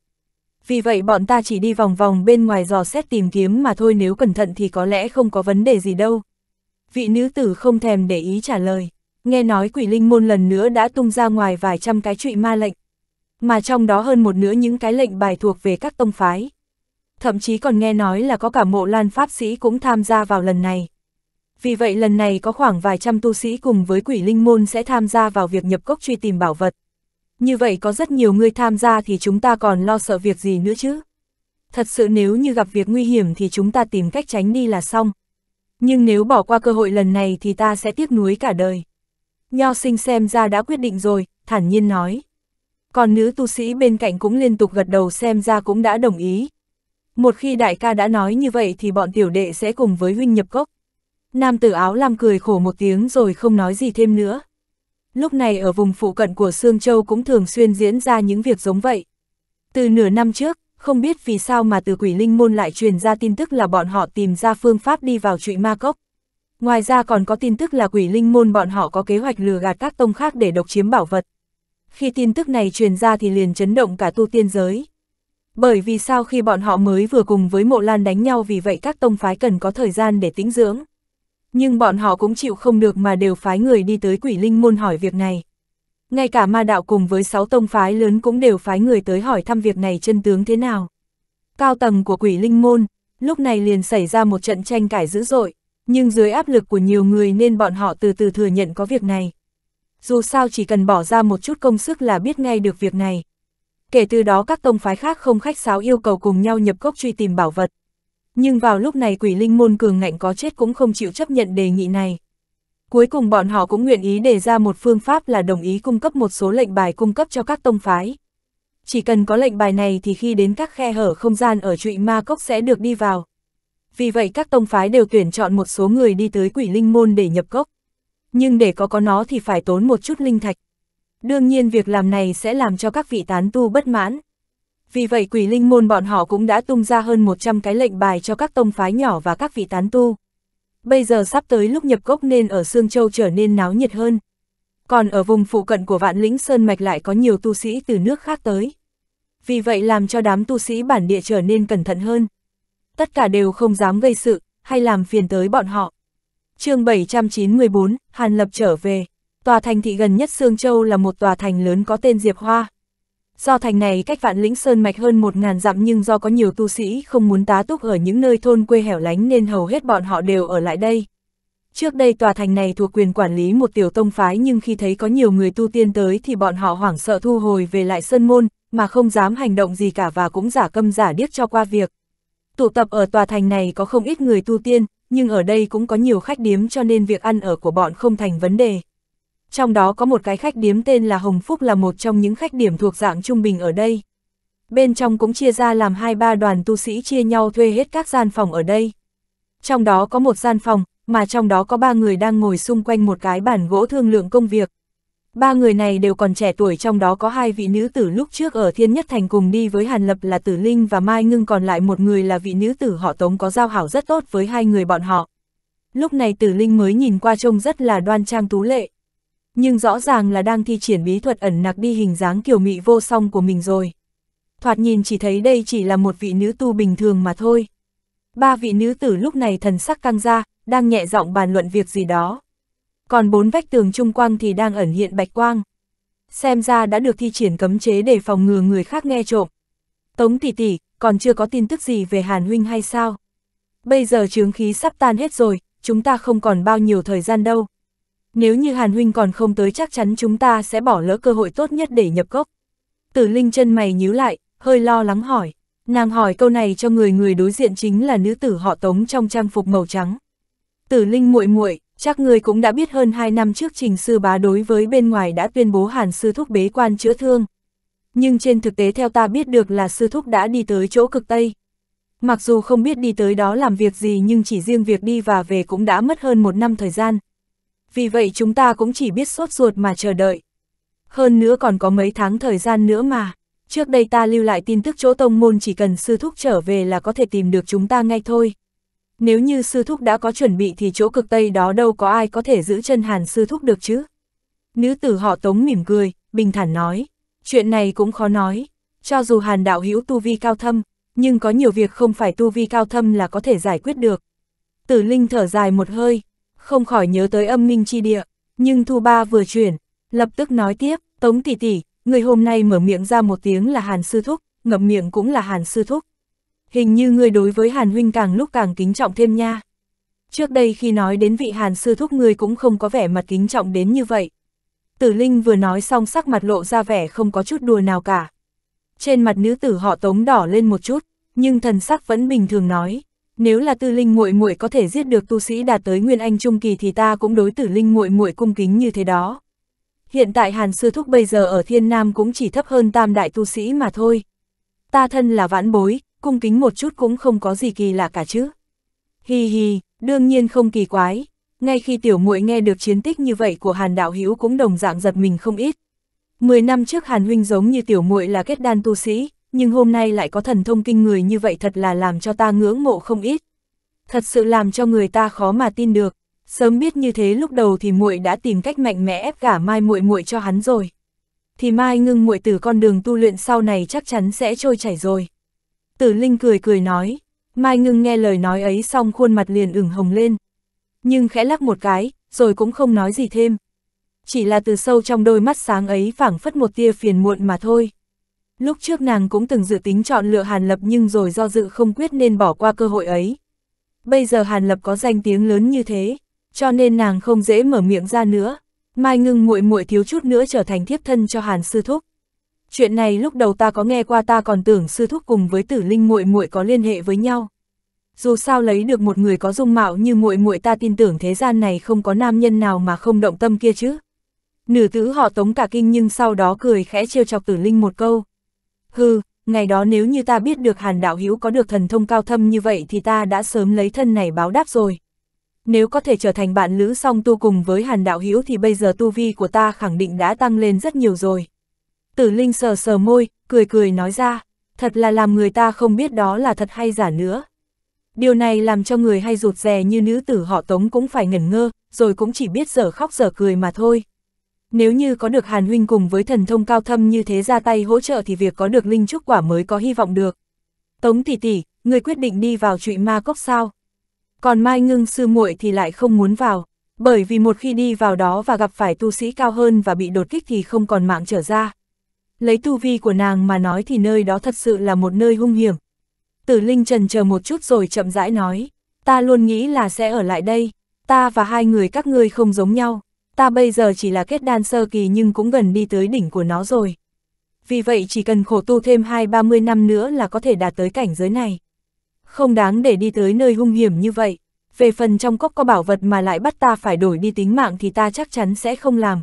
Vì vậy bọn ta chỉ đi vòng vòng bên ngoài dò xét tìm kiếm mà thôi nếu cẩn thận thì có lẽ không có vấn đề gì đâu. Vị nữ tử không thèm để ý trả lời nghe nói quỷ linh môn lần nữa đã tung ra ngoài vài trăm cái trụy ma lệnh, mà trong đó hơn một nửa những cái lệnh bài thuộc về các tông phái. Thậm chí còn nghe nói là có cả mộ lan pháp sĩ cũng tham gia vào lần này. Vì vậy lần này có khoảng vài trăm tu sĩ cùng với quỷ linh môn sẽ tham gia vào việc nhập cốc truy tìm bảo vật. Như vậy có rất nhiều người tham gia thì chúng ta còn lo sợ việc gì nữa chứ? Thật sự nếu như gặp việc nguy hiểm thì chúng ta tìm cách tránh đi là xong. Nhưng nếu bỏ qua cơ hội lần này thì ta sẽ tiếc nuối cả đời. Nho sinh xem ra đã quyết định rồi, thản nhiên nói. Còn nữ tu sĩ bên cạnh cũng liên tục gật đầu xem ra cũng đã đồng ý. Một khi đại ca đã nói như vậy thì bọn tiểu đệ sẽ cùng với huynh nhập cốc. Nam tử áo lam cười khổ một tiếng rồi không nói gì thêm nữa. Lúc này ở vùng phụ cận của Sương Châu cũng thường xuyên diễn ra những việc giống vậy. Từ nửa năm trước, không biết vì sao mà từ quỷ linh môn lại truyền ra tin tức là bọn họ tìm ra phương pháp đi vào trụy ma cốc. Ngoài ra còn có tin tức là quỷ linh môn bọn họ có kế hoạch lừa gạt các tông khác để độc chiếm bảo vật. Khi tin tức này truyền ra thì liền chấn động cả tu tiên giới. Bởi vì sau khi bọn họ mới vừa cùng với mộ lan đánh nhau vì vậy các tông phái cần có thời gian để tĩnh dưỡng. Nhưng bọn họ cũng chịu không được mà đều phái người đi tới quỷ linh môn hỏi việc này. Ngay cả ma đạo cùng với sáu tông phái lớn cũng đều phái người tới hỏi thăm việc này chân tướng thế nào. Cao tầng của quỷ linh môn, lúc này liền xảy ra một trận tranh cãi dữ dội nhưng dưới áp lực của nhiều người nên bọn họ từ từ thừa nhận có việc này. Dù sao chỉ cần bỏ ra một chút công sức là biết ngay được việc này. Kể từ đó các tông phái khác không khách sáo yêu cầu cùng nhau nhập cốc truy tìm bảo vật. Nhưng vào lúc này quỷ linh môn cường ngạnh có chết cũng không chịu chấp nhận đề nghị này. Cuối cùng bọn họ cũng nguyện ý đề ra một phương pháp là đồng ý cung cấp một số lệnh bài cung cấp cho các tông phái. Chỉ cần có lệnh bài này thì khi đến các khe hở không gian ở trụy ma cốc sẽ được đi vào vì vậy các tông phái đều tuyển chọn một số người đi tới quỷ linh môn để nhập cốc. Nhưng để có có nó thì phải tốn một chút linh thạch. Đương nhiên việc làm này sẽ làm cho các vị tán tu bất mãn. Vì vậy quỷ linh môn bọn họ cũng đã tung ra hơn 100 cái lệnh bài cho các tông phái nhỏ và các vị tán tu. Bây giờ sắp tới lúc nhập cốc nên ở Sương Châu trở nên náo nhiệt hơn. Còn ở vùng phụ cận của vạn lĩnh Sơn Mạch lại có nhiều tu sĩ từ nước khác tới. Vì vậy làm cho đám tu sĩ bản địa trở nên cẩn thận hơn tất cả đều không dám gây sự, hay làm phiền tới bọn họ. chương 794, Hàn Lập trở về. Tòa thành thị gần nhất Sương Châu là một tòa thành lớn có tên Diệp Hoa. Do thành này cách vạn lĩnh sơn mạch hơn một ngàn dặm nhưng do có nhiều tu sĩ không muốn tá túc ở những nơi thôn quê hẻo lánh nên hầu hết bọn họ đều ở lại đây. Trước đây tòa thành này thuộc quyền quản lý một tiểu tông phái nhưng khi thấy có nhiều người tu tiên tới thì bọn họ hoảng sợ thu hồi về lại sơn môn, mà không dám hành động gì cả và cũng giả câm giả điếc cho qua việc. Tụ tập ở tòa thành này có không ít người tu tiên, nhưng ở đây cũng có nhiều khách điếm cho nên việc ăn ở của bọn không thành vấn đề. Trong đó có một cái khách điếm tên là Hồng Phúc là một trong những khách điểm thuộc dạng trung bình ở đây. Bên trong cũng chia ra làm hai ba đoàn tu sĩ chia nhau thuê hết các gian phòng ở đây. Trong đó có một gian phòng, mà trong đó có ba người đang ngồi xung quanh một cái bàn gỗ thương lượng công việc ba người này đều còn trẻ tuổi trong đó có hai vị nữ tử lúc trước ở Thiên Nhất Thành cùng đi với Hàn Lập là Tử Linh và Mai Ngưng còn lại một người là vị nữ tử họ Tống có giao hảo rất tốt với hai người bọn họ. Lúc này Tử Linh mới nhìn qua trông rất là đoan trang tú lệ. Nhưng rõ ràng là đang thi triển bí thuật ẩn nặc đi hình dáng kiểu mị vô song của mình rồi. Thoạt nhìn chỉ thấy đây chỉ là một vị nữ tu bình thường mà thôi. Ba vị nữ tử lúc này thần sắc căng ra, đang nhẹ giọng bàn luận việc gì đó còn bốn vách tường trung quang thì đang ẩn hiện bạch quang. Xem ra đã được thi triển cấm chế để phòng ngừa người khác nghe trộm. Tống tỷ tỷ, còn chưa có tin tức gì về Hàn Huynh hay sao? Bây giờ chướng khí sắp tan hết rồi, chúng ta không còn bao nhiêu thời gian đâu. Nếu như Hàn Huynh còn không tới chắc chắn chúng ta sẽ bỏ lỡ cơ hội tốt nhất để nhập cốc. Tử Linh chân mày nhíu lại, hơi lo lắng hỏi. Nàng hỏi câu này cho người người đối diện chính là nữ tử họ Tống trong trang phục màu trắng. Tử Linh muội muội, Chắc người cũng đã biết hơn 2 năm trước trình sư bá đối với bên ngoài đã tuyên bố hàn sư thúc bế quan chữa thương. Nhưng trên thực tế theo ta biết được là sư thúc đã đi tới chỗ cực Tây. Mặc dù không biết đi tới đó làm việc gì nhưng chỉ riêng việc đi và về cũng đã mất hơn một năm thời gian. Vì vậy chúng ta cũng chỉ biết sốt ruột mà chờ đợi. Hơn nữa còn có mấy tháng thời gian nữa mà. Trước đây ta lưu lại tin tức chỗ tông môn chỉ cần sư thúc trở về là có thể tìm được chúng ta ngay thôi. Nếu như sư thúc đã có chuẩn bị thì chỗ cực Tây đó đâu có ai có thể giữ chân hàn sư thúc được chứ. Nữ tử họ tống mỉm cười, bình thản nói. Chuyện này cũng khó nói. Cho dù hàn đạo hữu tu vi cao thâm, nhưng có nhiều việc không phải tu vi cao thâm là có thể giải quyết được. Tử Linh thở dài một hơi, không khỏi nhớ tới âm minh chi địa, nhưng Thu Ba vừa chuyển, lập tức nói tiếp, Tống tỷ tỷ, người hôm nay mở miệng ra một tiếng là Hàn Sư Thúc, ngậm miệng cũng là Hàn Sư Thúc hình như người đối với Hàn Huynh càng lúc càng kính trọng thêm nha. Trước đây khi nói đến vị Hàn sư thúc người cũng không có vẻ mặt kính trọng đến như vậy. Tử Linh vừa nói xong sắc mặt lộ ra vẻ không có chút đùa nào cả. Trên mặt nữ tử họ tống đỏ lên một chút, nhưng thần sắc vẫn bình thường nói. Nếu là tư linh muội muội có thể giết được tu sĩ đạt tới nguyên anh trung kỳ thì ta cũng đối tử linh muội muội cung kính như thế đó. Hiện tại Hàn Sư Thúc bây giờ ở Thiên Nam cũng chỉ thấp hơn tam đại tu sĩ mà thôi. Ta thân là vãn bối, cung kính một chút cũng không có gì kỳ lạ cả chứ. Hi hi, đương nhiên không kỳ quái, ngay khi tiểu muội nghe được chiến tích như vậy của Hàn Đạo Hữu cũng đồng dạng giật mình không ít. Mười năm trước Hàn Huynh giống như tiểu muội là kết đan tu sĩ, nhưng hôm nay lại có thần thông kinh người như vậy thật là làm cho ta ngưỡng mộ không ít. Thật sự làm cho người ta khó mà tin được, sớm biết như thế lúc đầu thì muội đã tìm cách mạnh mẽ ép cả Mai muội muội cho hắn rồi. Thì Mai ngưng muội từ con đường tu luyện sau này chắc chắn sẽ trôi chảy rồi. Tử Linh cười cười nói, Mai Ngưng nghe lời nói ấy xong khuôn mặt liền ửng hồng lên. Nhưng khẽ lắc một cái, rồi cũng không nói gì thêm. Chỉ là từ sâu trong đôi mắt sáng ấy phảng phất một tia phiền muộn mà thôi. Lúc trước nàng cũng từng dự tính chọn lựa Hàn Lập nhưng rồi do dự không quyết nên bỏ qua cơ hội ấy. Bây giờ Hàn Lập có danh tiếng lớn như thế, cho nên nàng không dễ mở miệng ra nữa. Mai Ngưng muội muội thiếu chút nữa trở thành thiếp thân cho Hàn Sư Thúc chuyện này lúc đầu ta có nghe qua ta còn tưởng sư thúc cùng với tử linh muội muội có liên hệ với nhau. Dù sao lấy được một người có dung mạo như muội muội ta tin tưởng thế gian này không có nam nhân nào mà không động tâm kia chứ. Nữ tử họ tống cả kinh nhưng sau đó cười khẽ trêu chọc tử linh một câu. hư ngày đó nếu như ta biết được hàn đạo hữu có được thần thông cao thâm như vậy thì ta đã sớm lấy thân này báo đáp rồi. Nếu có thể trở thành bạn lữ song tu cùng với hàn đạo hữu thì bây giờ tu vi của ta khẳng định đã tăng lên rất nhiều rồi. Tử Linh sờ sờ môi, cười cười nói ra, thật là làm người ta không biết đó là thật hay giả nữa. Điều này làm cho người hay rụt rè như nữ tử họ Tống cũng phải ngẩn ngơ, rồi cũng chỉ biết dở khóc dở cười mà thôi. Nếu như có được Hàn Huynh cùng với thần thông cao thâm như thế ra tay hỗ trợ thì việc có được linh trúc quả mới có hy vọng được. Tống tỷ tỷ, người quyết định đi vào trụy ma cốc sao? Còn Mai Ngưng sư muội thì lại không muốn vào, bởi vì một khi đi vào đó và gặp phải tu sĩ cao hơn và bị đột kích thì không còn mạng trở ra lấy tu vi của nàng mà nói thì nơi đó thật sự là một nơi hung hiểm. Tử Linh trần chờ một chút rồi chậm rãi nói, ta luôn nghĩ là sẽ ở lại đây, ta và hai người các ngươi không giống nhau, ta bây giờ chỉ là kết đan sơ kỳ nhưng cũng gần đi tới đỉnh của nó rồi. Vì vậy chỉ cần khổ tu thêm hai ba mươi năm nữa là có thể đạt tới cảnh giới này. Không đáng để đi tới nơi hung hiểm như vậy, về phần trong cốc có bảo vật mà lại bắt ta phải đổi đi tính mạng thì ta chắc chắn sẽ không làm.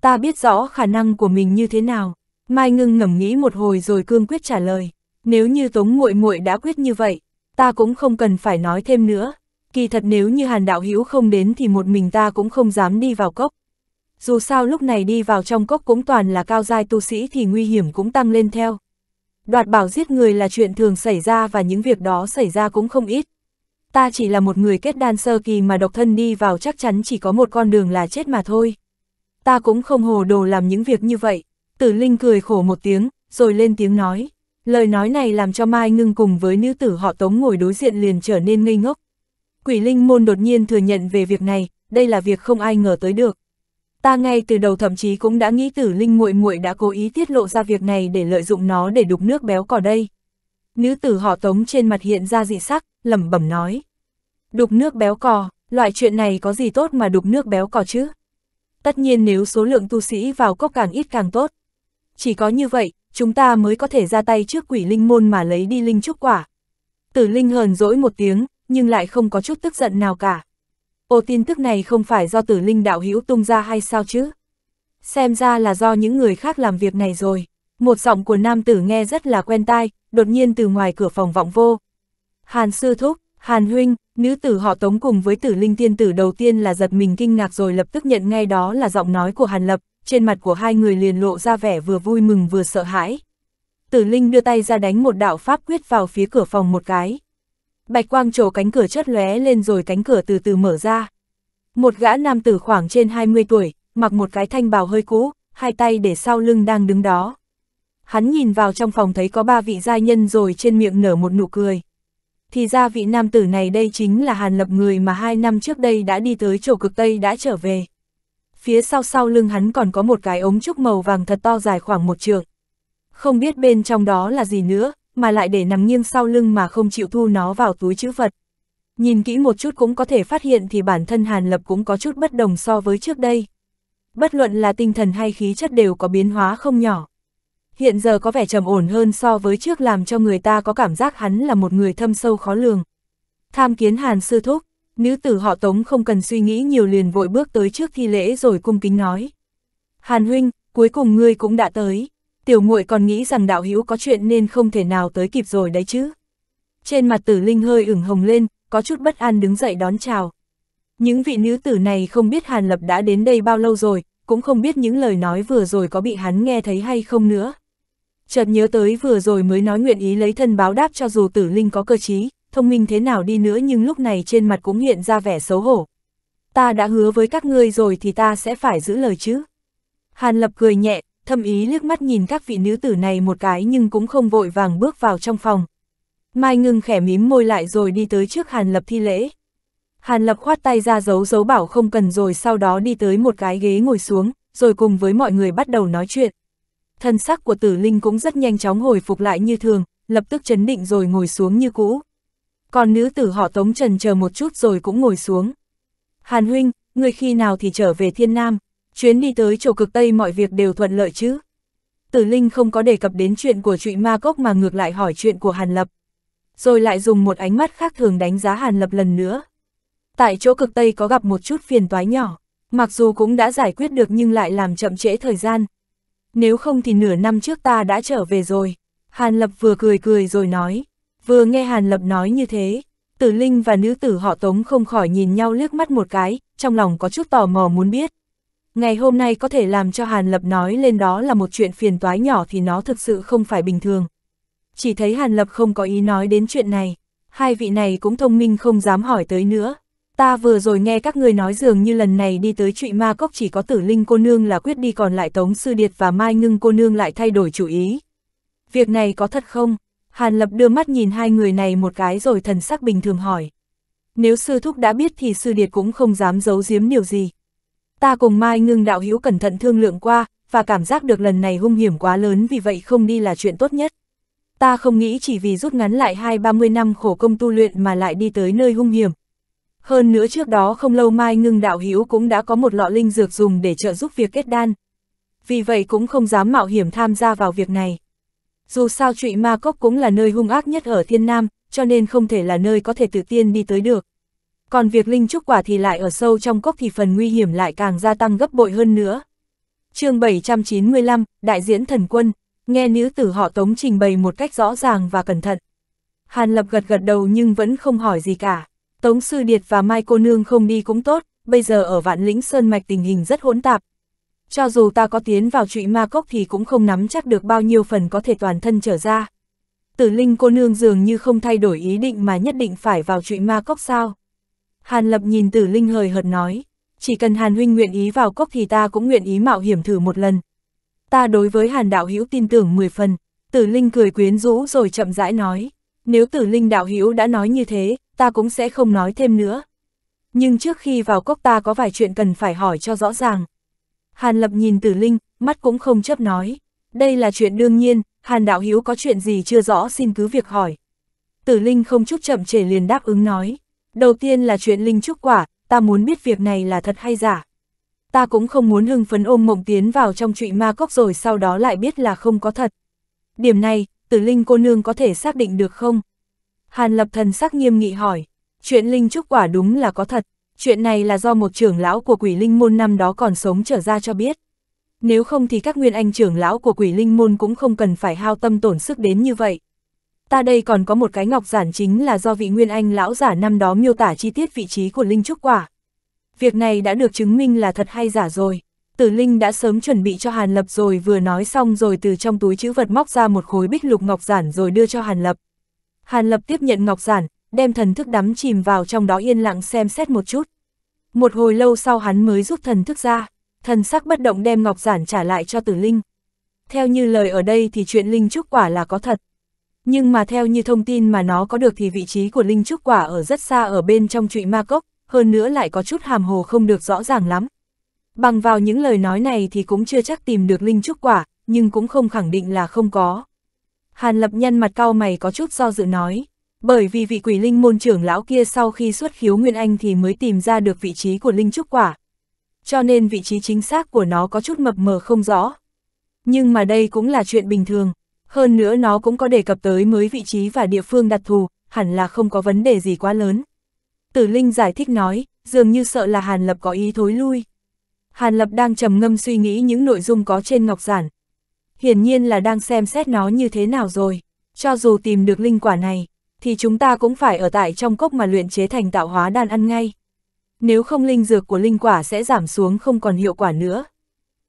Ta biết rõ khả năng của mình như thế nào, Mai Ngưng ngẫm nghĩ một hồi rồi cương quyết trả lời, nếu như Tống Muội Muội đã quyết như vậy, ta cũng không cần phải nói thêm nữa. Kỳ thật nếu như Hàn Đạo Hữu không đến thì một mình ta cũng không dám đi vào cốc. Dù sao lúc này đi vào trong cốc cũng toàn là cao giai tu sĩ thì nguy hiểm cũng tăng lên theo. Đoạt bảo giết người là chuyện thường xảy ra và những việc đó xảy ra cũng không ít. Ta chỉ là một người kết đan sơ kỳ mà độc thân đi vào chắc chắn chỉ có một con đường là chết mà thôi. Ta cũng không hồ đồ làm những việc như vậy. Tử Linh cười khổ một tiếng, rồi lên tiếng nói. Lời nói này làm cho Mai Ngưng cùng với nữ tử họ Tống ngồi đối diện liền trở nên ngây ngốc. Quỷ Linh Môn đột nhiên thừa nhận về việc này, đây là việc không ai ngờ tới được. Ta ngay từ đầu thậm chí cũng đã nghĩ Tử Linh muội muội đã cố ý tiết lộ ra việc này để lợi dụng nó để đục nước béo cò đây. Nữ tử họ Tống trên mặt hiện ra dị sắc, lẩm bẩm nói: "Đục nước béo cò, loại chuyện này có gì tốt mà đục nước béo cò chứ? Tất nhiên nếu số lượng tu sĩ vào cốc càng ít càng tốt." chỉ có như vậy, chúng ta mới có thể ra tay trước quỷ linh môn mà lấy đi linh trúc quả. Tử linh hờn dỗi một tiếng, nhưng lại không có chút tức giận nào cả. Ô tin tức này không phải do tử linh đạo hữu tung ra hay sao chứ? Xem ra là do những người khác làm việc này rồi. Một giọng của nam tử nghe rất là quen tai, đột nhiên từ ngoài cửa phòng vọng vô. Hàn sư thúc, Hàn huynh, nữ tử họ tống cùng với tử linh tiên tử đầu tiên là giật mình kinh ngạc rồi lập tức nhận ngay đó là giọng nói của Hàn lập, trên mặt của hai người liền lộ ra vẻ vừa vui mừng vừa sợ hãi. Tử Linh đưa tay ra đánh một đạo pháp quyết vào phía cửa phòng một cái. Bạch quang trổ cánh cửa chớp lóe lên rồi cánh cửa từ từ mở ra. Một gã nam tử khoảng trên 20 tuổi, mặc một cái thanh bào hơi cũ, hai tay để sau lưng đang đứng đó. Hắn nhìn vào trong phòng thấy có ba vị giai nhân rồi trên miệng nở một nụ cười. Thì ra vị nam tử này đây chính là Hàn Lập người mà hai năm trước đây đã đi tới chỗ cực Tây đã trở về phía sau sau lưng hắn còn có một cái ống trúc màu vàng thật to dài khoảng một trường. Không biết bên trong đó là gì nữa, mà lại để nằm nghiêng sau lưng mà không chịu thu nó vào túi chữ vật. Nhìn kỹ một chút cũng có thể phát hiện thì bản thân Hàn Lập cũng có chút bất đồng so với trước đây. Bất luận là tinh thần hay khí chất đều có biến hóa không nhỏ. Hiện giờ có vẻ trầm ổn hơn so với trước làm cho người ta có cảm giác hắn là một người thâm sâu khó lường. Tham kiến Hàn Sư Thúc, Nữ tử họ tống không cần suy nghĩ nhiều liền vội bước tới trước thi lễ rồi cung kính nói. Hàn huynh, cuối cùng ngươi cũng đã tới. Tiểu muội còn nghĩ rằng đạo hữu có chuyện nên không thể nào tới kịp rồi đấy chứ. Trên mặt tử linh hơi ửng hồng lên, có chút bất an đứng dậy đón chào. Những vị nữ tử này không biết Hàn Lập đã đến đây bao lâu rồi, cũng không biết những lời nói vừa rồi có bị hắn nghe thấy hay không nữa. Chợt nhớ tới vừa rồi mới nói nguyện ý lấy thân báo đáp cho dù tử linh có cơ chí, thông minh thế nào đi nữa nhưng lúc này trên mặt cũng hiện ra vẻ xấu hổ. Ta đã hứa với các ngươi rồi thì ta sẽ phải giữ lời chứ. Hàn Lập cười nhẹ, thâm ý liếc mắt nhìn các vị nữ tử này một cái nhưng cũng không vội vàng bước vào trong phòng. Mai ngưng khẽ mím môi lại rồi đi tới trước Hàn Lập thi lễ. Hàn Lập khoát tay ra giấu giấu bảo không cần rồi sau đó đi tới một cái ghế ngồi xuống, rồi cùng với mọi người bắt đầu nói chuyện. Thân sắc của tử linh cũng rất nhanh chóng hồi phục lại như thường, lập tức chấn định rồi ngồi xuống như cũ còn nữ tử họ Tống Trần chờ một chút rồi cũng ngồi xuống. Hàn huynh, người khi nào thì trở về Thiên Nam, chuyến đi tới chỗ cực Tây mọi việc đều thuận lợi chứ. Tử Linh không có đề cập đến chuyện của trụy ma cốc mà ngược lại hỏi chuyện của Hàn Lập. Rồi lại dùng một ánh mắt khác thường đánh giá Hàn Lập lần nữa. Tại chỗ cực Tây có gặp một chút phiền toái nhỏ, mặc dù cũng đã giải quyết được nhưng lại làm chậm trễ thời gian. Nếu không thì nửa năm trước ta đã trở về rồi. Hàn Lập vừa cười cười rồi nói. Vừa nghe Hàn Lập nói như thế, tử linh và nữ tử họ tống không khỏi nhìn nhau liếc mắt một cái, trong lòng có chút tò mò muốn biết. Ngày hôm nay có thể làm cho Hàn Lập nói lên đó là một chuyện phiền toái nhỏ thì nó thực sự không phải bình thường. Chỉ thấy Hàn Lập không có ý nói đến chuyện này, hai vị này cũng thông minh không dám hỏi tới nữa. Ta vừa rồi nghe các người nói dường như lần này đi tới trụy ma cốc chỉ có tử linh cô nương là quyết đi còn lại tống sư điệt và mai ngưng cô nương lại thay đổi chủ ý. Việc này có thật không? Hàn Lập đưa mắt nhìn hai người này một cái rồi thần sắc bình thường hỏi. Nếu sư thúc đã biết thì sư điệt cũng không dám giấu giếm điều gì. Ta cùng Mai ngưng đạo hữu cẩn thận thương lượng qua, và cảm giác được lần này hung hiểm quá lớn vì vậy không đi là chuyện tốt nhất. Ta không nghĩ chỉ vì rút ngắn lại hai ba mươi năm khổ công tu luyện mà lại đi tới nơi hung hiểm. Hơn nữa trước đó không lâu Mai ngưng đạo hữu cũng đã có một lọ linh dược dùng để trợ giúp việc kết đan. Vì vậy cũng không dám mạo hiểm tham gia vào việc này. Dù sao trụy ma cốc cũng là nơi hung ác nhất ở thiên nam, cho nên không thể là nơi có thể tự tiên đi tới được. Còn việc linh trúc quả thì lại ở sâu trong cốc thì phần nguy hiểm lại càng gia tăng gấp bội hơn nữa. chương 795, Đại diễn thần quân, nghe nữ tử họ tống trình bày một cách rõ ràng và cẩn thận. Hàn Lập gật gật đầu nhưng vẫn không hỏi gì cả. Tống Sư Điệt và Mai Cô Nương không đi cũng tốt, bây giờ ở Vạn Lĩnh Sơn Mạch tình hình rất hỗn tạp, cho dù ta có tiến vào trụy ma cốc thì cũng không nắm chắc được bao nhiêu phần có thể toàn thân trở ra. Tử Linh cô nương dường như không thay đổi ý định mà nhất định phải vào trụy ma cốc sao. Hàn Lập nhìn Tử Linh hời hợt nói, chỉ cần Hàn Huynh nguyện ý vào cốc thì ta cũng nguyện ý mạo hiểm thử một lần. Ta đối với Hàn Đạo Hữu tin tưởng 10 phần, Tử Linh cười quyến rũ rồi chậm rãi nói, nếu Tử Linh Đạo Hữu đã nói như thế, ta cũng sẽ không nói thêm nữa. Nhưng trước khi vào cốc ta có vài chuyện cần phải hỏi cho rõ ràng. Hàn Lập nhìn Tử Linh, mắt cũng không chấp nói. Đây là chuyện đương nhiên, Hàn Đạo Hiếu có chuyện gì chưa rõ xin cứ việc hỏi. Tử Linh không chút chậm trễ liền đáp ứng nói. Đầu tiên là chuyện Linh Trúc Quả, ta muốn biết việc này là thật hay giả. Ta cũng không muốn hưng phấn ôm mộng tiến vào trong trụy ma cốc rồi sau đó lại biết là không có thật. Điểm này, Tử Linh cô nương có thể xác định được không? Hàn Lập thần sắc nghiêm nghị hỏi. Chuyện Linh Trúc Quả đúng là có thật, Chuyện này là do một trưởng lão của quỷ linh môn năm đó còn sống trở ra cho biết. Nếu không thì các nguyên anh trưởng lão của quỷ linh môn cũng không cần phải hao tâm tổn sức đến như vậy. Ta đây còn có một cái ngọc giản chính là do vị nguyên anh lão giả năm đó miêu tả chi tiết vị trí của linh trúc quả. Việc này đã được chứng minh là thật hay giả rồi. Tử Linh đã sớm chuẩn bị cho Hàn Lập rồi vừa nói xong rồi từ trong túi chữ vật móc ra một khối bích lục ngọc giản rồi đưa cho Hàn Lập. Hàn Lập tiếp nhận ngọc giản, đem thần thức đắm chìm vào trong đó yên lặng xem xét một chút. Một hồi lâu sau hắn mới giúp thần thức ra, thần sắc bất động đem ngọc giản trả lại cho tử linh. Theo như lời ở đây thì chuyện linh trúc quả là có thật. Nhưng mà theo như thông tin mà nó có được thì vị trí của linh trúc quả ở rất xa ở bên trong trụy ma cốc, hơn nữa lại có chút hàm hồ không được rõ ràng lắm. Bằng vào những lời nói này thì cũng chưa chắc tìm được linh trúc quả, nhưng cũng không khẳng định là không có. Hàn lập nhân mặt cao mày có chút do dự nói bởi vì vị quỷ linh môn trưởng lão kia sau khi xuất khiếu Nguyên Anh thì mới tìm ra được vị trí của linh trúc quả. Cho nên vị trí chính xác của nó có chút mập mờ không rõ. Nhưng mà đây cũng là chuyện bình thường, hơn nữa nó cũng có đề cập tới mới vị trí và địa phương đặc thù, hẳn là không có vấn đề gì quá lớn. Tử Linh giải thích nói, dường như sợ là Hàn Lập có ý thối lui. Hàn Lập đang trầm ngâm suy nghĩ những nội dung có trên ngọc giản. Hiển nhiên là đang xem xét nó như thế nào rồi, cho dù tìm được linh quả này, thì chúng ta cũng phải ở tại trong cốc mà luyện chế thành tạo hóa đan ăn ngay. Nếu không linh dược của linh quả sẽ giảm xuống không còn hiệu quả nữa.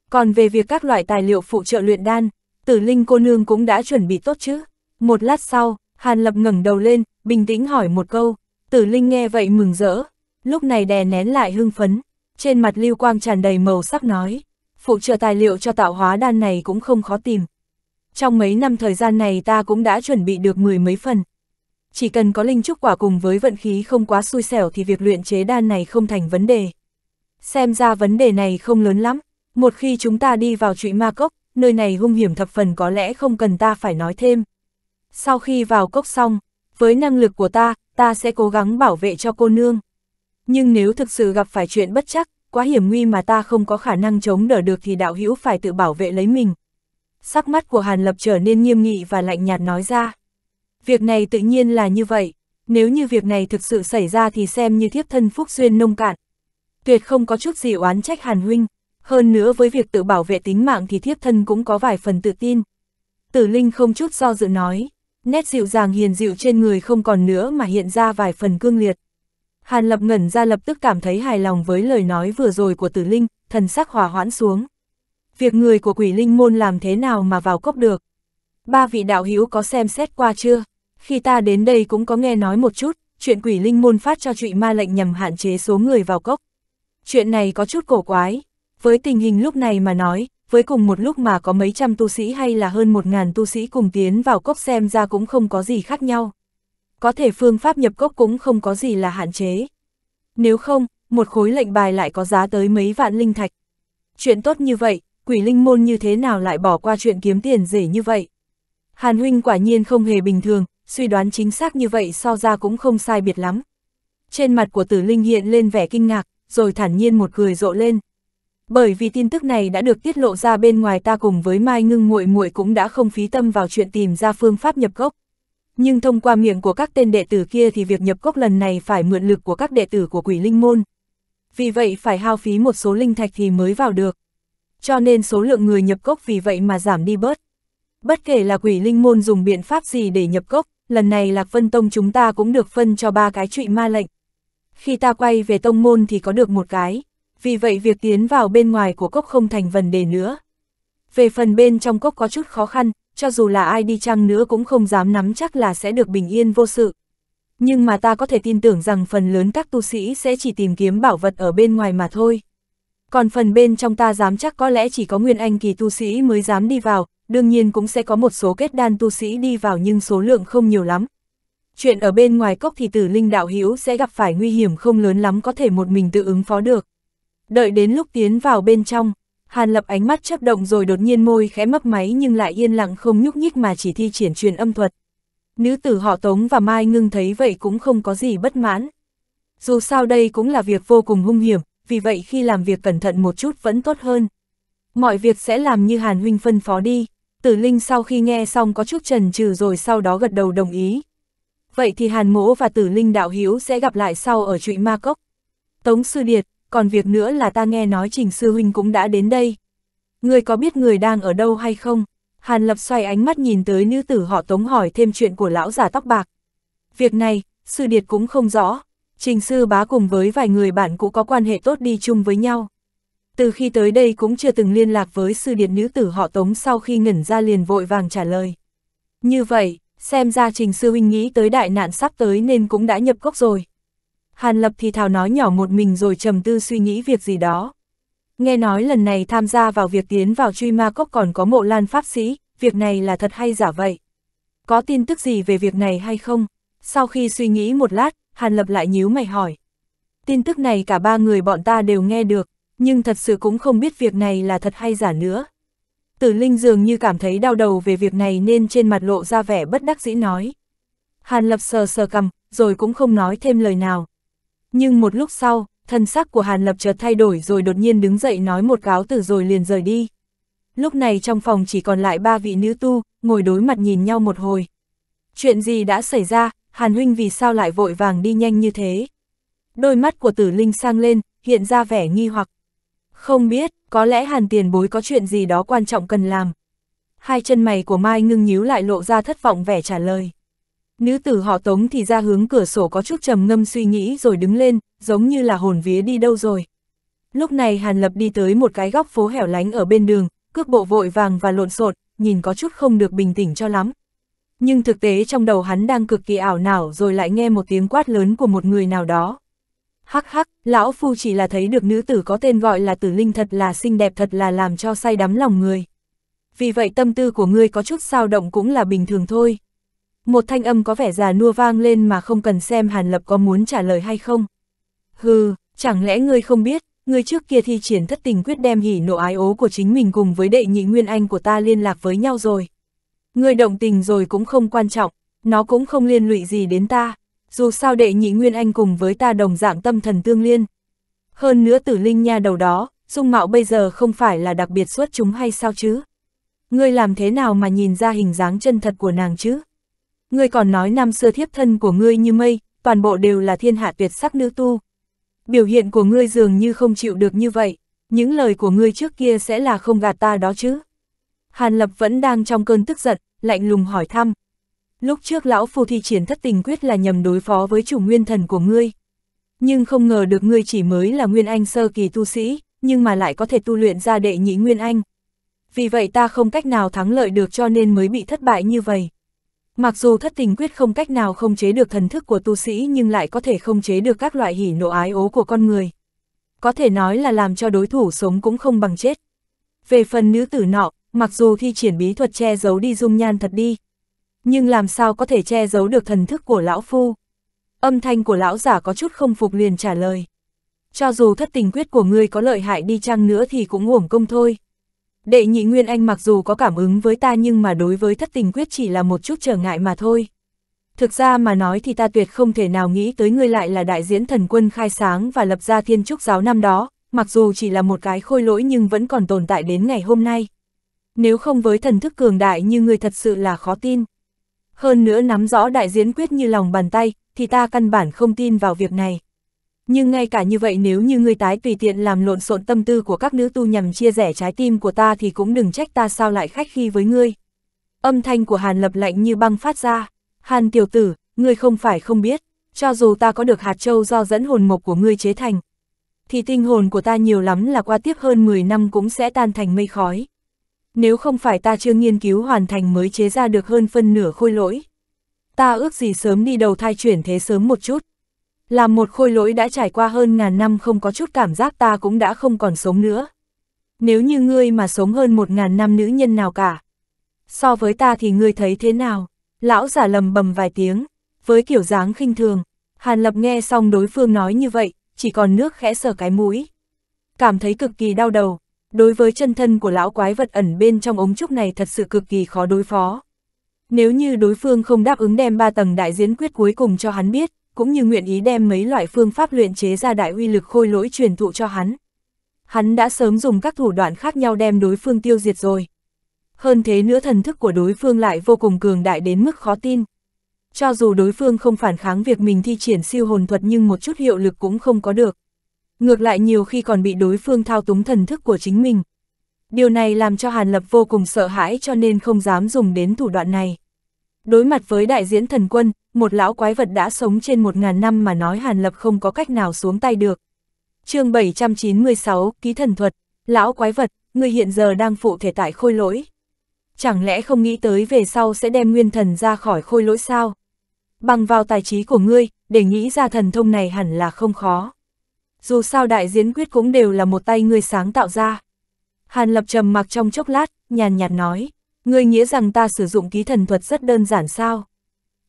Còn về việc các loại tài liệu phụ trợ luyện đan, tử linh cô nương cũng đã chuẩn bị tốt chứ. Một lát sau, Hàn Lập ngẩng đầu lên, bình tĩnh hỏi một câu, tử linh nghe vậy mừng rỡ, lúc này đè nén lại hưng phấn, trên mặt lưu quang tràn đầy màu sắc nói, phụ trợ tài liệu cho tạo hóa đan này cũng không khó tìm. Trong mấy năm thời gian này ta cũng đã chuẩn bị được mười mấy phần, chỉ cần có linh trúc quả cùng với vận khí không quá xui xẻo thì việc luyện chế đan này không thành vấn đề. Xem ra vấn đề này không lớn lắm, một khi chúng ta đi vào trụy ma cốc, nơi này hung hiểm thập phần có lẽ không cần ta phải nói thêm. Sau khi vào cốc xong, với năng lực của ta, ta sẽ cố gắng bảo vệ cho cô nương. Nhưng nếu thực sự gặp phải chuyện bất chắc, quá hiểm nguy mà ta không có khả năng chống đỡ được thì đạo hữu phải tự bảo vệ lấy mình. Sắc mắt của Hàn Lập trở nên nghiêm nghị và lạnh nhạt nói ra. Việc này tự nhiên là như vậy, nếu như việc này thực sự xảy ra thì xem như thiếp thân Phúc Xuyên nông cạn. Tuyệt không có chút gì oán trách Hàn Huynh, hơn nữa với việc tự bảo vệ tính mạng thì thiếp thân cũng có vài phần tự tin. Tử Linh không chút do dự nói, nét dịu dàng hiền dịu trên người không còn nữa mà hiện ra vài phần cương liệt. Hàn Lập ngẩn ra lập tức cảm thấy hài lòng với lời nói vừa rồi của Tử Linh, thần sắc hòa hoãn xuống. Việc người của quỷ linh môn làm thế nào mà vào cốc được? Ba vị đạo hữu có xem xét qua chưa? khi ta đến đây cũng có nghe nói một chút, chuyện quỷ linh môn phát cho trụy ma lệnh nhằm hạn chế số người vào cốc. Chuyện này có chút cổ quái, với tình hình lúc này mà nói, với cùng một lúc mà có mấy trăm tu sĩ hay là hơn một ngàn tu sĩ cùng tiến vào cốc xem ra cũng không có gì khác nhau. Có thể phương pháp nhập cốc cũng không có gì là hạn chế. Nếu không, một khối lệnh bài lại có giá tới mấy vạn linh thạch. Chuyện tốt như vậy, quỷ linh môn như thế nào lại bỏ qua chuyện kiếm tiền dễ như vậy? Hàn huynh quả nhiên không hề bình thường, suy đoán chính xác như vậy so ra cũng không sai biệt lắm. Trên mặt của tử linh hiện lên vẻ kinh ngạc, rồi thản nhiên một cười rộ lên. Bởi vì tin tức này đã được tiết lộ ra bên ngoài ta cùng với Mai Ngưng muội muội cũng đã không phí tâm vào chuyện tìm ra phương pháp nhập gốc. Nhưng thông qua miệng của các tên đệ tử kia thì việc nhập gốc lần này phải mượn lực của các đệ tử của quỷ linh môn. Vì vậy phải hao phí một số linh thạch thì mới vào được. Cho nên số lượng người nhập gốc vì vậy mà giảm đi bớt. Bất kể là quỷ linh môn dùng biện pháp gì để nhập gốc, lần này Lạc Vân Tông chúng ta cũng được phân cho ba cái trụy ma lệnh. Khi ta quay về tông môn thì có được một cái, vì vậy việc tiến vào bên ngoài của cốc không thành vấn đề nữa. Về phần bên trong cốc có chút khó khăn, cho dù là ai đi chăng nữa cũng không dám nắm chắc là sẽ được bình yên vô sự. Nhưng mà ta có thể tin tưởng rằng phần lớn các tu sĩ sẽ chỉ tìm kiếm bảo vật ở bên ngoài mà thôi. Còn phần bên trong ta dám chắc có lẽ chỉ có nguyên anh kỳ tu sĩ mới dám đi vào, đương nhiên cũng sẽ có một số kết đan tu sĩ đi vào nhưng số lượng không nhiều lắm. Chuyện ở bên ngoài cốc thì tử linh đạo hữu sẽ gặp phải nguy hiểm không lớn lắm có thể một mình tự ứng phó được. Đợi đến lúc tiến vào bên trong, Hàn lập ánh mắt chấp động rồi đột nhiên môi khẽ mấp máy nhưng lại yên lặng không nhúc nhích mà chỉ thi triển truyền âm thuật. Nữ tử họ Tống và Mai ngưng thấy vậy cũng không có gì bất mãn. Dù sao đây cũng là việc vô cùng hung hiểm, vì vậy khi làm việc cẩn thận một chút vẫn tốt hơn. Mọi việc sẽ làm như Hàn Huynh phân phó đi. Tử Linh sau khi nghe xong có chút trần trừ rồi sau đó gật đầu đồng ý. Vậy thì Hàn Mỗ và Tử Linh đạo hiếu sẽ gặp lại sau ở trụy ma cốc. Tống Sư Điệt, còn việc nữa là ta nghe nói Trình Sư Huynh cũng đã đến đây. Người có biết người đang ở đâu hay không? Hàn Lập xoay ánh mắt nhìn tới nữ tử họ Tống hỏi thêm chuyện của lão già tóc bạc. Việc này, Sư Điệt cũng không rõ. Trình Sư Bá cùng với vài người bạn cũng có quan hệ tốt đi chung với nhau từ khi tới đây cũng chưa từng liên lạc với sư điệt nữ tử họ tống sau khi ngẩn ra liền vội vàng trả lời. Như vậy, xem ra trình sư huynh nghĩ tới đại nạn sắp tới nên cũng đã nhập gốc rồi. Hàn Lập thì thào nói nhỏ một mình rồi trầm tư suy nghĩ việc gì đó. Nghe nói lần này tham gia vào việc tiến vào truy ma cốc còn có mộ lan pháp sĩ, việc này là thật hay giả vậy? Có tin tức gì về việc này hay không? Sau khi suy nghĩ một lát, Hàn Lập lại nhíu mày hỏi. Tin tức này cả ba người bọn ta đều nghe được, nhưng thật sự cũng không biết việc này là thật hay giả nữa. Tử Linh dường như cảm thấy đau đầu về việc này nên trên mặt lộ ra vẻ bất đắc dĩ nói. Hàn Lập sờ sờ cầm, rồi cũng không nói thêm lời nào. Nhưng một lúc sau, thân sắc của Hàn Lập chợt thay đổi rồi đột nhiên đứng dậy nói một cáo từ rồi liền rời đi. Lúc này trong phòng chỉ còn lại ba vị nữ tu, ngồi đối mặt nhìn nhau một hồi. Chuyện gì đã xảy ra, Hàn Huynh vì sao lại vội vàng đi nhanh như thế? Đôi mắt của tử linh sang lên, hiện ra vẻ nghi hoặc. Không biết, có lẽ hàn tiền bối có chuyện gì đó quan trọng cần làm. Hai chân mày của Mai ngưng nhíu lại lộ ra thất vọng vẻ trả lời. Nữ tử họ tống thì ra hướng cửa sổ có chút trầm ngâm suy nghĩ rồi đứng lên, giống như là hồn vía đi đâu rồi. Lúc này Hàn Lập đi tới một cái góc phố hẻo lánh ở bên đường, cước bộ vội vàng và lộn xộn, nhìn có chút không được bình tĩnh cho lắm. Nhưng thực tế trong đầu hắn đang cực kỳ ảo não rồi lại nghe một tiếng quát lớn của một người nào đó. Hắc hắc, lão phu chỉ là thấy được nữ tử có tên gọi là tử linh thật là xinh đẹp thật là làm cho say đắm lòng người. Vì vậy tâm tư của ngươi có chút sao động cũng là bình thường thôi. Một thanh âm có vẻ già nua vang lên mà không cần xem Hàn Lập có muốn trả lời hay không. Hừ, chẳng lẽ ngươi không biết, ngươi trước kia thi triển thất tình quyết đem hỉ nộ ái ố của chính mình cùng với đệ nhị nguyên anh của ta liên lạc với nhau rồi. Ngươi động tình rồi cũng không quan trọng, nó cũng không liên lụy gì đến ta, dù sao đệ nhị Nguyên Anh cùng với ta đồng dạng tâm thần tương liên. Hơn nữa tử linh nha đầu đó, dung mạo bây giờ không phải là đặc biệt xuất chúng hay sao chứ? Ngươi làm thế nào mà nhìn ra hình dáng chân thật của nàng chứ? Ngươi còn nói năm xưa thiếp thân của ngươi như mây, toàn bộ đều là thiên hạ tuyệt sắc nữ tu. Biểu hiện của ngươi dường như không chịu được như vậy, những lời của ngươi trước kia sẽ là không gạt ta đó chứ. Hàn Lập vẫn đang trong cơn tức giận, lạnh lùng hỏi thăm, Lúc trước lão phù thi triển thất tình quyết là nhằm đối phó với chủ nguyên thần của ngươi. Nhưng không ngờ được ngươi chỉ mới là nguyên anh sơ kỳ tu sĩ, nhưng mà lại có thể tu luyện ra đệ nhị nguyên anh. Vì vậy ta không cách nào thắng lợi được cho nên mới bị thất bại như vậy. Mặc dù thất tình quyết không cách nào không chế được thần thức của tu sĩ nhưng lại có thể không chế được các loại hỉ nộ ái ố của con người. Có thể nói là làm cho đối thủ sống cũng không bằng chết. Về phần nữ tử nọ, mặc dù thi triển bí thuật che giấu đi dung nhan thật đi, nhưng làm sao có thể che giấu được thần thức của lão phu. Âm thanh của lão giả có chút không phục liền trả lời. Cho dù thất tình quyết của ngươi có lợi hại đi chăng nữa thì cũng uổng công thôi. Đệ nhị Nguyên Anh mặc dù có cảm ứng với ta nhưng mà đối với thất tình quyết chỉ là một chút trở ngại mà thôi. Thực ra mà nói thì ta tuyệt không thể nào nghĩ tới ngươi lại là đại diễn thần quân khai sáng và lập ra thiên trúc giáo năm đó, mặc dù chỉ là một cái khôi lỗi nhưng vẫn còn tồn tại đến ngày hôm nay. Nếu không với thần thức cường đại như ngươi thật sự là khó tin hơn nữa nắm rõ đại diễn quyết như lòng bàn tay, thì ta căn bản không tin vào việc này. Nhưng ngay cả như vậy nếu như ngươi tái tùy tiện làm lộn xộn tâm tư của các nữ tu nhằm chia rẽ trái tim của ta thì cũng đừng trách ta sao lại khách khi với ngươi. Âm thanh của Hàn lập lạnh như băng phát ra. Hàn tiểu tử, ngươi không phải không biết, cho dù ta có được hạt châu do dẫn hồn mộc của ngươi chế thành, thì tinh hồn của ta nhiều lắm là qua tiếp hơn 10 năm cũng sẽ tan thành mây khói nếu không phải ta chưa nghiên cứu hoàn thành mới chế ra được hơn phân nửa khôi lỗi. Ta ước gì sớm đi đầu thai chuyển thế sớm một chút. Làm một khôi lỗi đã trải qua hơn ngàn năm không có chút cảm giác ta cũng đã không còn sống nữa. Nếu như ngươi mà sống hơn một ngàn năm nữ nhân nào cả. So với ta thì ngươi thấy thế nào? Lão giả lầm bầm vài tiếng, với kiểu dáng khinh thường. Hàn Lập nghe xong đối phương nói như vậy, chỉ còn nước khẽ sờ cái mũi. Cảm thấy cực kỳ đau đầu, đối với chân thân của lão quái vật ẩn bên trong ống trúc này thật sự cực kỳ khó đối phó. Nếu như đối phương không đáp ứng đem ba tầng đại diễn quyết cuối cùng cho hắn biết, cũng như nguyện ý đem mấy loại phương pháp luyện chế ra đại uy lực khôi lỗi truyền thụ cho hắn. Hắn đã sớm dùng các thủ đoạn khác nhau đem đối phương tiêu diệt rồi. Hơn thế nữa thần thức của đối phương lại vô cùng cường đại đến mức khó tin. Cho dù đối phương không phản kháng việc mình thi triển siêu hồn thuật nhưng một chút hiệu lực cũng không có được. Ngược lại nhiều khi còn bị đối phương thao túng thần thức của chính mình. Điều này làm cho Hàn Lập vô cùng sợ hãi cho nên không dám dùng đến thủ đoạn này. Đối mặt với đại diễn thần quân, một lão quái vật đã sống trên một ngàn năm mà nói Hàn Lập không có cách nào xuống tay được. chương 796, Ký Thần Thuật, Lão Quái Vật, người hiện giờ đang phụ thể tại khôi lỗi. Chẳng lẽ không nghĩ tới về sau sẽ đem nguyên thần ra khỏi khôi lỗi sao? Bằng vào tài trí của ngươi, để nghĩ ra thần thông này hẳn là không khó dù sao đại diễn quyết cũng đều là một tay ngươi sáng tạo ra. Hàn lập trầm mặc trong chốc lát, nhàn nhạt nói, ngươi nghĩa rằng ta sử dụng ký thần thuật rất đơn giản sao.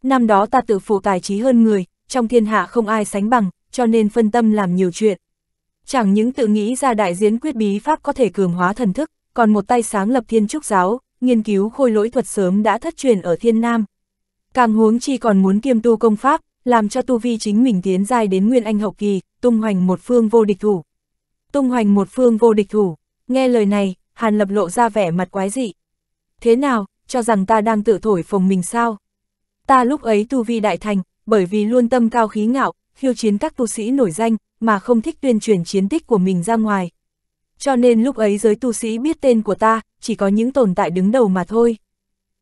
Năm đó ta tự phụ tài trí hơn người, trong thiên hạ không ai sánh bằng, cho nên phân tâm làm nhiều chuyện. Chẳng những tự nghĩ ra đại diễn quyết bí pháp có thể cường hóa thần thức, còn một tay sáng lập thiên trúc giáo, nghiên cứu khôi lỗi thuật sớm đã thất truyền ở thiên nam. Càng huống chi còn muốn kiêm tu công pháp, làm cho tu vi chính mình tiến dài đến nguyên anh hậu kỳ, tung hoành một phương vô địch thủ. Tung hoành một phương vô địch thủ, nghe lời này, Hàn Lập lộ ra vẻ mặt quái dị. Thế nào, cho rằng ta đang tự thổi phồng mình sao? Ta lúc ấy tu vi đại thành, bởi vì luôn tâm cao khí ngạo, khiêu chiến các tu sĩ nổi danh, mà không thích tuyên truyền chiến tích của mình ra ngoài. Cho nên lúc ấy giới tu sĩ biết tên của ta, chỉ có những tồn tại đứng đầu mà thôi.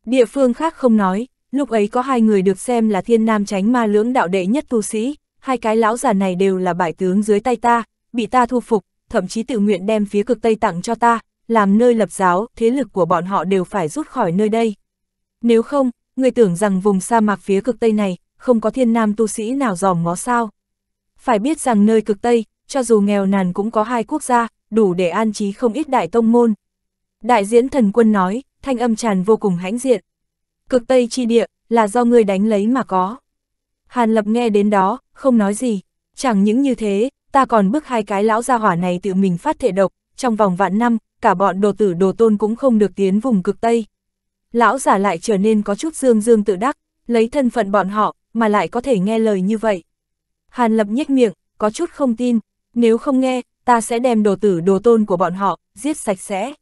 Địa phương khác không nói, Lúc ấy có hai người được xem là thiên nam tránh ma lưỡng đạo đệ nhất tu sĩ, hai cái lão già này đều là bại tướng dưới tay ta, bị ta thu phục, thậm chí tự nguyện đem phía cực Tây tặng cho ta, làm nơi lập giáo, thế lực của bọn họ đều phải rút khỏi nơi đây. Nếu không, người tưởng rằng vùng sa mạc phía cực Tây này, không có thiên nam tu sĩ nào dòm ngó sao. Phải biết rằng nơi cực Tây, cho dù nghèo nàn cũng có hai quốc gia, đủ để an trí không ít đại tông môn. Đại diễn thần quân nói, thanh âm tràn vô cùng hãnh diện. Cực Tây chi địa, là do người đánh lấy mà có. Hàn Lập nghe đến đó, không nói gì. Chẳng những như thế, ta còn bức hai cái lão gia hỏa này tự mình phát thể độc, trong vòng vạn năm, cả bọn đồ tử đồ tôn cũng không được tiến vùng cực Tây. Lão giả lại trở nên có chút dương dương tự đắc, lấy thân phận bọn họ, mà lại có thể nghe lời như vậy. Hàn Lập nhếch miệng, có chút không tin, nếu không nghe, ta sẽ đem đồ tử đồ tôn của bọn họ, giết sạch sẽ.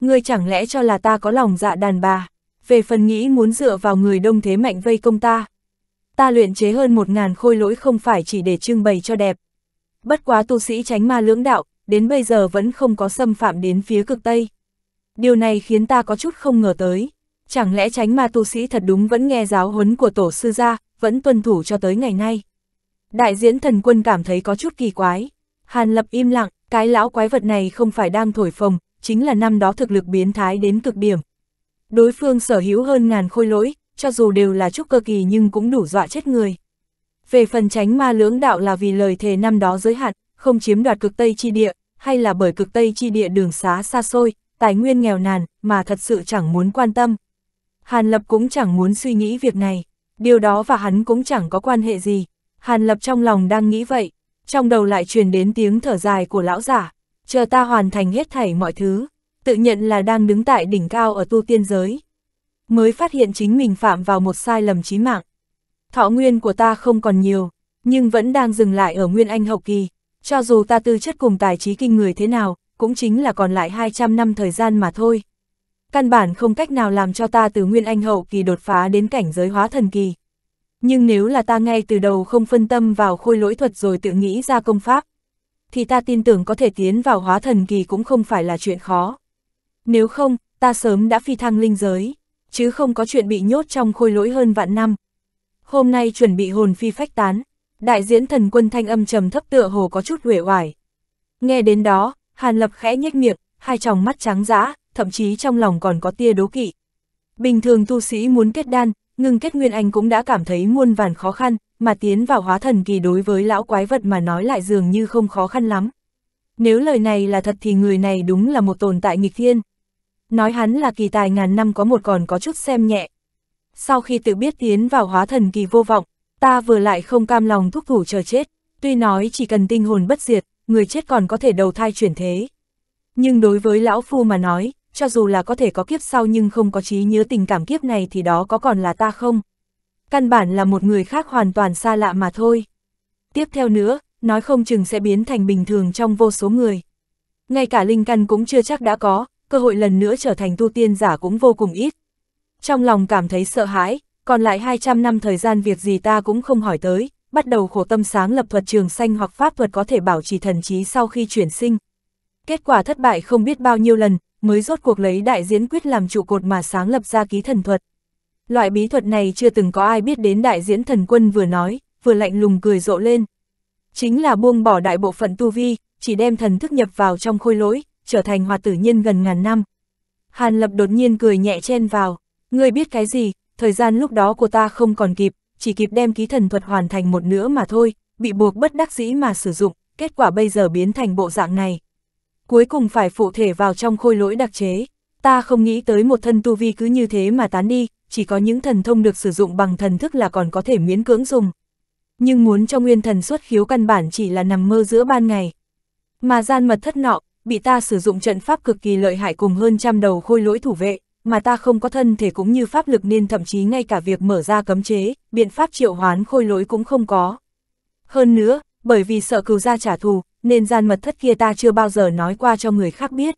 Ngươi chẳng lẽ cho là ta có lòng dạ đàn bà? về phần nghĩ muốn dựa vào người đông thế mạnh vây công ta. Ta luyện chế hơn một ngàn khôi lỗi không phải chỉ để trưng bày cho đẹp. Bất quá tu sĩ tránh ma lưỡng đạo, đến bây giờ vẫn không có xâm phạm đến phía cực Tây. Điều này khiến ta có chút không ngờ tới. Chẳng lẽ tránh ma tu sĩ thật đúng vẫn nghe giáo huấn của tổ sư gia, vẫn tuân thủ cho tới ngày nay. Đại diễn thần quân cảm thấy có chút kỳ quái. Hàn lập im lặng, cái lão quái vật này không phải đang thổi phồng, chính là năm đó thực lực biến thái đến cực điểm, Đối phương sở hữu hơn ngàn khôi lỗi, cho dù đều là trúc cơ kỳ nhưng cũng đủ dọa chết người. Về phần tránh ma lưỡng đạo là vì lời thề năm đó giới hạn, không chiếm đoạt cực Tây chi địa, hay là bởi cực Tây chi địa đường xá xa xôi, tài nguyên nghèo nàn, mà thật sự chẳng muốn quan tâm. Hàn Lập cũng chẳng muốn suy nghĩ việc này, điều đó và hắn cũng chẳng có quan hệ gì. Hàn Lập trong lòng đang nghĩ vậy, trong đầu lại truyền đến tiếng thở dài của lão giả, chờ ta hoàn thành hết thảy mọi thứ tự nhận là đang đứng tại đỉnh cao ở tu tiên giới. Mới phát hiện chính mình phạm vào một sai lầm chí mạng. Thọ nguyên của ta không còn nhiều, nhưng vẫn đang dừng lại ở nguyên anh hậu kỳ. Cho dù ta tư chất cùng tài trí kinh người thế nào, cũng chính là còn lại 200 năm thời gian mà thôi. Căn bản không cách nào làm cho ta từ nguyên anh hậu kỳ đột phá đến cảnh giới hóa thần kỳ. Nhưng nếu là ta ngay từ đầu không phân tâm vào khôi lỗi thuật rồi tự nghĩ ra công pháp, thì ta tin tưởng có thể tiến vào hóa thần kỳ cũng không phải là chuyện khó. Nếu không, ta sớm đã phi thăng linh giới, chứ không có chuyện bị nhốt trong khôi lỗi hơn vạn năm. Hôm nay chuẩn bị hồn phi phách tán, đại diễn thần quân thanh âm trầm thấp tựa hồ có chút huệ hoài. Nghe đến đó, Hàn Lập khẽ nhếch miệng, hai tròng mắt trắng dã, thậm chí trong lòng còn có tia đố kỵ. Bình thường tu sĩ muốn kết đan, ngừng kết nguyên anh cũng đã cảm thấy muôn vàn khó khăn, mà tiến vào hóa thần kỳ đối với lão quái vật mà nói lại dường như không khó khăn lắm. Nếu lời này là thật thì người này đúng là một tồn tại nghịch thiên nói hắn là kỳ tài ngàn năm có một còn có chút xem nhẹ. Sau khi tự biết tiến vào hóa thần kỳ vô vọng, ta vừa lại không cam lòng thúc thủ chờ chết, tuy nói chỉ cần tinh hồn bất diệt, người chết còn có thể đầu thai chuyển thế. Nhưng đối với lão phu mà nói, cho dù là có thể có kiếp sau nhưng không có trí nhớ tình cảm kiếp này thì đó có còn là ta không? Căn bản là một người khác hoàn toàn xa lạ mà thôi. Tiếp theo nữa, nói không chừng sẽ biến thành bình thường trong vô số người. Ngay cả linh căn cũng chưa chắc đã có, cơ hội lần nữa trở thành tu tiên giả cũng vô cùng ít. Trong lòng cảm thấy sợ hãi, còn lại 200 năm thời gian việc gì ta cũng không hỏi tới, bắt đầu khổ tâm sáng lập thuật trường xanh hoặc pháp thuật có thể bảo trì thần trí sau khi chuyển sinh. Kết quả thất bại không biết bao nhiêu lần, mới rốt cuộc lấy đại diễn quyết làm trụ cột mà sáng lập ra ký thần thuật. Loại bí thuật này chưa từng có ai biết đến đại diễn thần quân vừa nói, vừa lạnh lùng cười rộ lên. Chính là buông bỏ đại bộ phận tu vi, chỉ đem thần thức nhập vào trong khôi lỗi, trở thành hòa tử nhiên gần ngàn năm. Hàn Lập đột nhiên cười nhẹ chen vào, ngươi biết cái gì, thời gian lúc đó của ta không còn kịp, chỉ kịp đem ký thần thuật hoàn thành một nửa mà thôi, bị buộc bất đắc dĩ mà sử dụng, kết quả bây giờ biến thành bộ dạng này. Cuối cùng phải phụ thể vào trong khôi lỗi đặc chế, ta không nghĩ tới một thân tu vi cứ như thế mà tán đi, chỉ có những thần thông được sử dụng bằng thần thức là còn có thể miễn cưỡng dùng. Nhưng muốn cho nguyên thần xuất khiếu căn bản chỉ là nằm mơ giữa ban ngày. Mà gian mật thất nọ, bị ta sử dụng trận pháp cực kỳ lợi hại cùng hơn trăm đầu khôi lỗi thủ vệ, mà ta không có thân thể cũng như pháp lực nên thậm chí ngay cả việc mở ra cấm chế, biện pháp triệu hoán khôi lỗi cũng không có. Hơn nữa, bởi vì sợ cừu ra trả thù, nên gian mật thất kia ta chưa bao giờ nói qua cho người khác biết.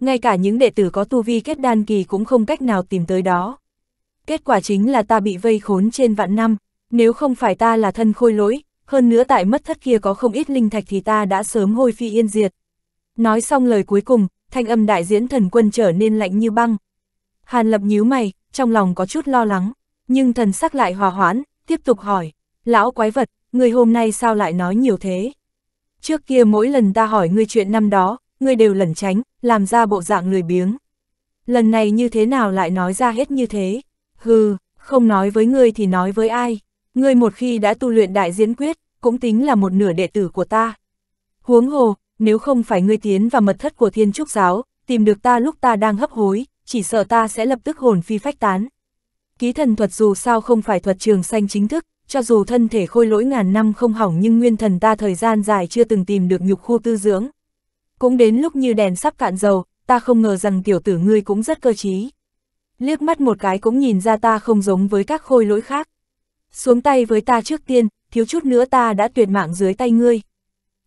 Ngay cả những đệ tử có tu vi kết đan kỳ cũng không cách nào tìm tới đó. Kết quả chính là ta bị vây khốn trên vạn năm, nếu không phải ta là thân khôi lỗi, hơn nữa tại mất thất kia có không ít linh thạch thì ta đã sớm hôi phi yên diệt. Nói xong lời cuối cùng, thanh âm đại diễn thần quân trở nên lạnh như băng. Hàn lập nhíu mày, trong lòng có chút lo lắng, nhưng thần sắc lại hòa hoãn, tiếp tục hỏi, lão quái vật, người hôm nay sao lại nói nhiều thế? Trước kia mỗi lần ta hỏi ngươi chuyện năm đó, ngươi đều lẩn tránh, làm ra bộ dạng lười biếng. Lần này như thế nào lại nói ra hết như thế? Hừ, không nói với ngươi thì nói với ai? Ngươi một khi đã tu luyện đại diễn quyết, cũng tính là một nửa đệ tử của ta. Huống hồ, nếu không phải ngươi tiến vào mật thất của thiên trúc giáo, tìm được ta lúc ta đang hấp hối, chỉ sợ ta sẽ lập tức hồn phi phách tán. Ký thần thuật dù sao không phải thuật trường sanh chính thức, cho dù thân thể khôi lỗi ngàn năm không hỏng nhưng nguyên thần ta thời gian dài chưa từng tìm được nhục khu tư dưỡng. Cũng đến lúc như đèn sắp cạn dầu, ta không ngờ rằng tiểu tử ngươi cũng rất cơ trí. Liếc mắt một cái cũng nhìn ra ta không giống với các khôi lỗi khác. Xuống tay với ta trước tiên, thiếu chút nữa ta đã tuyệt mạng dưới tay ngươi.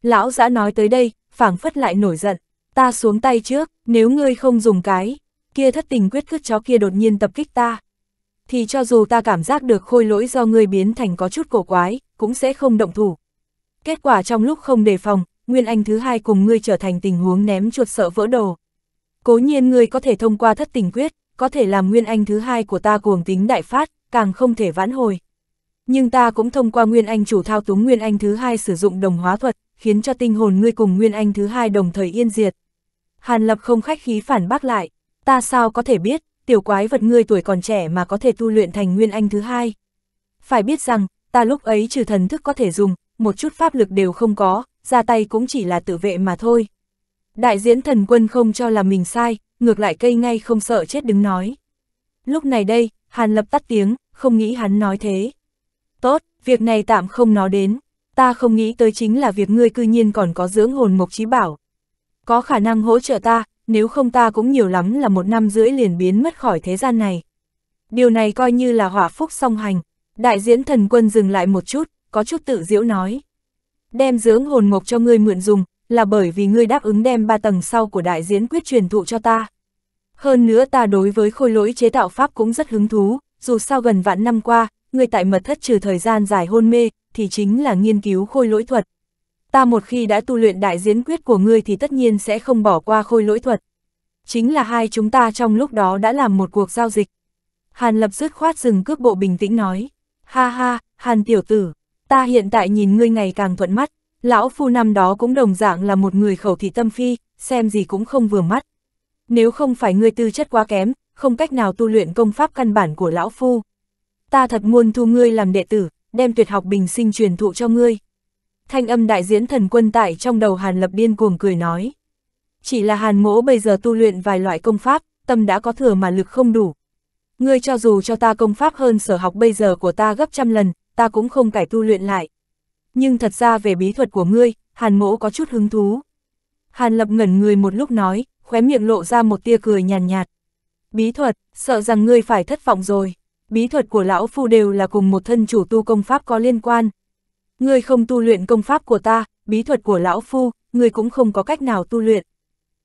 Lão giã nói tới đây, phảng phất lại nổi giận, ta xuống tay trước, nếu ngươi không dùng cái, kia thất tình quyết cướp chó kia đột nhiên tập kích ta. Thì cho dù ta cảm giác được khôi lỗi do ngươi biến thành có chút cổ quái, cũng sẽ không động thủ. Kết quả trong lúc không đề phòng, Nguyên Anh thứ hai cùng ngươi trở thành tình huống ném chuột sợ vỡ đồ. Cố nhiên ngươi có thể thông qua thất tình quyết, có thể làm Nguyên Anh thứ hai của ta cuồng tính đại phát, càng không thể vãn hồi. Nhưng ta cũng thông qua Nguyên Anh chủ thao túng Nguyên Anh thứ hai sử dụng đồng hóa thuật, khiến cho tinh hồn ngươi cùng Nguyên Anh thứ hai đồng thời yên diệt. Hàn Lập không khách khí phản bác lại, ta sao có thể biết, tiểu quái vật ngươi tuổi còn trẻ mà có thể tu luyện thành Nguyên Anh thứ hai. Phải biết rằng, ta lúc ấy trừ thần thức có thể dùng, một chút pháp lực đều không có, ra tay cũng chỉ là tự vệ mà thôi. Đại diễn thần quân không cho là mình sai, ngược lại cây ngay không sợ chết đứng nói. Lúc này đây, Hàn Lập tắt tiếng, không nghĩ hắn nói thế. Tốt, việc này tạm không nói đến ta không nghĩ tới chính là việc ngươi cư nhiên còn có dưỡng hồn mộc trí bảo. Có khả năng hỗ trợ ta, nếu không ta cũng nhiều lắm là một năm rưỡi liền biến mất khỏi thế gian này. Điều này coi như là hỏa phúc song hành. Đại diễn thần quân dừng lại một chút, có chút tự diễu nói. Đem dưỡng hồn mộc cho ngươi mượn dùng, là bởi vì ngươi đáp ứng đem ba tầng sau của đại diễn quyết truyền thụ cho ta. Hơn nữa ta đối với khôi lỗi chế tạo pháp cũng rất hứng thú, dù sao gần vạn năm qua, người tại mật thất trừ thời gian dài hôn mê, thì chính là nghiên cứu khôi lỗi thuật. Ta một khi đã tu luyện đại diễn quyết của ngươi thì tất nhiên sẽ không bỏ qua khôi lỗi thuật. Chính là hai chúng ta trong lúc đó đã làm một cuộc giao dịch. Hàn lập dứt khoát dừng cước bộ bình tĩnh nói. Ha ha, Hàn tiểu tử, ta hiện tại nhìn ngươi ngày càng thuận mắt. Lão phu năm đó cũng đồng dạng là một người khẩu thị tâm phi, xem gì cũng không vừa mắt. Nếu không phải ngươi tư chất quá kém, không cách nào tu luyện công pháp căn bản của lão phu, ta thật muốn thu ngươi làm đệ tử, đem tuyệt học bình sinh truyền thụ cho ngươi. Thanh âm đại diễn thần quân tại trong đầu Hàn Lập điên cuồng cười nói. Chỉ là Hàn mỗ bây giờ tu luyện vài loại công pháp, tâm đã có thừa mà lực không đủ. Ngươi cho dù cho ta công pháp hơn sở học bây giờ của ta gấp trăm lần, ta cũng không cải tu luyện lại. Nhưng thật ra về bí thuật của ngươi, Hàn mỗ có chút hứng thú. Hàn Lập ngẩn người một lúc nói, khóe miệng lộ ra một tia cười nhàn nhạt, nhạt. Bí thuật, sợ rằng ngươi phải thất vọng rồi bí thuật của lão phu đều là cùng một thân chủ tu công pháp có liên quan. Ngươi không tu luyện công pháp của ta, bí thuật của lão phu, ngươi cũng không có cách nào tu luyện.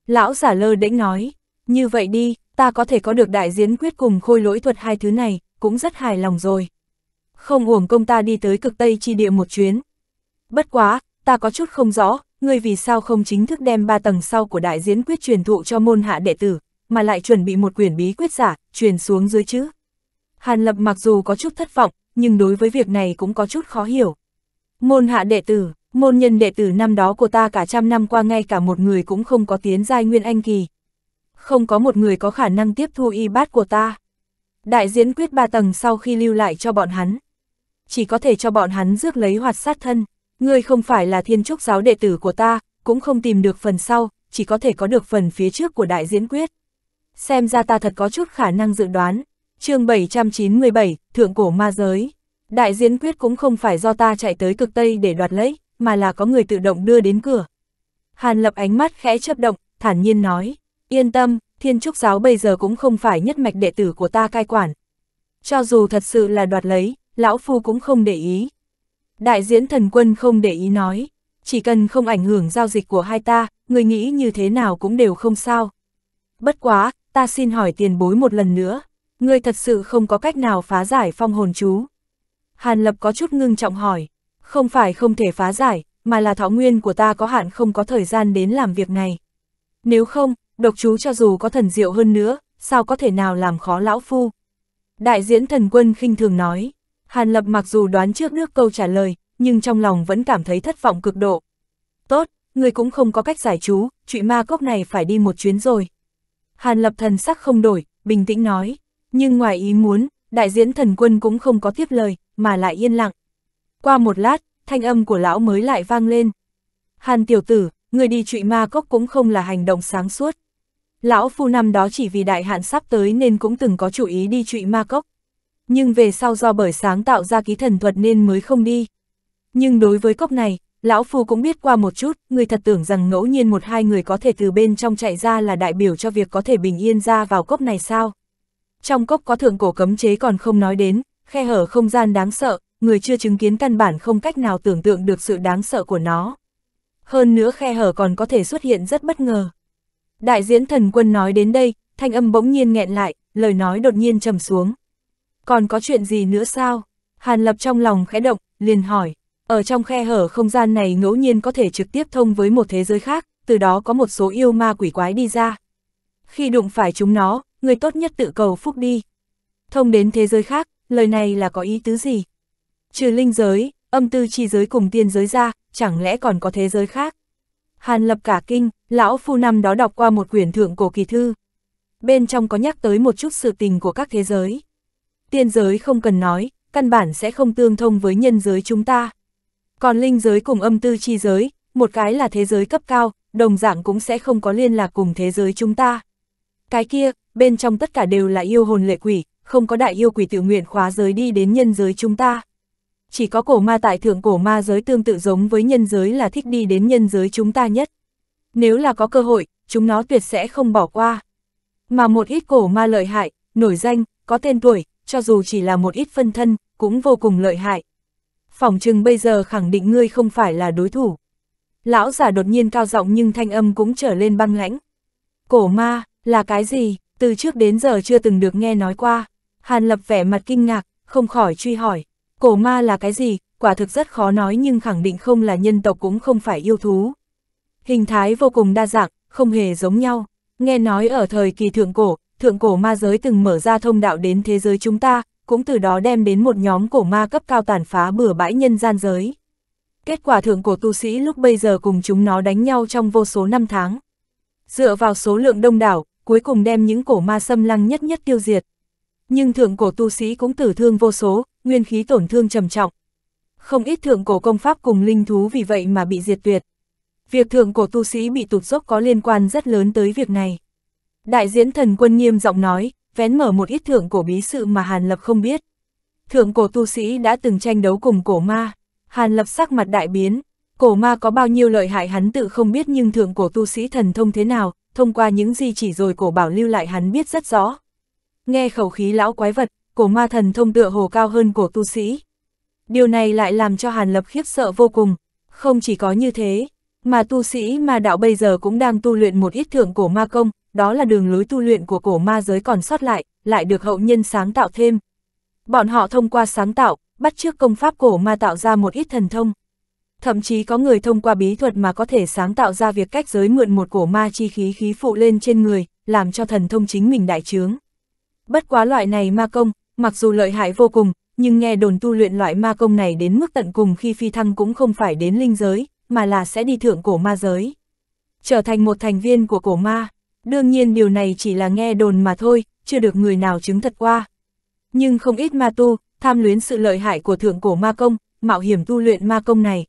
Lão giả lơ đễnh nói, như vậy đi, ta có thể có được đại diễn quyết cùng khôi lỗi thuật hai thứ này, cũng rất hài lòng rồi. Không uổng công ta đi tới cực Tây chi địa một chuyến. Bất quá, ta có chút không rõ, ngươi vì sao không chính thức đem ba tầng sau của đại diễn quyết truyền thụ cho môn hạ đệ tử, mà lại chuẩn bị một quyển bí quyết giả, truyền xuống dưới chứ. Hàn Lập mặc dù có chút thất vọng, nhưng đối với việc này cũng có chút khó hiểu. Môn hạ đệ tử, môn nhân đệ tử năm đó của ta cả trăm năm qua ngay cả một người cũng không có tiến giai nguyên anh kỳ. Không có một người có khả năng tiếp thu y bát của ta. Đại diễn quyết ba tầng sau khi lưu lại cho bọn hắn. Chỉ có thể cho bọn hắn rước lấy hoạt sát thân. Ngươi không phải là thiên trúc giáo đệ tử của ta, cũng không tìm được phần sau, chỉ có thể có được phần phía trước của đại diễn quyết. Xem ra ta thật có chút khả năng dự đoán, chương 797, Thượng Cổ Ma Giới. Đại diễn quyết cũng không phải do ta chạy tới cực Tây để đoạt lấy, mà là có người tự động đưa đến cửa. Hàn lập ánh mắt khẽ chấp động, thản nhiên nói, yên tâm, thiên trúc giáo bây giờ cũng không phải nhất mạch đệ tử của ta cai quản. Cho dù thật sự là đoạt lấy, lão phu cũng không để ý. Đại diễn thần quân không để ý nói, chỉ cần không ảnh hưởng giao dịch của hai ta, người nghĩ như thế nào cũng đều không sao. Bất quá, ta xin hỏi tiền bối một lần nữa, Ngươi thật sự không có cách nào phá giải phong hồn chú. Hàn Lập có chút ngưng trọng hỏi. Không phải không thể phá giải, mà là thọ nguyên của ta có hạn không có thời gian đến làm việc này. Nếu không, độc chú cho dù có thần diệu hơn nữa, sao có thể nào làm khó lão phu. Đại diễn thần quân khinh thường nói. Hàn Lập mặc dù đoán trước nước câu trả lời, nhưng trong lòng vẫn cảm thấy thất vọng cực độ. Tốt, người cũng không có cách giải chú, trụy ma cốc này phải đi một chuyến rồi. Hàn Lập thần sắc không đổi, bình tĩnh nói nhưng ngoài ý muốn, đại diễn thần quân cũng không có tiếp lời, mà lại yên lặng. Qua một lát, thanh âm của lão mới lại vang lên. Hàn tiểu tử, người đi trụy ma cốc cũng không là hành động sáng suốt. Lão phu năm đó chỉ vì đại hạn sắp tới nên cũng từng có chủ ý đi trụy ma cốc. Nhưng về sau do bởi sáng tạo ra ký thần thuật nên mới không đi. Nhưng đối với cốc này, lão phu cũng biết qua một chút, người thật tưởng rằng ngẫu nhiên một hai người có thể từ bên trong chạy ra là đại biểu cho việc có thể bình yên ra vào cốc này sao trong cốc có thượng cổ cấm chế còn không nói đến, khe hở không gian đáng sợ, người chưa chứng kiến căn bản không cách nào tưởng tượng được sự đáng sợ của nó. Hơn nữa khe hở còn có thể xuất hiện rất bất ngờ. Đại diễn thần quân nói đến đây, thanh âm bỗng nhiên nghẹn lại, lời nói đột nhiên trầm xuống. Còn có chuyện gì nữa sao? Hàn lập trong lòng khẽ động, liền hỏi. Ở trong khe hở không gian này ngẫu nhiên có thể trực tiếp thông với một thế giới khác, từ đó có một số yêu ma quỷ quái đi ra. Khi đụng phải chúng nó, người tốt nhất tự cầu phúc đi. Thông đến thế giới khác, lời này là có ý tứ gì? Trừ linh giới, âm tư chi giới cùng tiên giới ra, chẳng lẽ còn có thế giới khác? Hàn lập cả kinh, lão phu năm đó đọc qua một quyển thượng cổ kỳ thư. Bên trong có nhắc tới một chút sự tình của các thế giới. Tiên giới không cần nói, căn bản sẽ không tương thông với nhân giới chúng ta. Còn linh giới cùng âm tư chi giới, một cái là thế giới cấp cao, đồng dạng cũng sẽ không có liên lạc cùng thế giới chúng ta. Cái kia, bên trong tất cả đều là yêu hồn lệ quỷ, không có đại yêu quỷ tự nguyện khóa giới đi đến nhân giới chúng ta. Chỉ có cổ ma tại thượng cổ ma giới tương tự giống với nhân giới là thích đi đến nhân giới chúng ta nhất. Nếu là có cơ hội, chúng nó tuyệt sẽ không bỏ qua. Mà một ít cổ ma lợi hại, nổi danh, có tên tuổi, cho dù chỉ là một ít phân thân, cũng vô cùng lợi hại. Phỏng chừng bây giờ khẳng định ngươi không phải là đối thủ. Lão giả đột nhiên cao giọng nhưng thanh âm cũng trở lên băng lãnh. Cổ ma, là cái gì, từ trước đến giờ chưa từng được nghe nói qua. Hàn Lập vẻ mặt kinh ngạc, không khỏi truy hỏi. Cổ ma là cái gì, quả thực rất khó nói nhưng khẳng định không là nhân tộc cũng không phải yêu thú. Hình thái vô cùng đa dạng, không hề giống nhau. Nghe nói ở thời kỳ thượng cổ, thượng cổ ma giới từng mở ra thông đạo đến thế giới chúng ta, cũng từ đó đem đến một nhóm cổ ma cấp cao tàn phá bừa bãi nhân gian giới. Kết quả thượng cổ tu sĩ lúc bây giờ cùng chúng nó đánh nhau trong vô số năm tháng. Dựa vào số lượng đông đảo, cuối cùng đem những cổ ma xâm lăng nhất nhất tiêu diệt. Nhưng thượng cổ tu sĩ cũng tử thương vô số, nguyên khí tổn thương trầm trọng. Không ít thượng cổ công pháp cùng linh thú vì vậy mà bị diệt tuyệt. Việc thượng cổ tu sĩ bị tụt dốc có liên quan rất lớn tới việc này. Đại diễn thần quân nghiêm giọng nói, vén mở một ít thượng cổ bí sự mà Hàn Lập không biết. Thượng cổ tu sĩ đã từng tranh đấu cùng cổ ma, Hàn Lập sắc mặt đại biến, cổ ma có bao nhiêu lợi hại hắn tự không biết nhưng thượng cổ tu sĩ thần thông thế nào, thông qua những gì chỉ rồi cổ bảo lưu lại hắn biết rất rõ. Nghe khẩu khí lão quái vật, cổ ma thần thông tựa hồ cao hơn cổ tu sĩ. Điều này lại làm cho Hàn Lập khiếp sợ vô cùng, không chỉ có như thế, mà tu sĩ mà đạo bây giờ cũng đang tu luyện một ít thượng cổ ma công, đó là đường lối tu luyện của cổ ma giới còn sót lại, lại được hậu nhân sáng tạo thêm. Bọn họ thông qua sáng tạo, bắt chước công pháp cổ ma tạo ra một ít thần thông thậm chí có người thông qua bí thuật mà có thể sáng tạo ra việc cách giới mượn một cổ ma chi khí khí phụ lên trên người, làm cho thần thông chính mình đại trướng. Bất quá loại này ma công, mặc dù lợi hại vô cùng, nhưng nghe đồn tu luyện loại ma công này đến mức tận cùng khi phi thăng cũng không phải đến linh giới, mà là sẽ đi thượng cổ ma giới. Trở thành một thành viên của cổ ma, đương nhiên điều này chỉ là nghe đồn mà thôi, chưa được người nào chứng thật qua. Nhưng không ít ma tu, tham luyến sự lợi hại của thượng cổ ma công, mạo hiểm tu luyện ma công này,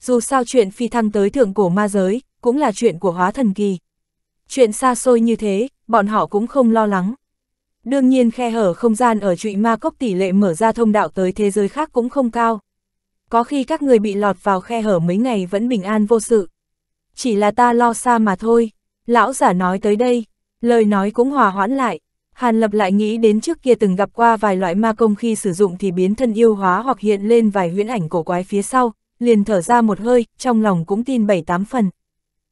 dù sao chuyện phi thăng tới thượng cổ ma giới, cũng là chuyện của hóa thần kỳ. Chuyện xa xôi như thế, bọn họ cũng không lo lắng. Đương nhiên khe hở không gian ở trụy ma cốc tỷ lệ mở ra thông đạo tới thế giới khác cũng không cao. Có khi các người bị lọt vào khe hở mấy ngày vẫn bình an vô sự. Chỉ là ta lo xa mà thôi, lão giả nói tới đây, lời nói cũng hòa hoãn lại. Hàn Lập lại nghĩ đến trước kia từng gặp qua vài loại ma công khi sử dụng thì biến thân yêu hóa hoặc hiện lên vài huyễn ảnh cổ quái phía sau, liền thở ra một hơi, trong lòng cũng tin bảy tám phần.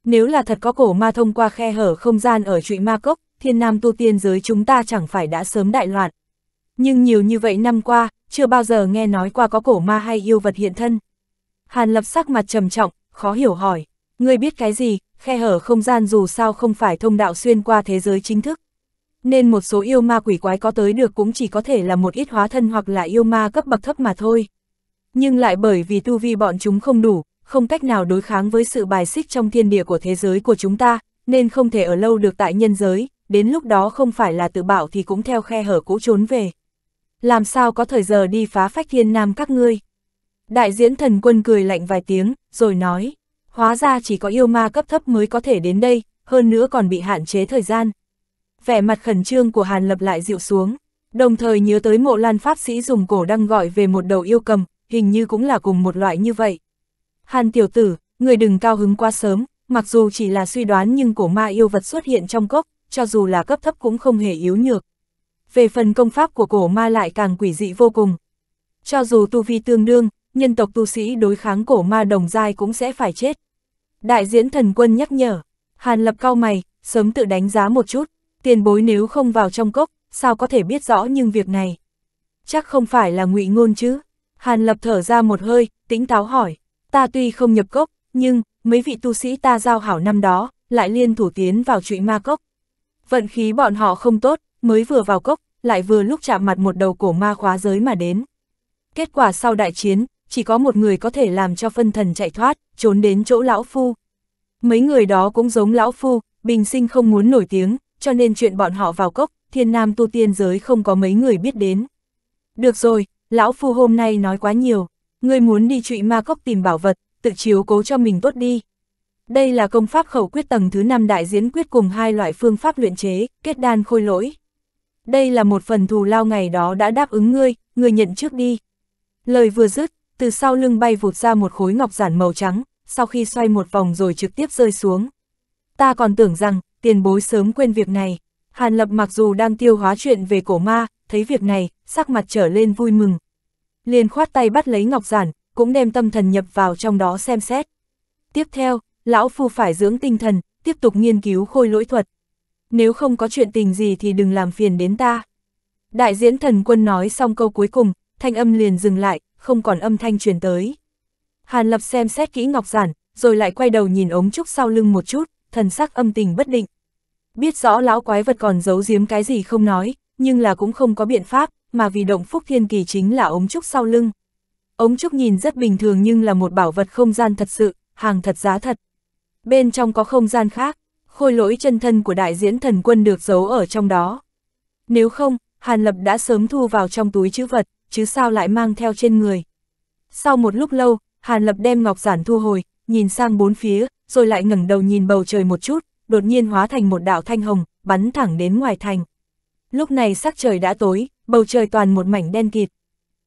Nếu là thật có cổ ma thông qua khe hở không gian ở trụy ma cốc, thiên nam tu tiên giới chúng ta chẳng phải đã sớm đại loạn. Nhưng nhiều như vậy năm qua, chưa bao giờ nghe nói qua có cổ ma hay yêu vật hiện thân. Hàn lập sắc mặt trầm trọng, khó hiểu hỏi, ngươi biết cái gì, khe hở không gian dù sao không phải thông đạo xuyên qua thế giới chính thức. Nên một số yêu ma quỷ quái có tới được cũng chỉ có thể là một ít hóa thân hoặc là yêu ma cấp bậc thấp mà thôi nhưng lại bởi vì tu vi bọn chúng không đủ, không cách nào đối kháng với sự bài xích trong thiên địa của thế giới của chúng ta, nên không thể ở lâu được tại nhân giới, đến lúc đó không phải là tự bảo thì cũng theo khe hở cũ trốn về. Làm sao có thời giờ đi phá phách thiên nam các ngươi? Đại diễn thần quân cười lạnh vài tiếng, rồi nói, hóa ra chỉ có yêu ma cấp thấp mới có thể đến đây, hơn nữa còn bị hạn chế thời gian. Vẻ mặt khẩn trương của Hàn Lập lại dịu xuống, đồng thời nhớ tới mộ lan pháp sĩ dùng cổ đăng gọi về một đầu yêu cầm, hình như cũng là cùng một loại như vậy. Hàn tiểu tử, người đừng cao hứng quá sớm, mặc dù chỉ là suy đoán nhưng cổ ma yêu vật xuất hiện trong cốc, cho dù là cấp thấp cũng không hề yếu nhược. Về phần công pháp của cổ ma lại càng quỷ dị vô cùng. Cho dù tu vi tương đương, nhân tộc tu sĩ đối kháng cổ ma đồng dai cũng sẽ phải chết. Đại diễn thần quân nhắc nhở, Hàn lập cao mày, sớm tự đánh giá một chút, tiền bối nếu không vào trong cốc, sao có thể biết rõ nhưng việc này. Chắc không phải là ngụy ngôn chứ. Hàn Lập thở ra một hơi, tính táo hỏi, ta tuy không nhập cốc, nhưng, mấy vị tu sĩ ta giao hảo năm đó, lại liên thủ tiến vào trụy ma cốc. Vận khí bọn họ không tốt, mới vừa vào cốc, lại vừa lúc chạm mặt một đầu cổ ma khóa giới mà đến. Kết quả sau đại chiến, chỉ có một người có thể làm cho phân thần chạy thoát, trốn đến chỗ lão phu. Mấy người đó cũng giống lão phu, bình sinh không muốn nổi tiếng, cho nên chuyện bọn họ vào cốc, thiên nam tu tiên giới không có mấy người biết đến. Được rồi, lão phu hôm nay nói quá nhiều, ngươi muốn đi trụy ma cốc tìm bảo vật, tự chiếu cố cho mình tốt đi. Đây là công pháp khẩu quyết tầng thứ 5 đại diễn quyết cùng hai loại phương pháp luyện chế, kết đan khôi lỗi. Đây là một phần thù lao ngày đó đã đáp ứng ngươi, ngươi nhận trước đi. Lời vừa dứt, từ sau lưng bay vụt ra một khối ngọc giản màu trắng, sau khi xoay một vòng rồi trực tiếp rơi xuống. Ta còn tưởng rằng, tiền bối sớm quên việc này. Hàn Lập mặc dù đang tiêu hóa chuyện về cổ ma, thấy việc này, sắc mặt trở lên vui mừng, liền khoát tay bắt lấy ngọc giản, cũng đem tâm thần nhập vào trong đó xem xét. Tiếp theo, lão phu phải dưỡng tinh thần, tiếp tục nghiên cứu khôi lỗi thuật. Nếu không có chuyện tình gì thì đừng làm phiền đến ta. Đại diễn thần quân nói xong câu cuối cùng, thanh âm liền dừng lại, không còn âm thanh truyền tới. Hàn Lập xem xét kỹ ngọc giản, rồi lại quay đầu nhìn ống trúc sau lưng một chút, thần sắc âm tình bất định. Biết rõ lão quái vật còn giấu giếm cái gì không nói, nhưng là cũng không có biện pháp, mà vì động phúc thiên kỳ chính là ống trúc sau lưng. Ống trúc nhìn rất bình thường nhưng là một bảo vật không gian thật sự, hàng thật giá thật. Bên trong có không gian khác, khôi lỗi chân thân của đại diễn thần quân được giấu ở trong đó. Nếu không, Hàn Lập đã sớm thu vào trong túi chữ vật, chứ sao lại mang theo trên người. Sau một lúc lâu, Hàn Lập đem ngọc giản thu hồi, nhìn sang bốn phía, rồi lại ngẩng đầu nhìn bầu trời một chút, đột nhiên hóa thành một đạo thanh hồng, bắn thẳng đến ngoài thành. Lúc này sắc trời đã tối, bầu trời toàn một mảnh đen kịt.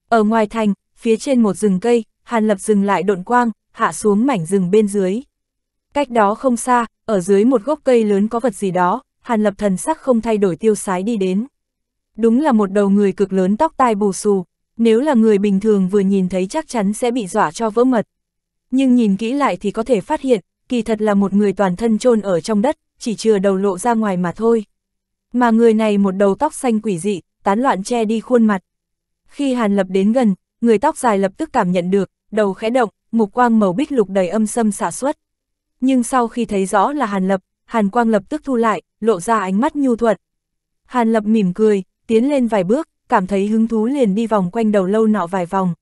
Ở ngoài thành, phía trên một rừng cây, Hàn Lập dừng lại độn quang, hạ xuống mảnh rừng bên dưới. Cách đó không xa, ở dưới một gốc cây lớn có vật gì đó, Hàn Lập thần sắc không thay đổi tiêu sái đi đến. Đúng là một đầu người cực lớn tóc tai bù xù, nếu là người bình thường vừa nhìn thấy chắc chắn sẽ bị dọa cho vỡ mật. Nhưng nhìn kỹ lại thì có thể phát hiện, kỳ thật là một người toàn thân chôn ở trong đất, chỉ chừa đầu lộ ra ngoài mà thôi. Mà người này một đầu tóc xanh quỷ dị, tán loạn che đi khuôn mặt. Khi Hàn Lập đến gần, người tóc dài lập tức cảm nhận được, đầu khẽ động, mục quang màu bích lục đầy âm sâm xả xuất. Nhưng sau khi thấy rõ là Hàn Lập, Hàn Quang lập tức thu lại, lộ ra ánh mắt nhu thuận. Hàn Lập mỉm cười, tiến lên vài bước, cảm thấy hứng thú liền đi vòng quanh đầu lâu nọ vài vòng.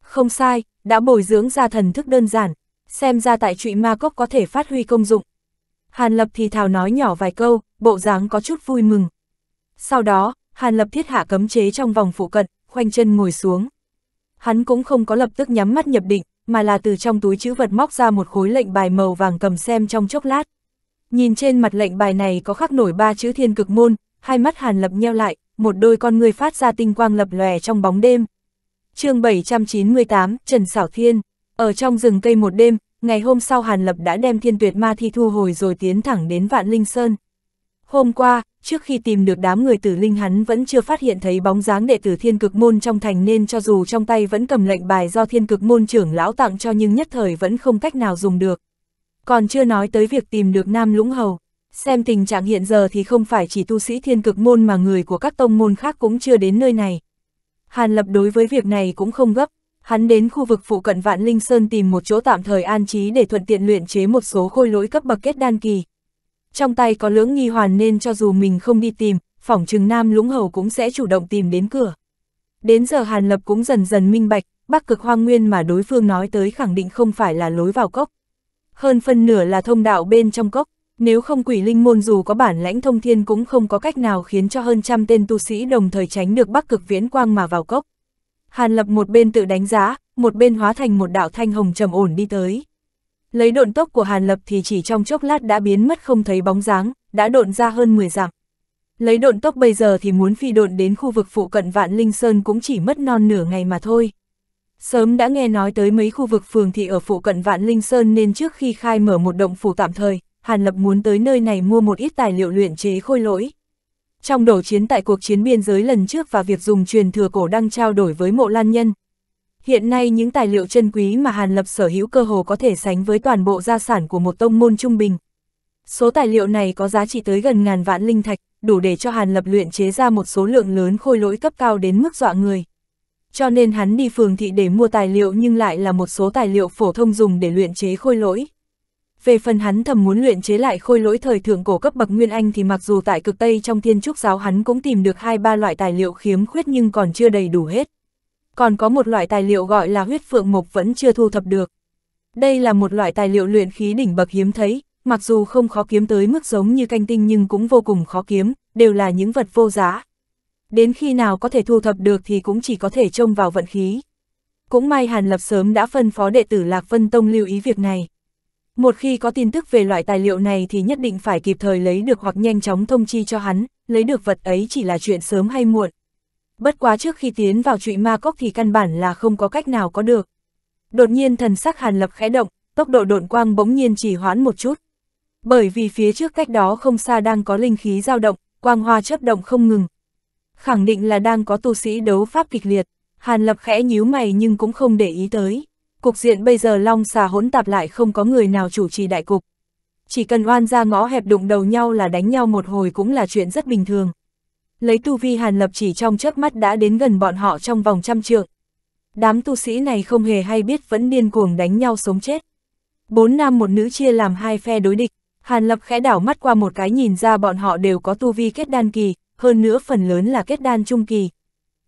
Không sai, đã bồi dưỡng ra thần thức đơn giản, xem ra tại trụy ma cốc có thể phát huy công dụng. Hàn Lập thì thào nói nhỏ vài câu, bộ dáng có chút vui mừng. Sau đó, Hàn Lập Thiết hạ cấm chế trong vòng phụ cận, khoanh chân ngồi xuống. Hắn cũng không có lập tức nhắm mắt nhập định, mà là từ trong túi chữ vật móc ra một khối lệnh bài màu vàng cầm xem trong chốc lát. Nhìn trên mặt lệnh bài này có khắc nổi ba chữ thiên cực môn, hai mắt Hàn Lập nheo lại, một đôi con người phát ra tinh quang lập lòe trong bóng đêm. chương 798, Trần Sảo Thiên, ở trong rừng cây một đêm, ngày hôm sau Hàn Lập đã đem thiên tuyệt ma thi thu hồi rồi tiến thẳng đến Vạn Linh Sơn. Hôm qua, trước khi tìm được đám người tử linh hắn vẫn chưa phát hiện thấy bóng dáng đệ tử thiên cực môn trong thành nên cho dù trong tay vẫn cầm lệnh bài do thiên cực môn trưởng lão tặng cho nhưng nhất thời vẫn không cách nào dùng được. Còn chưa nói tới việc tìm được Nam Lũng Hầu. Xem tình trạng hiện giờ thì không phải chỉ tu sĩ thiên cực môn mà người của các tông môn khác cũng chưa đến nơi này. Hàn Lập đối với việc này cũng không gấp, hắn đến khu vực phụ cận Vạn Linh Sơn tìm một chỗ tạm thời an trí để thuận tiện luyện chế một số khôi lỗi cấp bậc kết đan kỳ, trong tay có lưỡng nghi hoàn nên cho dù mình không đi tìm, phỏng chừng Nam Lũng Hầu cũng sẽ chủ động tìm đến cửa. Đến giờ Hàn Lập cũng dần dần minh bạch, bắc cực hoang nguyên mà đối phương nói tới khẳng định không phải là lối vào cốc. Hơn phân nửa là thông đạo bên trong cốc, nếu không quỷ linh môn dù có bản lãnh thông thiên cũng không có cách nào khiến cho hơn trăm tên tu sĩ đồng thời tránh được bắc cực viễn quang mà vào cốc. Hàn Lập một bên tự đánh giá, một bên hóa thành một đạo thanh hồng trầm ổn đi tới. Lấy độn tốc của Hàn Lập thì chỉ trong chốc lát đã biến mất không thấy bóng dáng, đã độn ra hơn 10 dặm. Lấy độn tốc bây giờ thì muốn phi độn đến khu vực phụ cận Vạn Linh Sơn cũng chỉ mất non nửa ngày mà thôi. Sớm đã nghe nói tới mấy khu vực phường thị ở phụ cận Vạn Linh Sơn nên trước khi khai mở một động phủ tạm thời, Hàn Lập muốn tới nơi này mua một ít tài liệu luyện chế khôi lỗi. Trong đổ chiến tại cuộc chiến biên giới lần trước và việc dùng truyền thừa cổ đăng trao đổi với mộ lan nhân, Hiện nay những tài liệu chân quý mà Hàn Lập sở hữu cơ hồ có thể sánh với toàn bộ gia sản của một tông môn trung bình. Số tài liệu này có giá trị tới gần ngàn vạn linh thạch, đủ để cho Hàn Lập luyện chế ra một số lượng lớn khôi lỗi cấp cao đến mức dọa người. Cho nên hắn đi phường thị để mua tài liệu nhưng lại là một số tài liệu phổ thông dùng để luyện chế khôi lỗi. Về phần hắn thầm muốn luyện chế lại khôi lỗi thời thượng cổ cấp bậc Nguyên Anh thì mặc dù tại cực Tây trong thiên trúc giáo hắn cũng tìm được hai ba loại tài liệu khiếm khuyết nhưng còn chưa đầy đủ hết còn có một loại tài liệu gọi là huyết phượng mộc vẫn chưa thu thập được. Đây là một loại tài liệu luyện khí đỉnh bậc hiếm thấy, mặc dù không khó kiếm tới mức giống như canh tinh nhưng cũng vô cùng khó kiếm, đều là những vật vô giá. Đến khi nào có thể thu thập được thì cũng chỉ có thể trông vào vận khí. Cũng may Hàn Lập sớm đã phân phó đệ tử Lạc Vân Tông lưu ý việc này. Một khi có tin tức về loại tài liệu này thì nhất định phải kịp thời lấy được hoặc nhanh chóng thông chi cho hắn, lấy được vật ấy chỉ là chuyện sớm hay muộn, bất quá trước khi tiến vào trụy ma cốc thì căn bản là không có cách nào có được. Đột nhiên thần sắc hàn lập khẽ động, tốc độ độn quang bỗng nhiên chỉ hoãn một chút. Bởi vì phía trước cách đó không xa đang có linh khí dao động, quang hoa chớp động không ngừng. Khẳng định là đang có tu sĩ đấu pháp kịch liệt, hàn lập khẽ nhíu mày nhưng cũng không để ý tới. Cục diện bây giờ long xà hỗn tạp lại không có người nào chủ trì đại cục. Chỉ cần oan ra ngõ hẹp đụng đầu nhau là đánh nhau một hồi cũng là chuyện rất bình thường lấy tu vi hàn lập chỉ trong chớp mắt đã đến gần bọn họ trong vòng trăm trượng. Đám tu sĩ này không hề hay biết vẫn điên cuồng đánh nhau sống chết. Bốn nam một nữ chia làm hai phe đối địch, hàn lập khẽ đảo mắt qua một cái nhìn ra bọn họ đều có tu vi kết đan kỳ, hơn nữa phần lớn là kết đan trung kỳ.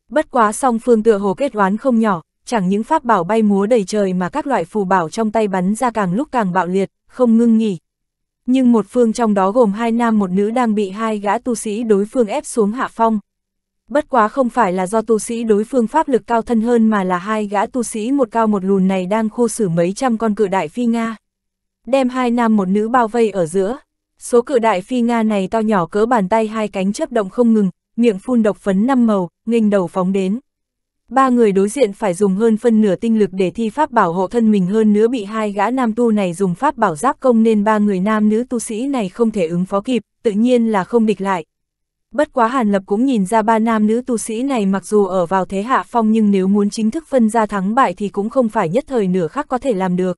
Bất quá song phương tựa hồ kết oán không nhỏ, chẳng những pháp bảo bay múa đầy trời mà các loại phù bảo trong tay bắn ra càng lúc càng bạo liệt, không ngưng nghỉ, nhưng một phương trong đó gồm hai nam một nữ đang bị hai gã tu sĩ đối phương ép xuống hạ phong. Bất quá không phải là do tu sĩ đối phương pháp lực cao thân hơn mà là hai gã tu sĩ một cao một lùn này đang khô xử mấy trăm con cự đại phi Nga. Đem hai nam một nữ bao vây ở giữa. Số cự đại phi Nga này to nhỏ cỡ bàn tay hai cánh chấp động không ngừng, miệng phun độc phấn năm màu, nghênh đầu phóng đến ba người đối diện phải dùng hơn phân nửa tinh lực để thi pháp bảo hộ thân mình hơn nữa bị hai gã nam tu này dùng pháp bảo giáp công nên ba người nam nữ tu sĩ này không thể ứng phó kịp, tự nhiên là không địch lại. Bất quá Hàn Lập cũng nhìn ra ba nam nữ tu sĩ này mặc dù ở vào thế hạ phong nhưng nếu muốn chính thức phân ra thắng bại thì cũng không phải nhất thời nửa khắc có thể làm được.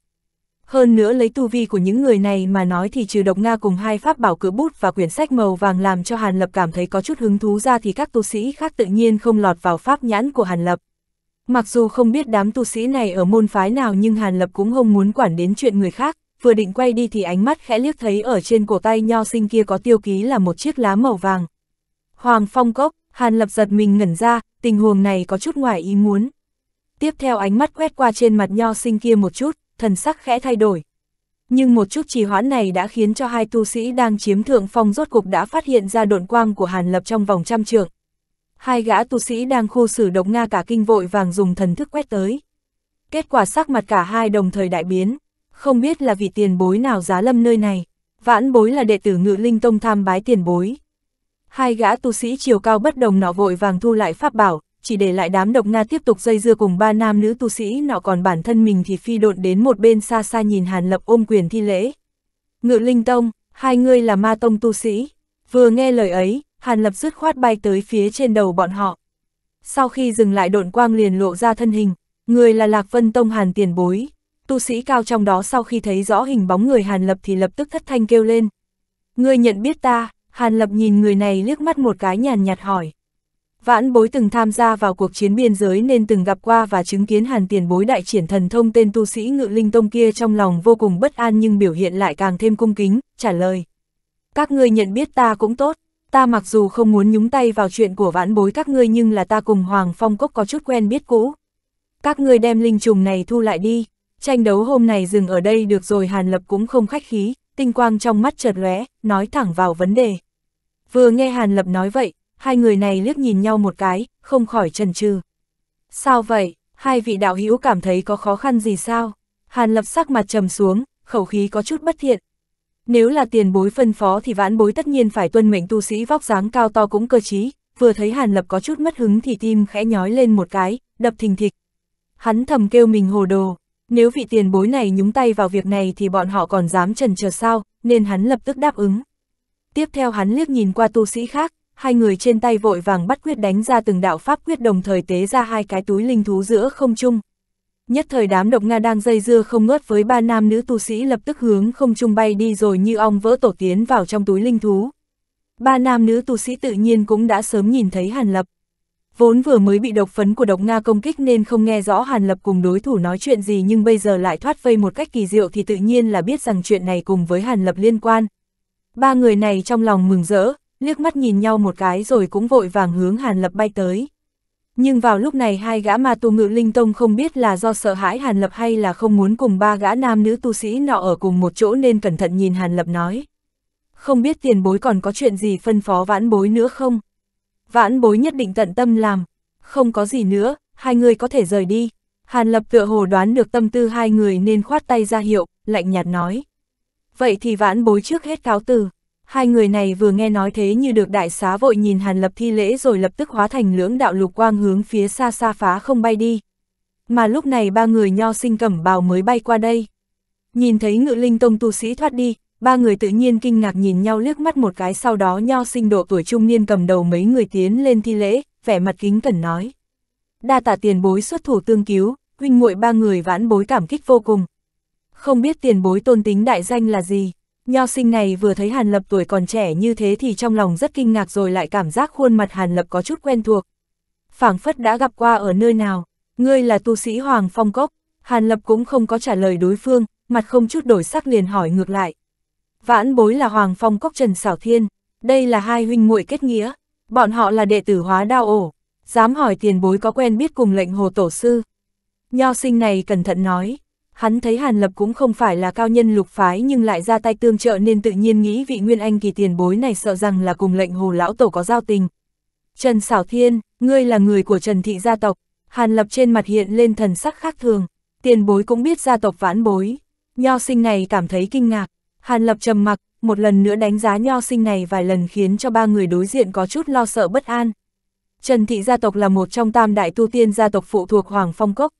Hơn nữa lấy tu vi của những người này mà nói thì trừ độc Nga cùng hai pháp bảo cửa bút và quyển sách màu vàng làm cho Hàn Lập cảm thấy có chút hứng thú ra thì các tu sĩ khác tự nhiên không lọt vào pháp nhãn của Hàn Lập. Mặc dù không biết đám tu sĩ này ở môn phái nào nhưng Hàn Lập cũng không muốn quản đến chuyện người khác, vừa định quay đi thì ánh mắt khẽ liếc thấy ở trên cổ tay nho sinh kia có tiêu ký là một chiếc lá màu vàng. Hoàng phong cốc, Hàn Lập giật mình ngẩn ra, tình huống này có chút ngoài ý muốn. Tiếp theo ánh mắt quét qua trên mặt nho sinh kia một chút, thần sắc khẽ thay đổi. Nhưng một chút trì hoãn này đã khiến cho hai tu sĩ đang chiếm thượng phong rốt cục đã phát hiện ra độn quang của Hàn Lập trong vòng trăm trượng. Hai gã tu sĩ đang khu xử độc Nga cả kinh vội vàng dùng thần thức quét tới. Kết quả sắc mặt cả hai đồng thời đại biến, không biết là vị tiền bối nào giá lâm nơi này, vãn bối là đệ tử ngự linh tông tham bái tiền bối. Hai gã tu sĩ chiều cao bất đồng nọ vội vàng thu lại pháp bảo, chỉ để lại đám độc nga tiếp tục dây dưa cùng ba nam nữ tu sĩ nọ còn bản thân mình thì phi độn đến một bên xa xa nhìn Hàn Lập ôm quyền thi lễ. Ngự Linh Tông, hai ngươi là ma tông tu sĩ. Vừa nghe lời ấy, Hàn Lập dứt khoát bay tới phía trên đầu bọn họ. Sau khi dừng lại độn quang liền lộ ra thân hình, người là Lạc Vân Tông Hàn tiền bối. Tu sĩ cao trong đó sau khi thấy rõ hình bóng người Hàn Lập thì lập tức thất thanh kêu lên. Ngươi nhận biết ta, Hàn Lập nhìn người này liếc mắt một cái nhàn nhạt hỏi. Vãn bối từng tham gia vào cuộc chiến biên giới nên từng gặp qua và chứng kiến hàn tiền bối đại triển thần thông tên tu sĩ ngự linh tông kia trong lòng vô cùng bất an nhưng biểu hiện lại càng thêm cung kính, trả lời. Các ngươi nhận biết ta cũng tốt, ta mặc dù không muốn nhúng tay vào chuyện của vãn bối các ngươi nhưng là ta cùng Hoàng Phong Cốc có chút quen biết cũ. Các ngươi đem linh trùng này thu lại đi, tranh đấu hôm nay dừng ở đây được rồi hàn lập cũng không khách khí, tinh quang trong mắt chợt lóe nói thẳng vào vấn đề. Vừa nghe hàn lập nói vậy, hai người này liếc nhìn nhau một cái, không khỏi chần chừ. Sao vậy, hai vị đạo hữu cảm thấy có khó khăn gì sao? Hàn lập sắc mặt trầm xuống, khẩu khí có chút bất thiện. Nếu là tiền bối phân phó thì vãn bối tất nhiên phải tuân mệnh tu sĩ vóc dáng cao to cũng cơ trí, vừa thấy Hàn Lập có chút mất hứng thì tim khẽ nhói lên một cái, đập thình thịch. Hắn thầm kêu mình hồ đồ, nếu vị tiền bối này nhúng tay vào việc này thì bọn họ còn dám trần chờ sao, nên hắn lập tức đáp ứng. Tiếp theo hắn liếc nhìn qua tu sĩ khác, hai người trên tay vội vàng bắt quyết đánh ra từng đạo pháp quyết đồng thời tế ra hai cái túi linh thú giữa không trung. Nhất thời đám độc Nga đang dây dưa không ngớt với ba nam nữ tu sĩ lập tức hướng không trung bay đi rồi như ong vỡ tổ tiến vào trong túi linh thú. Ba nam nữ tu sĩ tự nhiên cũng đã sớm nhìn thấy Hàn Lập. Vốn vừa mới bị độc phấn của độc Nga công kích nên không nghe rõ Hàn Lập cùng đối thủ nói chuyện gì nhưng bây giờ lại thoát vây một cách kỳ diệu thì tự nhiên là biết rằng chuyện này cùng với Hàn Lập liên quan. Ba người này trong lòng mừng rỡ, liếc mắt nhìn nhau một cái rồi cũng vội vàng hướng Hàn Lập bay tới. Nhưng vào lúc này hai gã ma tu ngự linh tông không biết là do sợ hãi Hàn Lập hay là không muốn cùng ba gã nam nữ tu sĩ nọ ở cùng một chỗ nên cẩn thận nhìn Hàn Lập nói. Không biết tiền bối còn có chuyện gì phân phó vãn bối nữa không? Vãn bối nhất định tận tâm làm. Không có gì nữa, hai người có thể rời đi. Hàn Lập tựa hồ đoán được tâm tư hai người nên khoát tay ra hiệu, lạnh nhạt nói. Vậy thì vãn bối trước hết cáo từ. Hai người này vừa nghe nói thế như được đại xá vội nhìn Hàn Lập thi lễ rồi lập tức hóa thành lưỡng đạo lục quang hướng phía xa xa phá không bay đi. Mà lúc này ba người nho sinh cẩm bào mới bay qua đây. Nhìn thấy ngự linh tông tu sĩ thoát đi, ba người tự nhiên kinh ngạc nhìn nhau liếc mắt một cái sau đó nho sinh độ tuổi trung niên cầm đầu mấy người tiến lên thi lễ, vẻ mặt kính cẩn nói. Đa tạ tiền bối xuất thủ tương cứu, huynh muội ba người vãn bối cảm kích vô cùng. Không biết tiền bối tôn tính đại danh là gì? Nho sinh này vừa thấy Hàn Lập tuổi còn trẻ như thế thì trong lòng rất kinh ngạc rồi lại cảm giác khuôn mặt Hàn Lập có chút quen thuộc. phảng phất đã gặp qua ở nơi nào, ngươi là tu sĩ Hoàng Phong Cốc, Hàn Lập cũng không có trả lời đối phương, mặt không chút đổi sắc liền hỏi ngược lại. Vãn bối là Hoàng Phong Cốc Trần Sảo Thiên, đây là hai huynh muội kết nghĩa, bọn họ là đệ tử hóa đao ổ, dám hỏi tiền bối có quen biết cùng lệnh hồ tổ sư. Nho sinh này cẩn thận nói, Hắn thấy Hàn Lập cũng không phải là cao nhân lục phái nhưng lại ra tay tương trợ nên tự nhiên nghĩ vị Nguyên Anh kỳ tiền bối này sợ rằng là cùng lệnh hồ lão tổ có giao tình. Trần Sảo Thiên, ngươi là người của Trần Thị gia tộc, Hàn Lập trên mặt hiện lên thần sắc khác thường, tiền bối cũng biết gia tộc vãn bối. Nho sinh này cảm thấy kinh ngạc, Hàn Lập trầm mặc, một lần nữa đánh giá nho sinh này vài lần khiến cho ba người đối diện có chút lo sợ bất an. Trần Thị gia tộc là một trong tam đại tu tiên gia tộc phụ thuộc Hoàng Phong Cốc,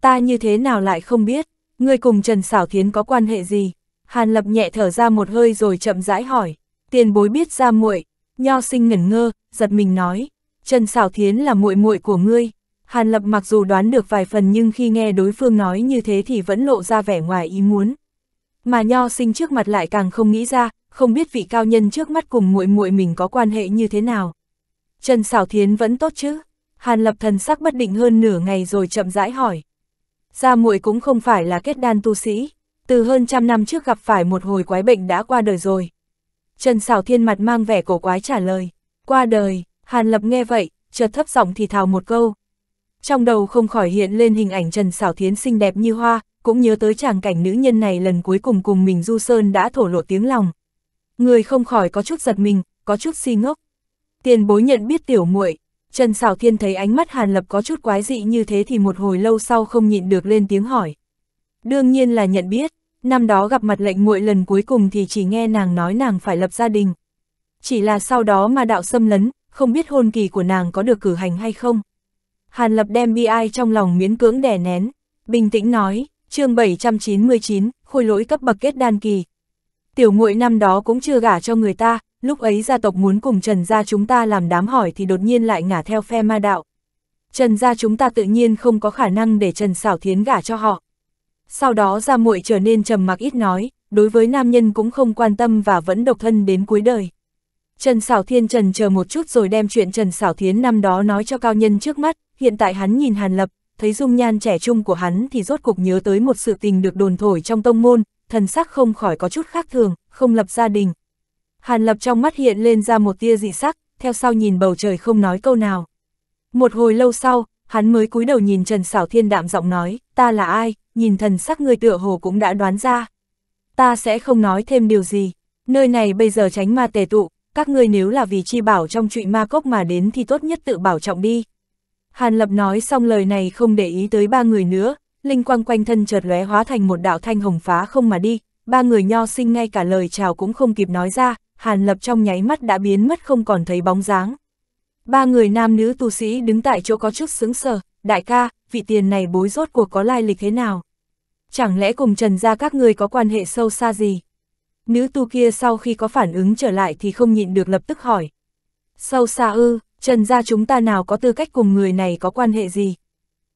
Ta như thế nào lại không biết, ngươi cùng Trần Sảo Thiến có quan hệ gì? Hàn Lập nhẹ thở ra một hơi rồi chậm rãi hỏi, tiền bối biết ra muội, Nho Sinh ngẩn ngơ, giật mình nói, Trần Sảo Thiến là muội muội của ngươi. Hàn Lập mặc dù đoán được vài phần nhưng khi nghe đối phương nói như thế thì vẫn lộ ra vẻ ngoài ý muốn. Mà Nho Sinh trước mặt lại càng không nghĩ ra, không biết vị cao nhân trước mắt cùng muội muội mình có quan hệ như thế nào. Trần Sảo Thiến vẫn tốt chứ? Hàn Lập thần sắc bất định hơn nửa ngày rồi chậm rãi hỏi, Gia muội cũng không phải là kết đan tu sĩ, từ hơn trăm năm trước gặp phải một hồi quái bệnh đã qua đời rồi. Trần Sảo Thiên mặt mang vẻ cổ quái trả lời, qua đời, Hàn Lập nghe vậy, chợt thấp giọng thì thào một câu. Trong đầu không khỏi hiện lên hình ảnh Trần Sảo Thiến xinh đẹp như hoa, cũng nhớ tới chàng cảnh nữ nhân này lần cuối cùng cùng mình Du Sơn đã thổ lộ tiếng lòng. Người không khỏi có chút giật mình, có chút si ngốc. Tiền bối nhận biết tiểu muội, Trần Sảo Thiên thấy ánh mắt Hàn Lập có chút quái dị như thế thì một hồi lâu sau không nhịn được lên tiếng hỏi. Đương nhiên là nhận biết, năm đó gặp mặt lệnh muội lần cuối cùng thì chỉ nghe nàng nói nàng phải lập gia đình. Chỉ là sau đó mà đạo xâm lấn, không biết hôn kỳ của nàng có được cử hành hay không. Hàn Lập đem bi ai trong lòng miễn cưỡng đè nén, bình tĩnh nói, chương 799, khôi lỗi cấp bậc kết đan kỳ. Tiểu muội năm đó cũng chưa gả cho người ta, lúc ấy gia tộc muốn cùng Trần gia chúng ta làm đám hỏi thì đột nhiên lại ngả theo phe ma đạo. Trần gia chúng ta tự nhiên không có khả năng để Trần Sảo Thiến gả cho họ. Sau đó gia muội trở nên trầm mặc ít nói, đối với nam nhân cũng không quan tâm và vẫn độc thân đến cuối đời. Trần Sảo Thiên Trần chờ một chút rồi đem chuyện Trần Sảo Thiến năm đó nói cho cao nhân trước mắt, hiện tại hắn nhìn Hàn Lập, thấy dung nhan trẻ trung của hắn thì rốt cuộc nhớ tới một sự tình được đồn thổi trong tông môn, thần sắc không khỏi có chút khác thường, không lập gia đình, Hàn Lập trong mắt hiện lên ra một tia dị sắc, theo sau nhìn bầu trời không nói câu nào. Một hồi lâu sau, hắn mới cúi đầu nhìn Trần Sảo Thiên đạm giọng nói, ta là ai, nhìn thần sắc người tựa hồ cũng đã đoán ra. Ta sẽ không nói thêm điều gì, nơi này bây giờ tránh ma tề tụ, các ngươi nếu là vì chi bảo trong trụy ma cốc mà đến thì tốt nhất tự bảo trọng đi. Hàn Lập nói xong lời này không để ý tới ba người nữa, linh quang quanh thân chợt lóe hóa thành một đạo thanh hồng phá không mà đi, ba người nho sinh ngay cả lời chào cũng không kịp nói ra, Hàn Lập trong nháy mắt đã biến mất không còn thấy bóng dáng. Ba người nam nữ tu sĩ đứng tại chỗ có chút sướng sờ, đại ca, vị tiền này bối rốt cuộc có lai lịch thế nào? Chẳng lẽ cùng trần ra các người có quan hệ sâu xa gì? Nữ tu kia sau khi có phản ứng trở lại thì không nhịn được lập tức hỏi. Sâu xa ư, trần ra chúng ta nào có tư cách cùng người này có quan hệ gì?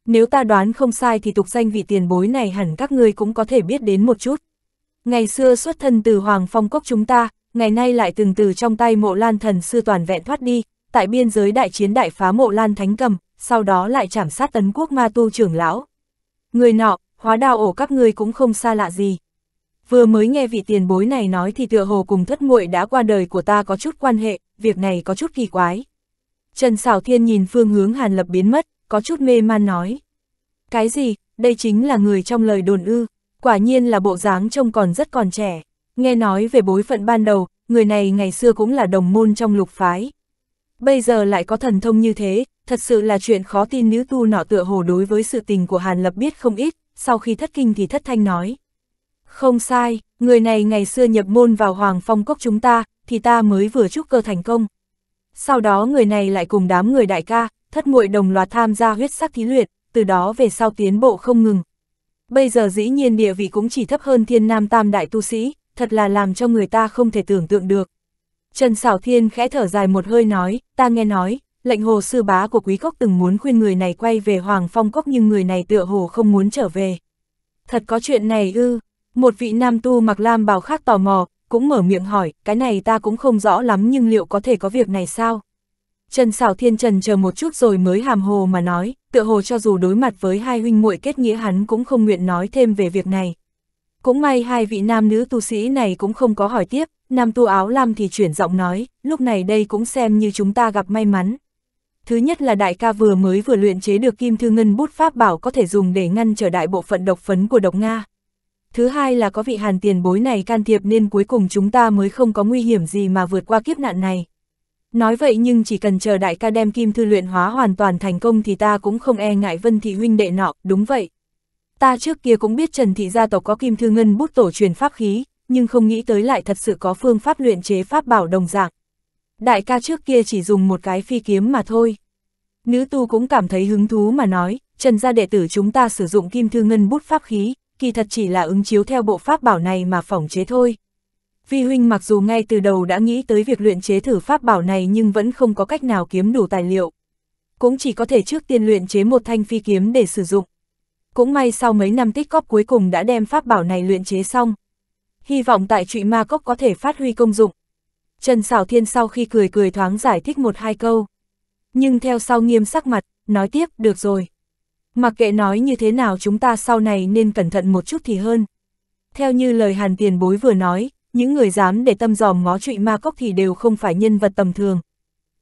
Nếu ta đoán không sai thì tục danh vị tiền bối này hẳn các ngươi cũng có thể biết đến một chút. Ngày xưa xuất thân từ Hoàng Phong quốc chúng ta, ngày nay lại từng từ trong tay mộ lan thần sư toàn vẹn thoát đi, tại biên giới đại chiến đại phá mộ lan thánh cầm, sau đó lại chảm sát tấn quốc ma tu trưởng lão. Người nọ, hóa đào ổ các ngươi cũng không xa lạ gì. Vừa mới nghe vị tiền bối này nói thì tựa hồ cùng thất muội đã qua đời của ta có chút quan hệ, việc này có chút kỳ quái. Trần Sảo Thiên nhìn phương hướng Hàn Lập biến mất, có chút mê man nói. Cái gì, đây chính là người trong lời đồn ư, quả nhiên là bộ dáng trông còn rất còn trẻ. Nghe nói về bối phận ban đầu, người này ngày xưa cũng là đồng môn trong lục phái. Bây giờ lại có thần thông như thế, thật sự là chuyện khó tin nữ tu nọ tựa hồ đối với sự tình của Hàn Lập biết không ít, sau khi thất kinh thì thất thanh nói. Không sai, người này ngày xưa nhập môn vào Hoàng Phong Cốc chúng ta, thì ta mới vừa chúc cơ thành công. Sau đó người này lại cùng đám người đại ca, thất muội đồng loạt tham gia huyết sắc thí luyện, từ đó về sau tiến bộ không ngừng. Bây giờ dĩ nhiên địa vị cũng chỉ thấp hơn thiên nam tam đại tu sĩ, thật là làm cho người ta không thể tưởng tượng được. Trần Sảo Thiên khẽ thở dài một hơi nói, ta nghe nói, lệnh hồ sư bá của quý cốc từng muốn khuyên người này quay về Hoàng Phong Cốc nhưng người này tựa hồ không muốn trở về. Thật có chuyện này ư, một vị nam tu mặc lam bào khác tò mò, cũng mở miệng hỏi, cái này ta cũng không rõ lắm nhưng liệu có thể có việc này sao? Trần Sảo Thiên Trần chờ một chút rồi mới hàm hồ mà nói, tựa hồ cho dù đối mặt với hai huynh muội kết nghĩa hắn cũng không nguyện nói thêm về việc này, cũng may hai vị nam nữ tu sĩ này cũng không có hỏi tiếp, nam tu áo lam thì chuyển giọng nói, lúc này đây cũng xem như chúng ta gặp may mắn. Thứ nhất là đại ca vừa mới vừa luyện chế được kim thư ngân bút pháp bảo có thể dùng để ngăn trở đại bộ phận độc phấn của độc Nga. Thứ hai là có vị hàn tiền bối này can thiệp nên cuối cùng chúng ta mới không có nguy hiểm gì mà vượt qua kiếp nạn này. Nói vậy nhưng chỉ cần chờ đại ca đem kim thư luyện hóa hoàn toàn thành công thì ta cũng không e ngại vân thị huynh đệ nọ, đúng vậy, Ta trước kia cũng biết Trần Thị gia tộc có kim thư ngân bút tổ truyền pháp khí, nhưng không nghĩ tới lại thật sự có phương pháp luyện chế pháp bảo đồng dạng. Đại ca trước kia chỉ dùng một cái phi kiếm mà thôi. Nữ tu cũng cảm thấy hứng thú mà nói, Trần gia đệ tử chúng ta sử dụng kim thư ngân bút pháp khí, kỳ thật chỉ là ứng chiếu theo bộ pháp bảo này mà phỏng chế thôi. phi huynh mặc dù ngay từ đầu đã nghĩ tới việc luyện chế thử pháp bảo này nhưng vẫn không có cách nào kiếm đủ tài liệu. Cũng chỉ có thể trước tiên luyện chế một thanh phi kiếm để sử dụng cũng may sau mấy năm tích cóp cuối cùng đã đem pháp bảo này luyện chế xong. Hy vọng tại trụy ma cốc có thể phát huy công dụng. Trần Sảo Thiên sau khi cười cười thoáng giải thích một hai câu. Nhưng theo sau nghiêm sắc mặt, nói tiếp, được rồi. Mặc kệ nói như thế nào chúng ta sau này nên cẩn thận một chút thì hơn. Theo như lời hàn tiền bối vừa nói, những người dám để tâm dòm ngó trụy ma cốc thì đều không phải nhân vật tầm thường.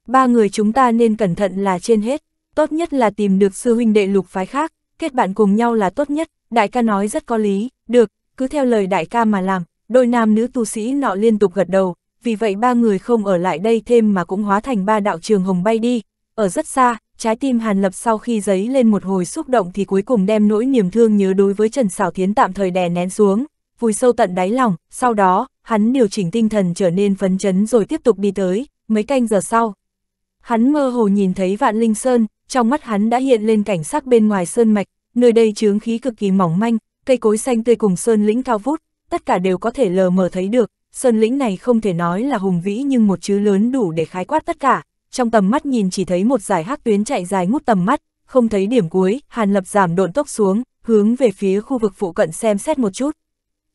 Ba người chúng ta nên cẩn thận là trên hết, tốt nhất là tìm được sư huynh đệ lục phái khác, kết bạn cùng nhau là tốt nhất, đại ca nói rất có lý, được, cứ theo lời đại ca mà làm, đôi nam nữ tu sĩ nọ liên tục gật đầu, vì vậy ba người không ở lại đây thêm mà cũng hóa thành ba đạo trường hồng bay đi, ở rất xa, trái tim Hàn Lập sau khi giấy lên một hồi xúc động thì cuối cùng đem nỗi niềm thương nhớ đối với Trần Sảo Thiến tạm thời đè nén xuống, vùi sâu tận đáy lòng, sau đó, hắn điều chỉnh tinh thần trở nên phấn chấn rồi tiếp tục đi tới, mấy canh giờ sau. Hắn mơ hồ nhìn thấy Vạn Linh Sơn, trong mắt hắn đã hiện lên cảnh sắc bên ngoài sơn mạch, nơi đây chướng khí cực kỳ mỏng manh, cây cối xanh tươi cùng sơn lĩnh cao vút, tất cả đều có thể lờ mờ thấy được, sơn lĩnh này không thể nói là hùng vĩ nhưng một chữ lớn đủ để khái quát tất cả, trong tầm mắt nhìn chỉ thấy một dải hắc tuyến chạy dài ngút tầm mắt, không thấy điểm cuối, Hàn Lập giảm độn tốc xuống, hướng về phía khu vực phụ cận xem xét một chút.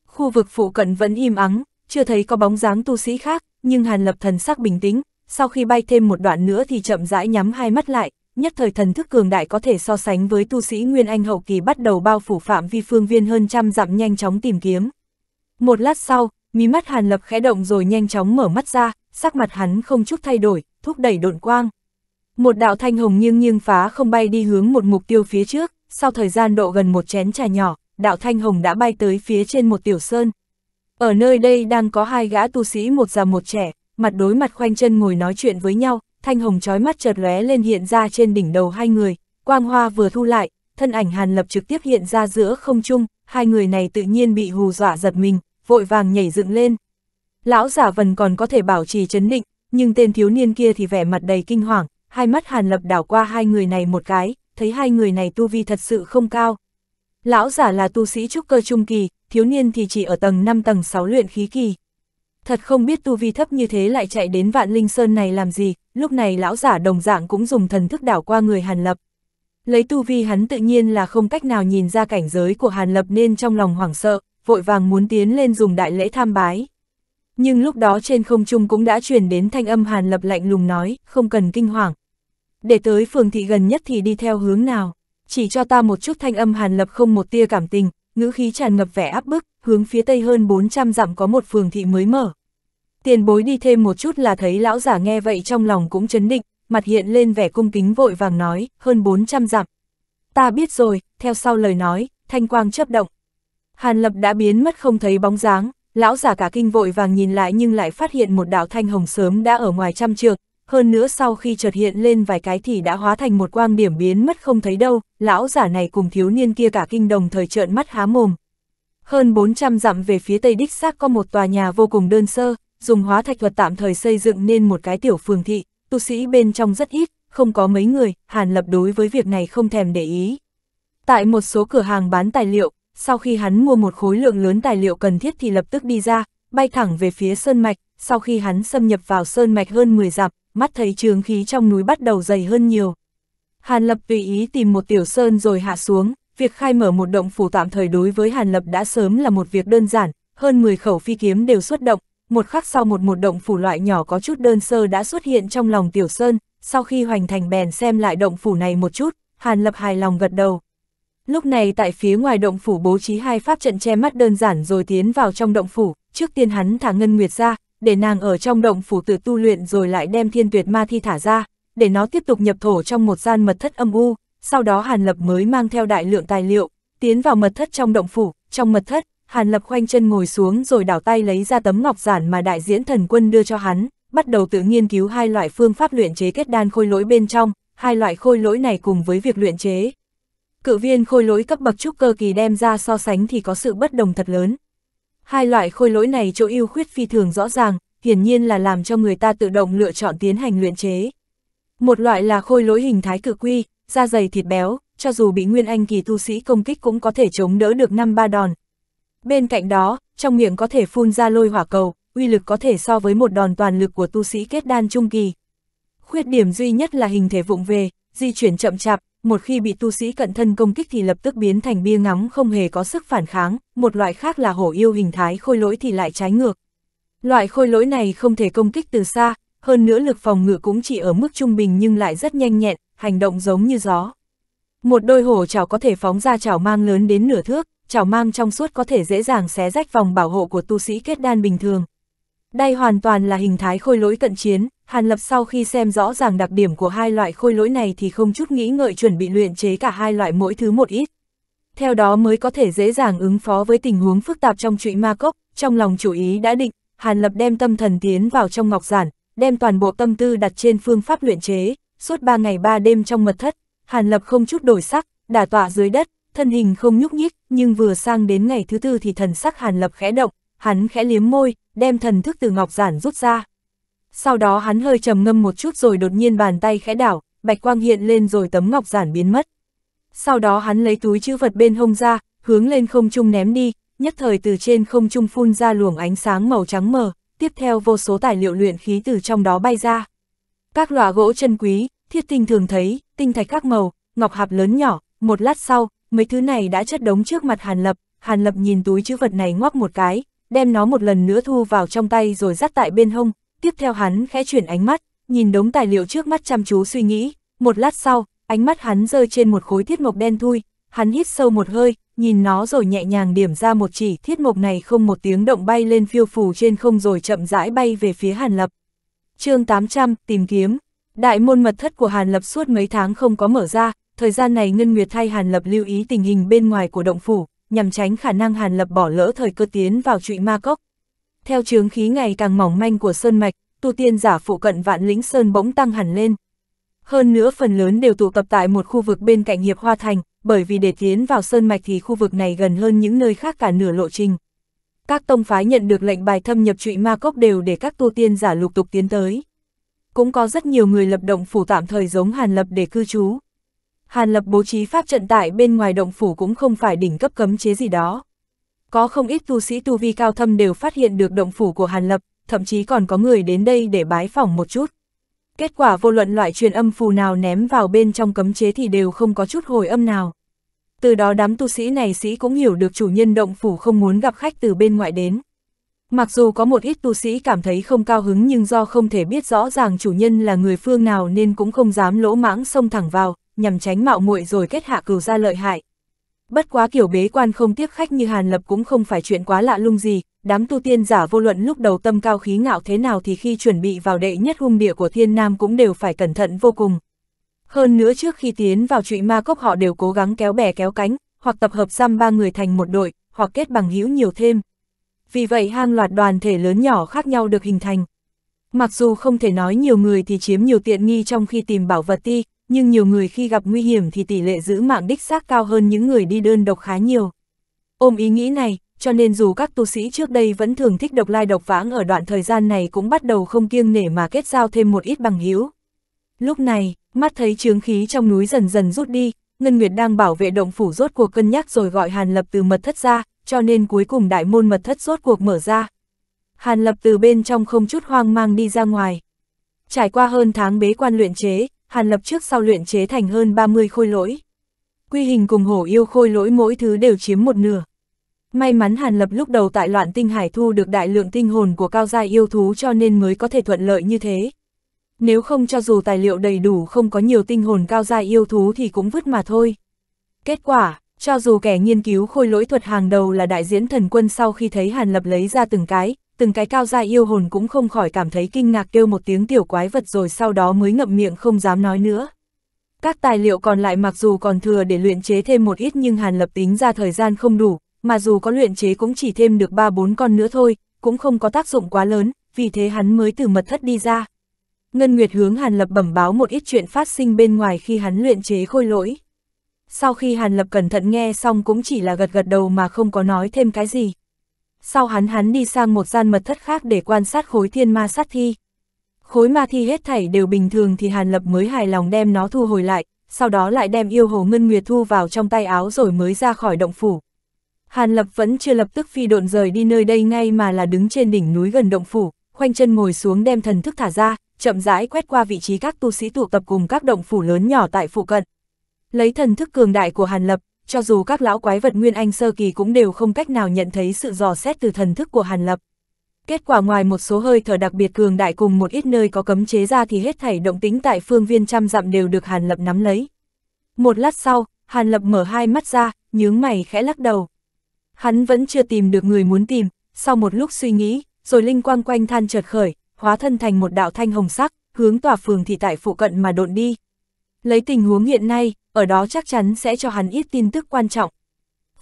Khu vực phụ cận vẫn im ắng, chưa thấy có bóng dáng tu sĩ khác, nhưng Hàn Lập thần sắc bình tĩnh, sau khi bay thêm một đoạn nữa thì chậm rãi nhắm hai mắt lại, nhất thời thần thức cường đại có thể so sánh với tu sĩ Nguyên Anh hậu kỳ bắt đầu bao phủ phạm vi phương viên hơn trăm dặm nhanh chóng tìm kiếm. Một lát sau, mí mắt Hàn Lập khẽ động rồi nhanh chóng mở mắt ra, sắc mặt hắn không chút thay đổi, thúc đẩy độn quang. Một đạo thanh hồng nghiêng nghiêng phá không bay đi hướng một mục tiêu phía trước, sau thời gian độ gần một chén trà nhỏ, đạo thanh hồng đã bay tới phía trên một tiểu sơn. Ở nơi đây đang có hai gã tu sĩ một già một trẻ, mặt đối mặt khoanh chân ngồi nói chuyện với nhau, thanh hồng chói mắt chợt lóe lên hiện ra trên đỉnh đầu hai người, quang hoa vừa thu lại, thân ảnh Hàn Lập trực tiếp hiện ra giữa không trung, hai người này tự nhiên bị hù dọa giật mình, vội vàng nhảy dựng lên. Lão giả vần còn có thể bảo trì chấn định, nhưng tên thiếu niên kia thì vẻ mặt đầy kinh hoàng, hai mắt Hàn Lập đảo qua hai người này một cái, thấy hai người này tu vi thật sự không cao. Lão giả là tu sĩ trúc cơ trung kỳ, thiếu niên thì chỉ ở tầng 5 tầng 6 luyện khí kỳ thật không biết tu vi thấp như thế lại chạy đến vạn linh sơn này làm gì, lúc này lão giả đồng dạng cũng dùng thần thức đảo qua người Hàn Lập. Lấy tu vi hắn tự nhiên là không cách nào nhìn ra cảnh giới của Hàn Lập nên trong lòng hoảng sợ, vội vàng muốn tiến lên dùng đại lễ tham bái. Nhưng lúc đó trên không trung cũng đã truyền đến thanh âm Hàn Lập lạnh lùng nói, không cần kinh hoàng. Để tới phường thị gần nhất thì đi theo hướng nào, chỉ cho ta một chút thanh âm Hàn Lập không một tia cảm tình, ngữ khí tràn ngập vẻ áp bức, hướng phía tây hơn 400 dặm có một phường thị mới mở. Tiền bối đi thêm một chút là thấy lão giả nghe vậy trong lòng cũng chấn định, mặt hiện lên vẻ cung kính vội vàng nói, hơn 400 dặm. Ta biết rồi, theo sau lời nói, thanh quang chấp động. Hàn lập đã biến mất không thấy bóng dáng, lão giả cả kinh vội vàng nhìn lại nhưng lại phát hiện một đạo thanh hồng sớm đã ở ngoài trăm trượng, hơn nữa sau khi chợt hiện lên vài cái thì đã hóa thành một quang điểm biến mất không thấy đâu, lão giả này cùng thiếu niên kia cả kinh đồng thời trợn mắt há mồm, hơn 400 dặm về phía tây đích xác có một tòa nhà vô cùng đơn sơ, dùng hóa thạch thuật tạm thời xây dựng nên một cái tiểu phường thị, tu sĩ bên trong rất ít, không có mấy người, Hàn Lập đối với việc này không thèm để ý. Tại một số cửa hàng bán tài liệu, sau khi hắn mua một khối lượng lớn tài liệu cần thiết thì lập tức đi ra, bay thẳng về phía sơn mạch, sau khi hắn xâm nhập vào sơn mạch hơn 10 dặm, mắt thấy trường khí trong núi bắt đầu dày hơn nhiều. Hàn Lập tùy ý tìm một tiểu sơn rồi hạ xuống, việc khai mở một động phủ tạm thời đối với Hàn Lập đã sớm là một việc đơn giản, hơn 10 khẩu phi kiếm đều xuất động, một khắc sau một một động phủ loại nhỏ có chút đơn sơ đã xuất hiện trong lòng Tiểu Sơn, sau khi hoành thành bèn xem lại động phủ này một chút, Hàn Lập hài lòng gật đầu. Lúc này tại phía ngoài động phủ bố trí hai pháp trận che mắt đơn giản rồi tiến vào trong động phủ, trước tiên hắn thả Ngân Nguyệt ra, để nàng ở trong động phủ tự tu luyện rồi lại đem thiên tuyệt ma thi thả ra, để nó tiếp tục nhập thổ trong một gian mật thất âm u, sau đó Hàn Lập mới mang theo đại lượng tài liệu, tiến vào mật thất trong động phủ, trong mật thất, Hàn Lập khoanh chân ngồi xuống rồi đảo tay lấy ra tấm ngọc giản mà đại diễn thần quân đưa cho hắn, bắt đầu tự nghiên cứu hai loại phương pháp luyện chế kết đan khôi lỗi bên trong, hai loại khôi lỗi này cùng với việc luyện chế. Cự viên khôi lỗi cấp bậc trúc cơ kỳ đem ra so sánh thì có sự bất đồng thật lớn. Hai loại khôi lỗi này chỗ ưu khuyết phi thường rõ ràng, hiển nhiên là làm cho người ta tự động lựa chọn tiến hành luyện chế. Một loại là khôi lỗi hình thái cự quy, da dày thịt béo, cho dù bị Nguyên Anh kỳ tu sĩ công kích cũng có thể chống đỡ được năm ba đòn. Bên cạnh đó, trong miệng có thể phun ra lôi hỏa cầu, uy lực có thể so với một đòn toàn lực của tu sĩ kết đan trung kỳ. Khuyết điểm duy nhất là hình thể vụng về, di chuyển chậm chạp, một khi bị tu sĩ cận thân công kích thì lập tức biến thành bia ngắm không hề có sức phản kháng, một loại khác là hổ yêu hình thái khôi lỗi thì lại trái ngược. Loại khôi lỗi này không thể công kích từ xa, hơn nữa lực phòng ngự cũng chỉ ở mức trung bình nhưng lại rất nhanh nhẹn, hành động giống như gió. Một đôi hổ chảo có thể phóng ra chảo mang lớn đến nửa thước, chảo mang trong suốt có thể dễ dàng xé rách vòng bảo hộ của tu sĩ kết đan bình thường. Đây hoàn toàn là hình thái khôi lỗi cận chiến, Hàn Lập sau khi xem rõ ràng đặc điểm của hai loại khôi lỗi này thì không chút nghĩ ngợi chuẩn bị luyện chế cả hai loại mỗi thứ một ít. Theo đó mới có thể dễ dàng ứng phó với tình huống phức tạp trong trụy ma cốc, trong lòng chủ ý đã định, Hàn Lập đem tâm thần tiến vào trong ngọc giản, đem toàn bộ tâm tư đặt trên phương pháp luyện chế, suốt ba ngày ba đêm trong mật thất, Hàn Lập không chút đổi sắc, đả tọa dưới đất, thân hình không nhúc nhích, nhưng vừa sang đến ngày thứ tư thì thần sắc Hàn Lập khẽ động, hắn khẽ liếm môi, đem thần thức từ ngọc giản rút ra. Sau đó hắn hơi trầm ngâm một chút rồi đột nhiên bàn tay khẽ đảo, bạch quang hiện lên rồi tấm ngọc giản biến mất. Sau đó hắn lấy túi chữ vật bên hông ra, hướng lên không trung ném đi, nhất thời từ trên không trung phun ra luồng ánh sáng màu trắng mờ, tiếp theo vô số tài liệu luyện khí từ trong đó bay ra. Các lọa gỗ chân quý, thiết tinh thường thấy, tinh thạch các màu, ngọc hạp lớn nhỏ, một lát sau, mấy thứ này đã chất đống trước mặt Hàn Lập, Hàn Lập nhìn túi chữ vật này ngoắc một cái, đem nó một lần nữa thu vào trong tay rồi dắt tại bên hông, tiếp theo hắn khẽ chuyển ánh mắt, nhìn đống tài liệu trước mắt chăm chú suy nghĩ, một lát sau, ánh mắt hắn rơi trên một khối thiết mộc đen thui, hắn hít sâu một hơi, nhìn nó rồi nhẹ nhàng điểm ra một chỉ thiết mộc này không một tiếng động bay lên phiêu phù trên không rồi chậm rãi bay về phía Hàn Lập chương 800, tìm kiếm. Đại môn mật thất của Hàn Lập suốt mấy tháng không có mở ra, thời gian này Ngân Nguyệt thay Hàn Lập lưu ý tình hình bên ngoài của động phủ, nhằm tránh khả năng Hàn Lập bỏ lỡ thời cơ tiến vào trụy ma cốc. Theo trường khí ngày càng mỏng manh của Sơn Mạch, tu tiên giả phụ cận vạn lĩnh Sơn bỗng tăng hẳn lên. Hơn nữa phần lớn đều tụ tập tại một khu vực bên cạnh Hiệp Hoa Thành, bởi vì để tiến vào Sơn Mạch thì khu vực này gần hơn những nơi khác cả nửa lộ trình các tông phái nhận được lệnh bài thâm nhập trụy ma cốc đều để các tu tiên giả lục tục tiến tới. Cũng có rất nhiều người lập động phủ tạm thời giống Hàn Lập để cư trú. Hàn Lập bố trí pháp trận tại bên ngoài động phủ cũng không phải đỉnh cấp cấm chế gì đó. Có không ít tu sĩ tu vi cao thâm đều phát hiện được động phủ của Hàn Lập, thậm chí còn có người đến đây để bái phỏng một chút. Kết quả vô luận loại truyền âm phù nào ném vào bên trong cấm chế thì đều không có chút hồi âm nào từ đó đám tu sĩ này sĩ cũng hiểu được chủ nhân động phủ không muốn gặp khách từ bên ngoài đến. Mặc dù có một ít tu sĩ cảm thấy không cao hứng nhưng do không thể biết rõ ràng chủ nhân là người phương nào nên cũng không dám lỗ mãng xông thẳng vào, nhằm tránh mạo muội rồi kết hạ cừu ra lợi hại. Bất quá kiểu bế quan không tiếp khách như Hàn Lập cũng không phải chuyện quá lạ lung gì, đám tu tiên giả vô luận lúc đầu tâm cao khí ngạo thế nào thì khi chuẩn bị vào đệ nhất hung địa của thiên nam cũng đều phải cẩn thận vô cùng. Hơn nữa trước khi tiến vào trụy ma cốc họ đều cố gắng kéo bè kéo cánh, hoặc tập hợp xăm ba người thành một đội, hoặc kết bằng hữu nhiều thêm. Vì vậy hàng loạt đoàn thể lớn nhỏ khác nhau được hình thành. Mặc dù không thể nói nhiều người thì chiếm nhiều tiện nghi trong khi tìm bảo vật ti, nhưng nhiều người khi gặp nguy hiểm thì tỷ lệ giữ mạng đích xác cao hơn những người đi đơn độc khá nhiều. Ôm ý nghĩ này, cho nên dù các tu sĩ trước đây vẫn thường thích độc lai độc vãng ở đoạn thời gian này cũng bắt đầu không kiêng nể mà kết giao thêm một ít bằng hữu. Lúc này, mắt thấy trướng khí trong núi dần dần rút đi, Ngân Nguyệt đang bảo vệ động phủ rốt cuộc cân nhắc rồi gọi Hàn Lập từ mật thất ra, cho nên cuối cùng đại môn mật thất rốt cuộc mở ra. Hàn Lập từ bên trong không chút hoang mang đi ra ngoài. Trải qua hơn tháng bế quan luyện chế, Hàn Lập trước sau luyện chế thành hơn 30 khôi lỗi. Quy hình cùng hổ yêu khôi lỗi mỗi thứ đều chiếm một nửa. May mắn Hàn Lập lúc đầu tại loạn tinh hải thu được đại lượng tinh hồn của cao gia yêu thú cho nên mới có thể thuận lợi như thế. Nếu không cho dù tài liệu đầy đủ không có nhiều tinh hồn cao dài yêu thú thì cũng vứt mà thôi. Kết quả, cho dù kẻ nghiên cứu khôi lỗi thuật hàng đầu là đại diễn thần quân sau khi thấy Hàn Lập lấy ra từng cái, từng cái cao dài yêu hồn cũng không khỏi cảm thấy kinh ngạc kêu một tiếng tiểu quái vật rồi sau đó mới ngậm miệng không dám nói nữa. Các tài liệu còn lại mặc dù còn thừa để luyện chế thêm một ít nhưng Hàn Lập tính ra thời gian không đủ, mà dù có luyện chế cũng chỉ thêm được 3-4 con nữa thôi, cũng không có tác dụng quá lớn, vì thế hắn mới từ mật thất đi ra. Ngân Nguyệt hướng Hàn Lập bẩm báo một ít chuyện phát sinh bên ngoài khi hắn luyện chế khôi lỗi. Sau khi Hàn Lập cẩn thận nghe xong cũng chỉ là gật gật đầu mà không có nói thêm cái gì. Sau hắn hắn đi sang một gian mật thất khác để quan sát khối thiên ma sát thi. Khối ma thi hết thảy đều bình thường thì Hàn Lập mới hài lòng đem nó thu hồi lại, sau đó lại đem yêu hồ Ngân Nguyệt thu vào trong tay áo rồi mới ra khỏi động phủ. Hàn Lập vẫn chưa lập tức phi độn rời đi nơi đây ngay mà là đứng trên đỉnh núi gần động phủ, khoanh chân ngồi xuống đem thần thức thả ra, chậm rãi quét qua vị trí các tu sĩ tụ tập cùng các động phủ lớn nhỏ tại phụ cận. Lấy thần thức cường đại của Hàn Lập, cho dù các lão quái vật Nguyên Anh sơ kỳ cũng đều không cách nào nhận thấy sự dò xét từ thần thức của Hàn Lập. Kết quả ngoài một số hơi thở đặc biệt cường đại cùng một ít nơi có cấm chế ra thì hết thảy động tính tại phương viên trăm dặm đều được Hàn Lập nắm lấy. Một lát sau, Hàn Lập mở hai mắt ra, nhướng mày khẽ lắc đầu. Hắn vẫn chưa tìm được người muốn tìm, sau một lúc suy nghĩ, rồi linh quang quanh than chợt khởi, hóa thân thành một đạo thanh hồng sắc, hướng tòa phường thị tại phụ cận mà độn đi. Lấy tình huống hiện nay, ở đó chắc chắn sẽ cho hắn ít tin tức quan trọng.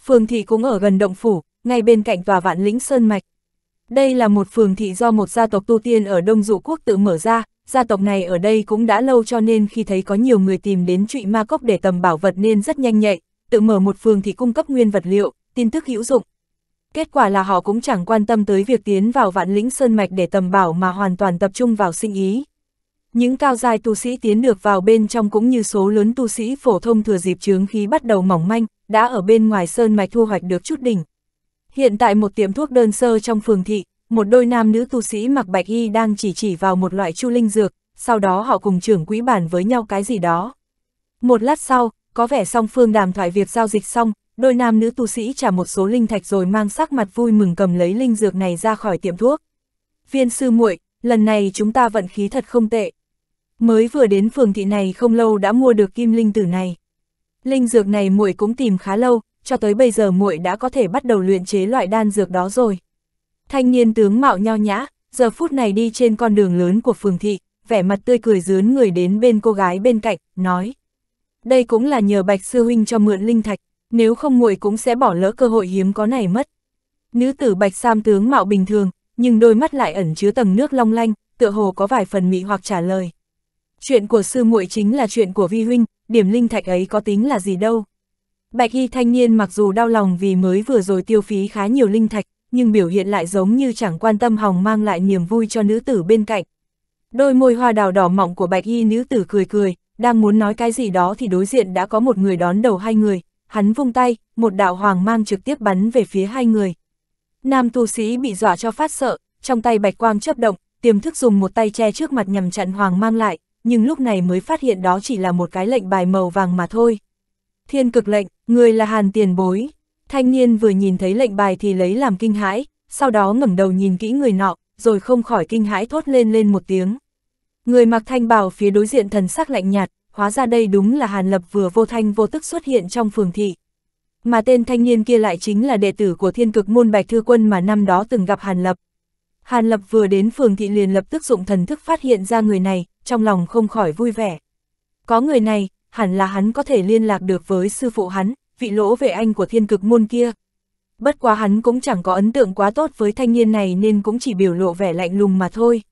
Phường thị cũng ở gần động phủ, ngay bên cạnh tòa vạn lĩnh Sơn Mạch. Đây là một phường thị do một gia tộc tu tiên ở Đông Dụ Quốc tự mở ra, gia tộc này ở đây cũng đã lâu cho nên khi thấy có nhiều người tìm đến trụy ma cốc để tầm bảo vật nên rất nhanh nhạy, tự mở một phường thị cung cấp nguyên vật liệu, tin tức hữu dụng, kết quả là họ cũng chẳng quan tâm tới việc tiến vào vạn lĩnh sơn mạch để tầm bảo mà hoàn toàn tập trung vào sinh ý. Những cao giai tu sĩ tiến được vào bên trong cũng như số lớn tu sĩ phổ thông thừa dịp chướng khí bắt đầu mỏng manh, đã ở bên ngoài sơn mạch thu hoạch được chút đỉnh. Hiện tại một tiệm thuốc đơn sơ trong phường thị, một đôi nam nữ tu sĩ mặc bạch y đang chỉ chỉ vào một loại chu linh dược, sau đó họ cùng trưởng quỹ bản với nhau cái gì đó. Một lát sau, có vẻ song phương đàm thoại việc giao dịch xong, Đôi nam nữ tu sĩ trả một số linh thạch rồi mang sắc mặt vui mừng cầm lấy linh dược này ra khỏi tiệm thuốc. Viên sư muội, lần này chúng ta vận khí thật không tệ. Mới vừa đến phường thị này không lâu đã mua được kim linh tử này. Linh dược này muội cũng tìm khá lâu, cho tới bây giờ muội đã có thể bắt đầu luyện chế loại đan dược đó rồi. Thanh niên tướng mạo nho nhã, giờ phút này đi trên con đường lớn của phường thị, vẻ mặt tươi cười dướn người đến bên cô gái bên cạnh, nói. Đây cũng là nhờ Bạch Sư Huynh cho mượn linh thạch nếu không nguội cũng sẽ bỏ lỡ cơ hội hiếm có này mất. Nữ tử bạch sam tướng mạo bình thường, nhưng đôi mắt lại ẩn chứa tầng nước long lanh, tựa hồ có vài phần mị hoặc trả lời. Chuyện của sư muội chính là chuyện của vi huynh, điểm linh thạch ấy có tính là gì đâu. Bạch y thanh niên mặc dù đau lòng vì mới vừa rồi tiêu phí khá nhiều linh thạch, nhưng biểu hiện lại giống như chẳng quan tâm hòng mang lại niềm vui cho nữ tử bên cạnh. Đôi môi hoa đào đỏ mọng của bạch y nữ tử cười cười, đang muốn nói cái gì đó thì đối diện đã có một người đón đầu hai người, hắn vung tay, một đạo hoàng mang trực tiếp bắn về phía hai người. Nam tu sĩ bị dọa cho phát sợ, trong tay bạch quang chớp động, tiềm thức dùng một tay che trước mặt nhằm chặn hoàng mang lại, nhưng lúc này mới phát hiện đó chỉ là một cái lệnh bài màu vàng mà thôi. Thiên cực lệnh, người là hàn tiền bối. Thanh niên vừa nhìn thấy lệnh bài thì lấy làm kinh hãi, sau đó ngẩng đầu nhìn kỹ người nọ, rồi không khỏi kinh hãi thốt lên lên một tiếng. Người mặc thanh bào phía đối diện thần sắc lạnh nhạt, hóa ra đây đúng là Hàn Lập vừa vô thanh vô tức xuất hiện trong phường thị. Mà tên thanh niên kia lại chính là đệ tử của thiên cực môn bạch thư quân mà năm đó từng gặp Hàn Lập. Hàn Lập vừa đến phường thị liền lập tức dụng thần thức phát hiện ra người này, trong lòng không khỏi vui vẻ. Có người này, hẳn là hắn có thể liên lạc được với sư phụ hắn, vị lỗ vệ anh của thiên cực môn kia. Bất quá hắn cũng chẳng có ấn tượng quá tốt với thanh niên này nên cũng chỉ biểu lộ vẻ lạnh lùng mà thôi.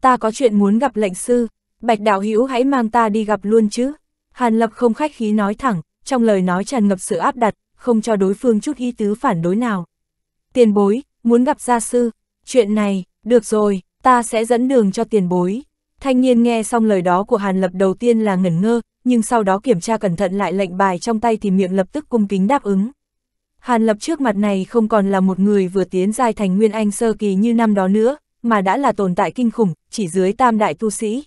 Ta có chuyện muốn gặp lệnh sư, Bạch đạo hữu hãy mang ta đi gặp luôn chứ. Hàn Lập không khách khí nói thẳng, trong lời nói tràn ngập sự áp đặt, không cho đối phương chút ý tứ phản đối nào. Tiền bối, muốn gặp gia sư, chuyện này, được rồi, ta sẽ dẫn đường cho tiền bối. Thanh niên nghe xong lời đó của Hàn Lập đầu tiên là ngẩn ngơ, nhưng sau đó kiểm tra cẩn thận lại lệnh bài trong tay thì miệng lập tức cung kính đáp ứng. Hàn Lập trước mặt này không còn là một người vừa tiến giai thành Nguyên Anh sơ kỳ như năm đó nữa, mà đã là tồn tại kinh khủng, chỉ dưới tam đại tu sĩ.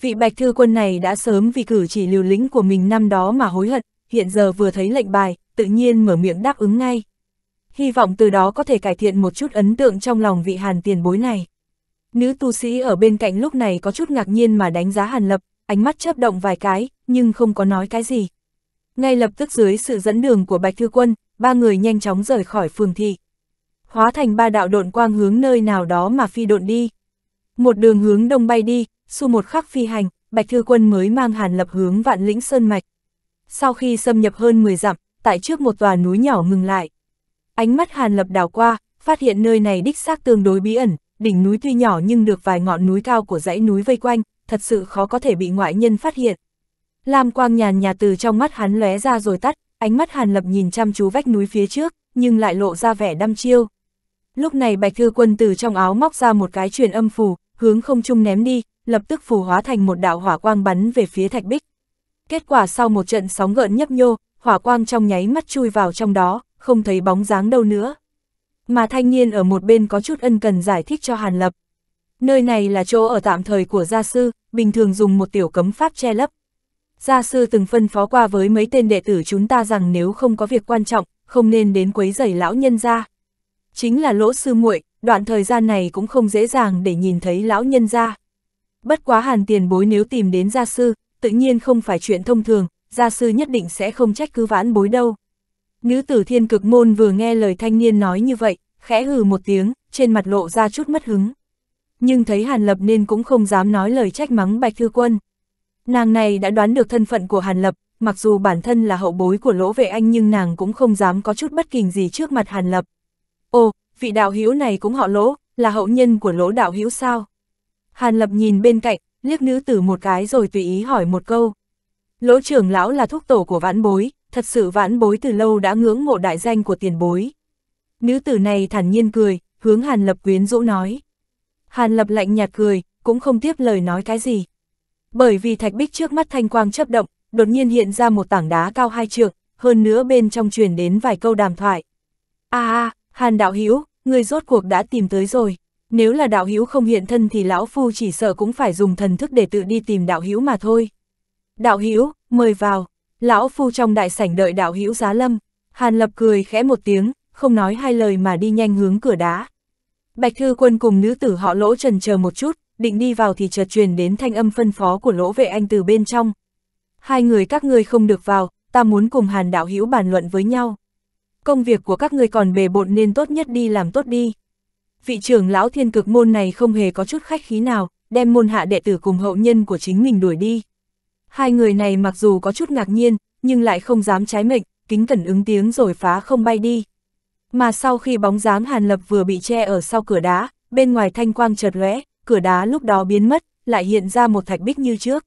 Vị bạch thư quân này đã sớm vì cử chỉ liều lĩnh của mình năm đó mà hối hận, hiện giờ vừa thấy lệnh bài, tự nhiên mở miệng đáp ứng ngay. Hy vọng từ đó có thể cải thiện một chút ấn tượng trong lòng vị hàn tiền bối này. Nữ tu sĩ ở bên cạnh lúc này có chút ngạc nhiên mà đánh giá hàn lập, ánh mắt chớp động vài cái, nhưng không có nói cái gì. Ngay lập tức dưới sự dẫn đường của bạch thư quân, ba người nhanh chóng rời khỏi phường thị. Hóa thành ba đạo độn quang hướng nơi nào đó mà phi độn đi. Một đường hướng đông bay đi, su một khắc phi hành, Bạch Thư Quân mới mang Hàn Lập hướng vạn lĩnh sơn mạch. Sau khi xâm nhập hơn 10 dặm, tại trước một tòa núi nhỏ ngừng lại. Ánh mắt Hàn Lập đảo qua, phát hiện nơi này đích xác tương đối bí ẩn, đỉnh núi tuy nhỏ nhưng được vài ngọn núi cao của dãy núi vây quanh, thật sự khó có thể bị ngoại nhân phát hiện. Lam quang nhàn nhà từ trong mắt hắn lóe ra rồi tắt, ánh mắt Hàn Lập nhìn chăm chú vách núi phía trước, nhưng lại lộ ra vẻ đăm chiêu. Lúc này Bạch Thư Quân từ trong áo móc ra một cái truyền âm phù, hướng không trung ném đi, lập tức phù hóa thành một đạo hỏa quang bắn về phía thạch bích. Kết quả sau một trận sóng gợn nhấp nhô, hỏa quang trong nháy mắt chui vào trong đó, không thấy bóng dáng đâu nữa. Mà thanh niên ở một bên có chút ân cần giải thích cho Hàn Lập. Nơi này là chỗ ở tạm thời của gia sư, bình thường dùng một tiểu cấm pháp che lấp. Gia sư từng phân phó qua với mấy tên đệ tử chúng ta rằng nếu không có việc quan trọng, không nên đến quấy rầy lão nhân ra. Chính là lỗ sư muội, đoạn thời gian này cũng không dễ dàng để nhìn thấy lão nhân ra. Bất quá hàn tiền bối nếu tìm đến gia sư, tự nhiên không phải chuyện thông thường, gia sư nhất định sẽ không trách cứ vãn bối đâu. Nữ tử thiên cực môn vừa nghe lời thanh niên nói như vậy, khẽ hừ một tiếng, trên mặt lộ ra chút mất hứng. Nhưng thấy Hàn Lập nên cũng không dám nói lời trách mắng Bạch Thư Quân. Nàng này đã đoán được thân phận của Hàn Lập, mặc dù bản thân là hậu bối của lỗ vệ anh nhưng nàng cũng không dám có chút bất kình gì trước mặt Hàn Lập. Ồ, vị đạo hữu này cũng họ lỗ, là hậu nhân của lỗ đạo hữu sao? Hàn Lập nhìn bên cạnh, liếc nữ tử một cái rồi tùy ý hỏi một câu. Lỗ trưởng lão là thúc tổ của vãn bối, thật sự vãn bối từ lâu đã ngưỡng mộ đại danh của tiền bối. Nữ tử này thản nhiên cười, hướng Hàn Lập quyến rũ nói. Hàn Lập lạnh nhạt cười, cũng không tiếp lời nói cái gì. Bởi vì thạch bích trước mắt thanh quang chấp động, đột nhiên hiện ra một tảng đá cao hai trượng, hơn nữa bên trong truyền đến vài câu đàm thoại. a à, Hàn đạo hữu người rốt cuộc đã tìm tới rồi. Nếu là đạo hữu không hiện thân thì lão phu chỉ sợ cũng phải dùng thần thức để tự đi tìm đạo hữu mà thôi. Đạo hữu, mời vào. Lão phu trong đại sảnh đợi đạo hữu giá lâm. Hàn lập cười khẽ một tiếng, không nói hai lời mà đi nhanh hướng cửa đá. Bạch thư quân cùng nữ tử họ lỗ trần chờ một chút, định đi vào thì chợt truyền đến thanh âm phân phó của lỗ vệ anh từ bên trong. Hai người các ngươi không được vào, ta muốn cùng hàn đạo hữu bàn luận với nhau công việc của các người còn bề bộn nên tốt nhất đi làm tốt đi. Vị trưởng lão thiên cực môn này không hề có chút khách khí nào, đem môn hạ đệ tử cùng hậu nhân của chính mình đuổi đi. Hai người này mặc dù có chút ngạc nhiên, nhưng lại không dám trái mệnh, kính cẩn ứng tiếng rồi phá không bay đi. Mà sau khi bóng dáng Hàn Lập vừa bị che ở sau cửa đá, bên ngoài thanh quang chợt lóe, cửa đá lúc đó biến mất, lại hiện ra một thạch bích như trước.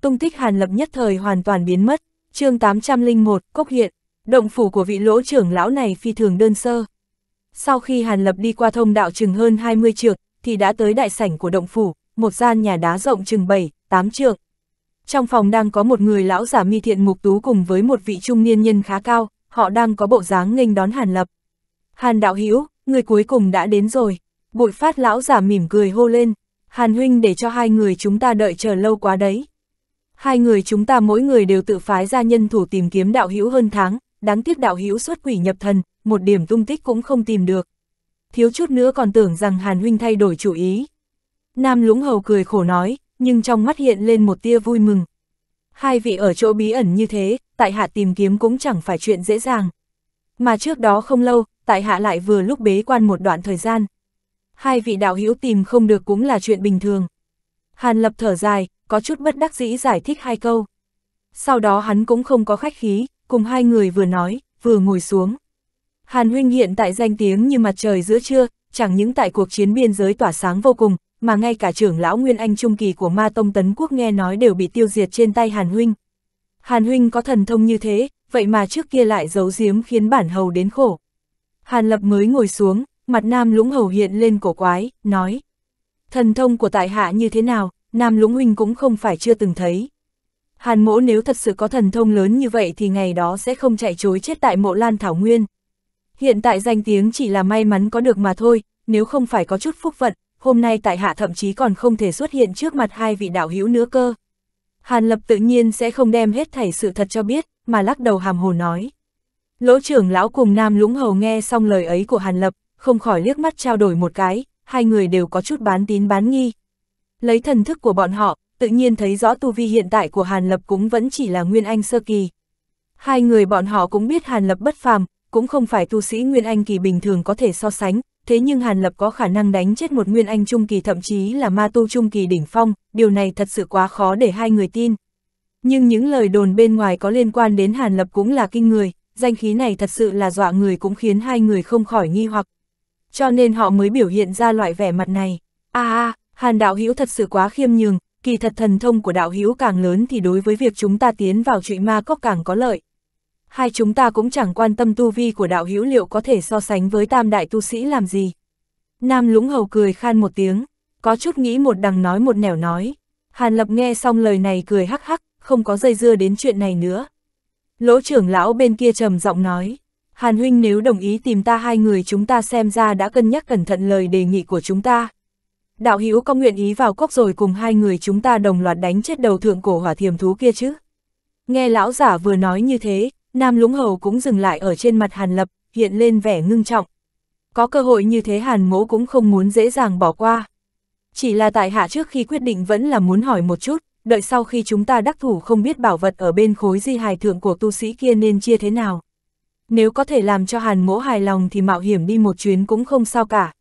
Tung tích Hàn Lập nhất thời hoàn toàn biến mất, chương 801, Cốc Hiện động phủ của vị lỗ trưởng lão này phi thường đơn sơ. Sau khi Hàn Lập đi qua thông đạo chừng hơn 20 trượng, thì đã tới đại sảnh của động phủ, một gian nhà đá rộng chừng 7, 8 trượng. Trong phòng đang có một người lão giả mi thiện mục tú cùng với một vị trung niên nhân khá cao, họ đang có bộ dáng nghênh đón Hàn Lập. Hàn đạo hữu người cuối cùng đã đến rồi. Bội phát lão giả mỉm cười hô lên, Hàn huynh để cho hai người chúng ta đợi chờ lâu quá đấy. Hai người chúng ta mỗi người đều tự phái ra nhân thủ tìm kiếm đạo hữu hơn tháng, đáng tiếc đạo hữu xuất quỷ nhập thần, một điểm tung tích cũng không tìm được. Thiếu chút nữa còn tưởng rằng Hàn Huynh thay đổi chủ ý. Nam Lũng Hầu cười khổ nói, nhưng trong mắt hiện lên một tia vui mừng. Hai vị ở chỗ bí ẩn như thế, tại hạ tìm kiếm cũng chẳng phải chuyện dễ dàng. Mà trước đó không lâu, tại hạ lại vừa lúc bế quan một đoạn thời gian. Hai vị đạo hữu tìm không được cũng là chuyện bình thường. Hàn Lập thở dài, có chút bất đắc dĩ giải thích hai câu. Sau đó hắn cũng không có khách khí, cùng hai người vừa nói, vừa ngồi xuống. Hàn huynh hiện tại danh tiếng như mặt trời giữa trưa, chẳng những tại cuộc chiến biên giới tỏa sáng vô cùng, mà ngay cả trưởng lão Nguyên Anh Trung Kỳ của Ma Tông Tấn Quốc nghe nói đều bị tiêu diệt trên tay Hàn huynh. Hàn huynh có thần thông như thế, vậy mà trước kia lại giấu giếm khiến bản hầu đến khổ. Hàn lập mới ngồi xuống, mặt nam lũng hầu hiện lên cổ quái, nói. Thần thông của tại hạ như thế nào, nam lũng huynh cũng không phải chưa từng thấy. Hàn mỗ nếu thật sự có thần thông lớn như vậy thì ngày đó sẽ không chạy chối chết tại mộ lan thảo nguyên. Hiện tại danh tiếng chỉ là may mắn có được mà thôi, nếu không phải có chút phúc vận, hôm nay tại hạ thậm chí còn không thể xuất hiện trước mặt hai vị đạo hữu nữa cơ. Hàn lập tự nhiên sẽ không đem hết thảy sự thật cho biết, mà lắc đầu hàm hồ nói. Lỗ trưởng lão cùng Nam Lũng Hầu nghe xong lời ấy của Hàn Lập, không khỏi liếc mắt trao đổi một cái, hai người đều có chút bán tín bán nghi. Lấy thần thức của bọn họ, tự nhiên thấy rõ tu vi hiện tại của Hàn Lập cũng vẫn chỉ là Nguyên Anh sơ kỳ. Hai người bọn họ cũng biết Hàn Lập bất phàm, cũng không phải tu sĩ Nguyên Anh kỳ bình thường có thể so sánh, thế nhưng Hàn Lập có khả năng đánh chết một Nguyên Anh trung kỳ thậm chí là ma tu trung kỳ đỉnh phong, điều này thật sự quá khó để hai người tin. Nhưng những lời đồn bên ngoài có liên quan đến Hàn Lập cũng là kinh người, danh khí này thật sự là dọa người cũng khiến hai người không khỏi nghi hoặc. Cho nên họ mới biểu hiện ra loại vẻ mặt này. À, à Hàn Đạo Hữu thật sự quá khiêm nhường, kỳ thật thần thông của đạo hữu càng lớn thì đối với việc chúng ta tiến vào trụy ma cốc càng có lợi. Hai chúng ta cũng chẳng quan tâm tu vi của đạo hữu liệu có thể so sánh với tam đại tu sĩ làm gì. Nam lũng hầu cười khan một tiếng, có chút nghĩ một đằng nói một nẻo nói. Hàn lập nghe xong lời này cười hắc hắc, không có dây dưa đến chuyện này nữa. Lỗ trưởng lão bên kia trầm giọng nói, Hàn huynh nếu đồng ý tìm ta hai người chúng ta xem ra đã cân nhắc cẩn thận lời đề nghị của chúng ta đạo hữu có nguyện ý vào cốc rồi cùng hai người chúng ta đồng loạt đánh chết đầu thượng cổ hỏa thiềm thú kia chứ? Nghe lão giả vừa nói như thế, Nam Lũng Hầu cũng dừng lại ở trên mặt Hàn Lập, hiện lên vẻ ngưng trọng. Có cơ hội như thế Hàn Mỗ cũng không muốn dễ dàng bỏ qua. Chỉ là tại hạ trước khi quyết định vẫn là muốn hỏi một chút, đợi sau khi chúng ta đắc thủ không biết bảo vật ở bên khối di hài thượng của tu sĩ kia nên chia thế nào. Nếu có thể làm cho Hàn Mỗ hài lòng thì mạo hiểm đi một chuyến cũng không sao cả,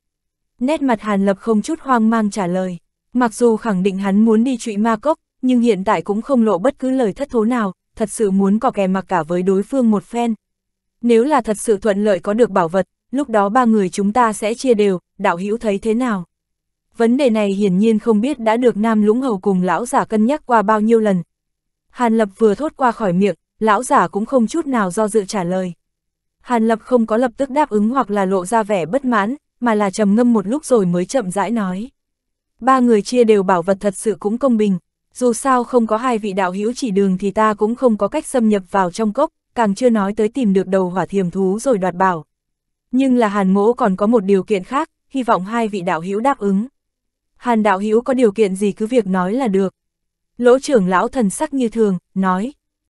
Nét mặt Hàn Lập không chút hoang mang trả lời. Mặc dù khẳng định hắn muốn đi trụy ma cốc, nhưng hiện tại cũng không lộ bất cứ lời thất thố nào, thật sự muốn cò kè mặc cả với đối phương một phen. Nếu là thật sự thuận lợi có được bảo vật, lúc đó ba người chúng ta sẽ chia đều, đạo hữu thấy thế nào? Vấn đề này hiển nhiên không biết đã được Nam Lũng Hầu cùng lão giả cân nhắc qua bao nhiêu lần. Hàn Lập vừa thốt qua khỏi miệng, lão giả cũng không chút nào do dự trả lời. Hàn Lập không có lập tức đáp ứng hoặc là lộ ra vẻ bất mãn, mà là trầm ngâm một lúc rồi mới chậm rãi nói. Ba người chia đều bảo vật thật sự cũng công bình, dù sao không có hai vị đạo hữu chỉ đường thì ta cũng không có cách xâm nhập vào trong cốc, càng chưa nói tới tìm được đầu hỏa thiềm thú rồi đoạt bảo. Nhưng là Hàn Mỗ còn có một điều kiện khác, hy vọng hai vị đạo hữu đáp ứng. Hàn đạo hữu có điều kiện gì cứ việc nói là được. Lỗ trưởng lão thần sắc như thường, nói,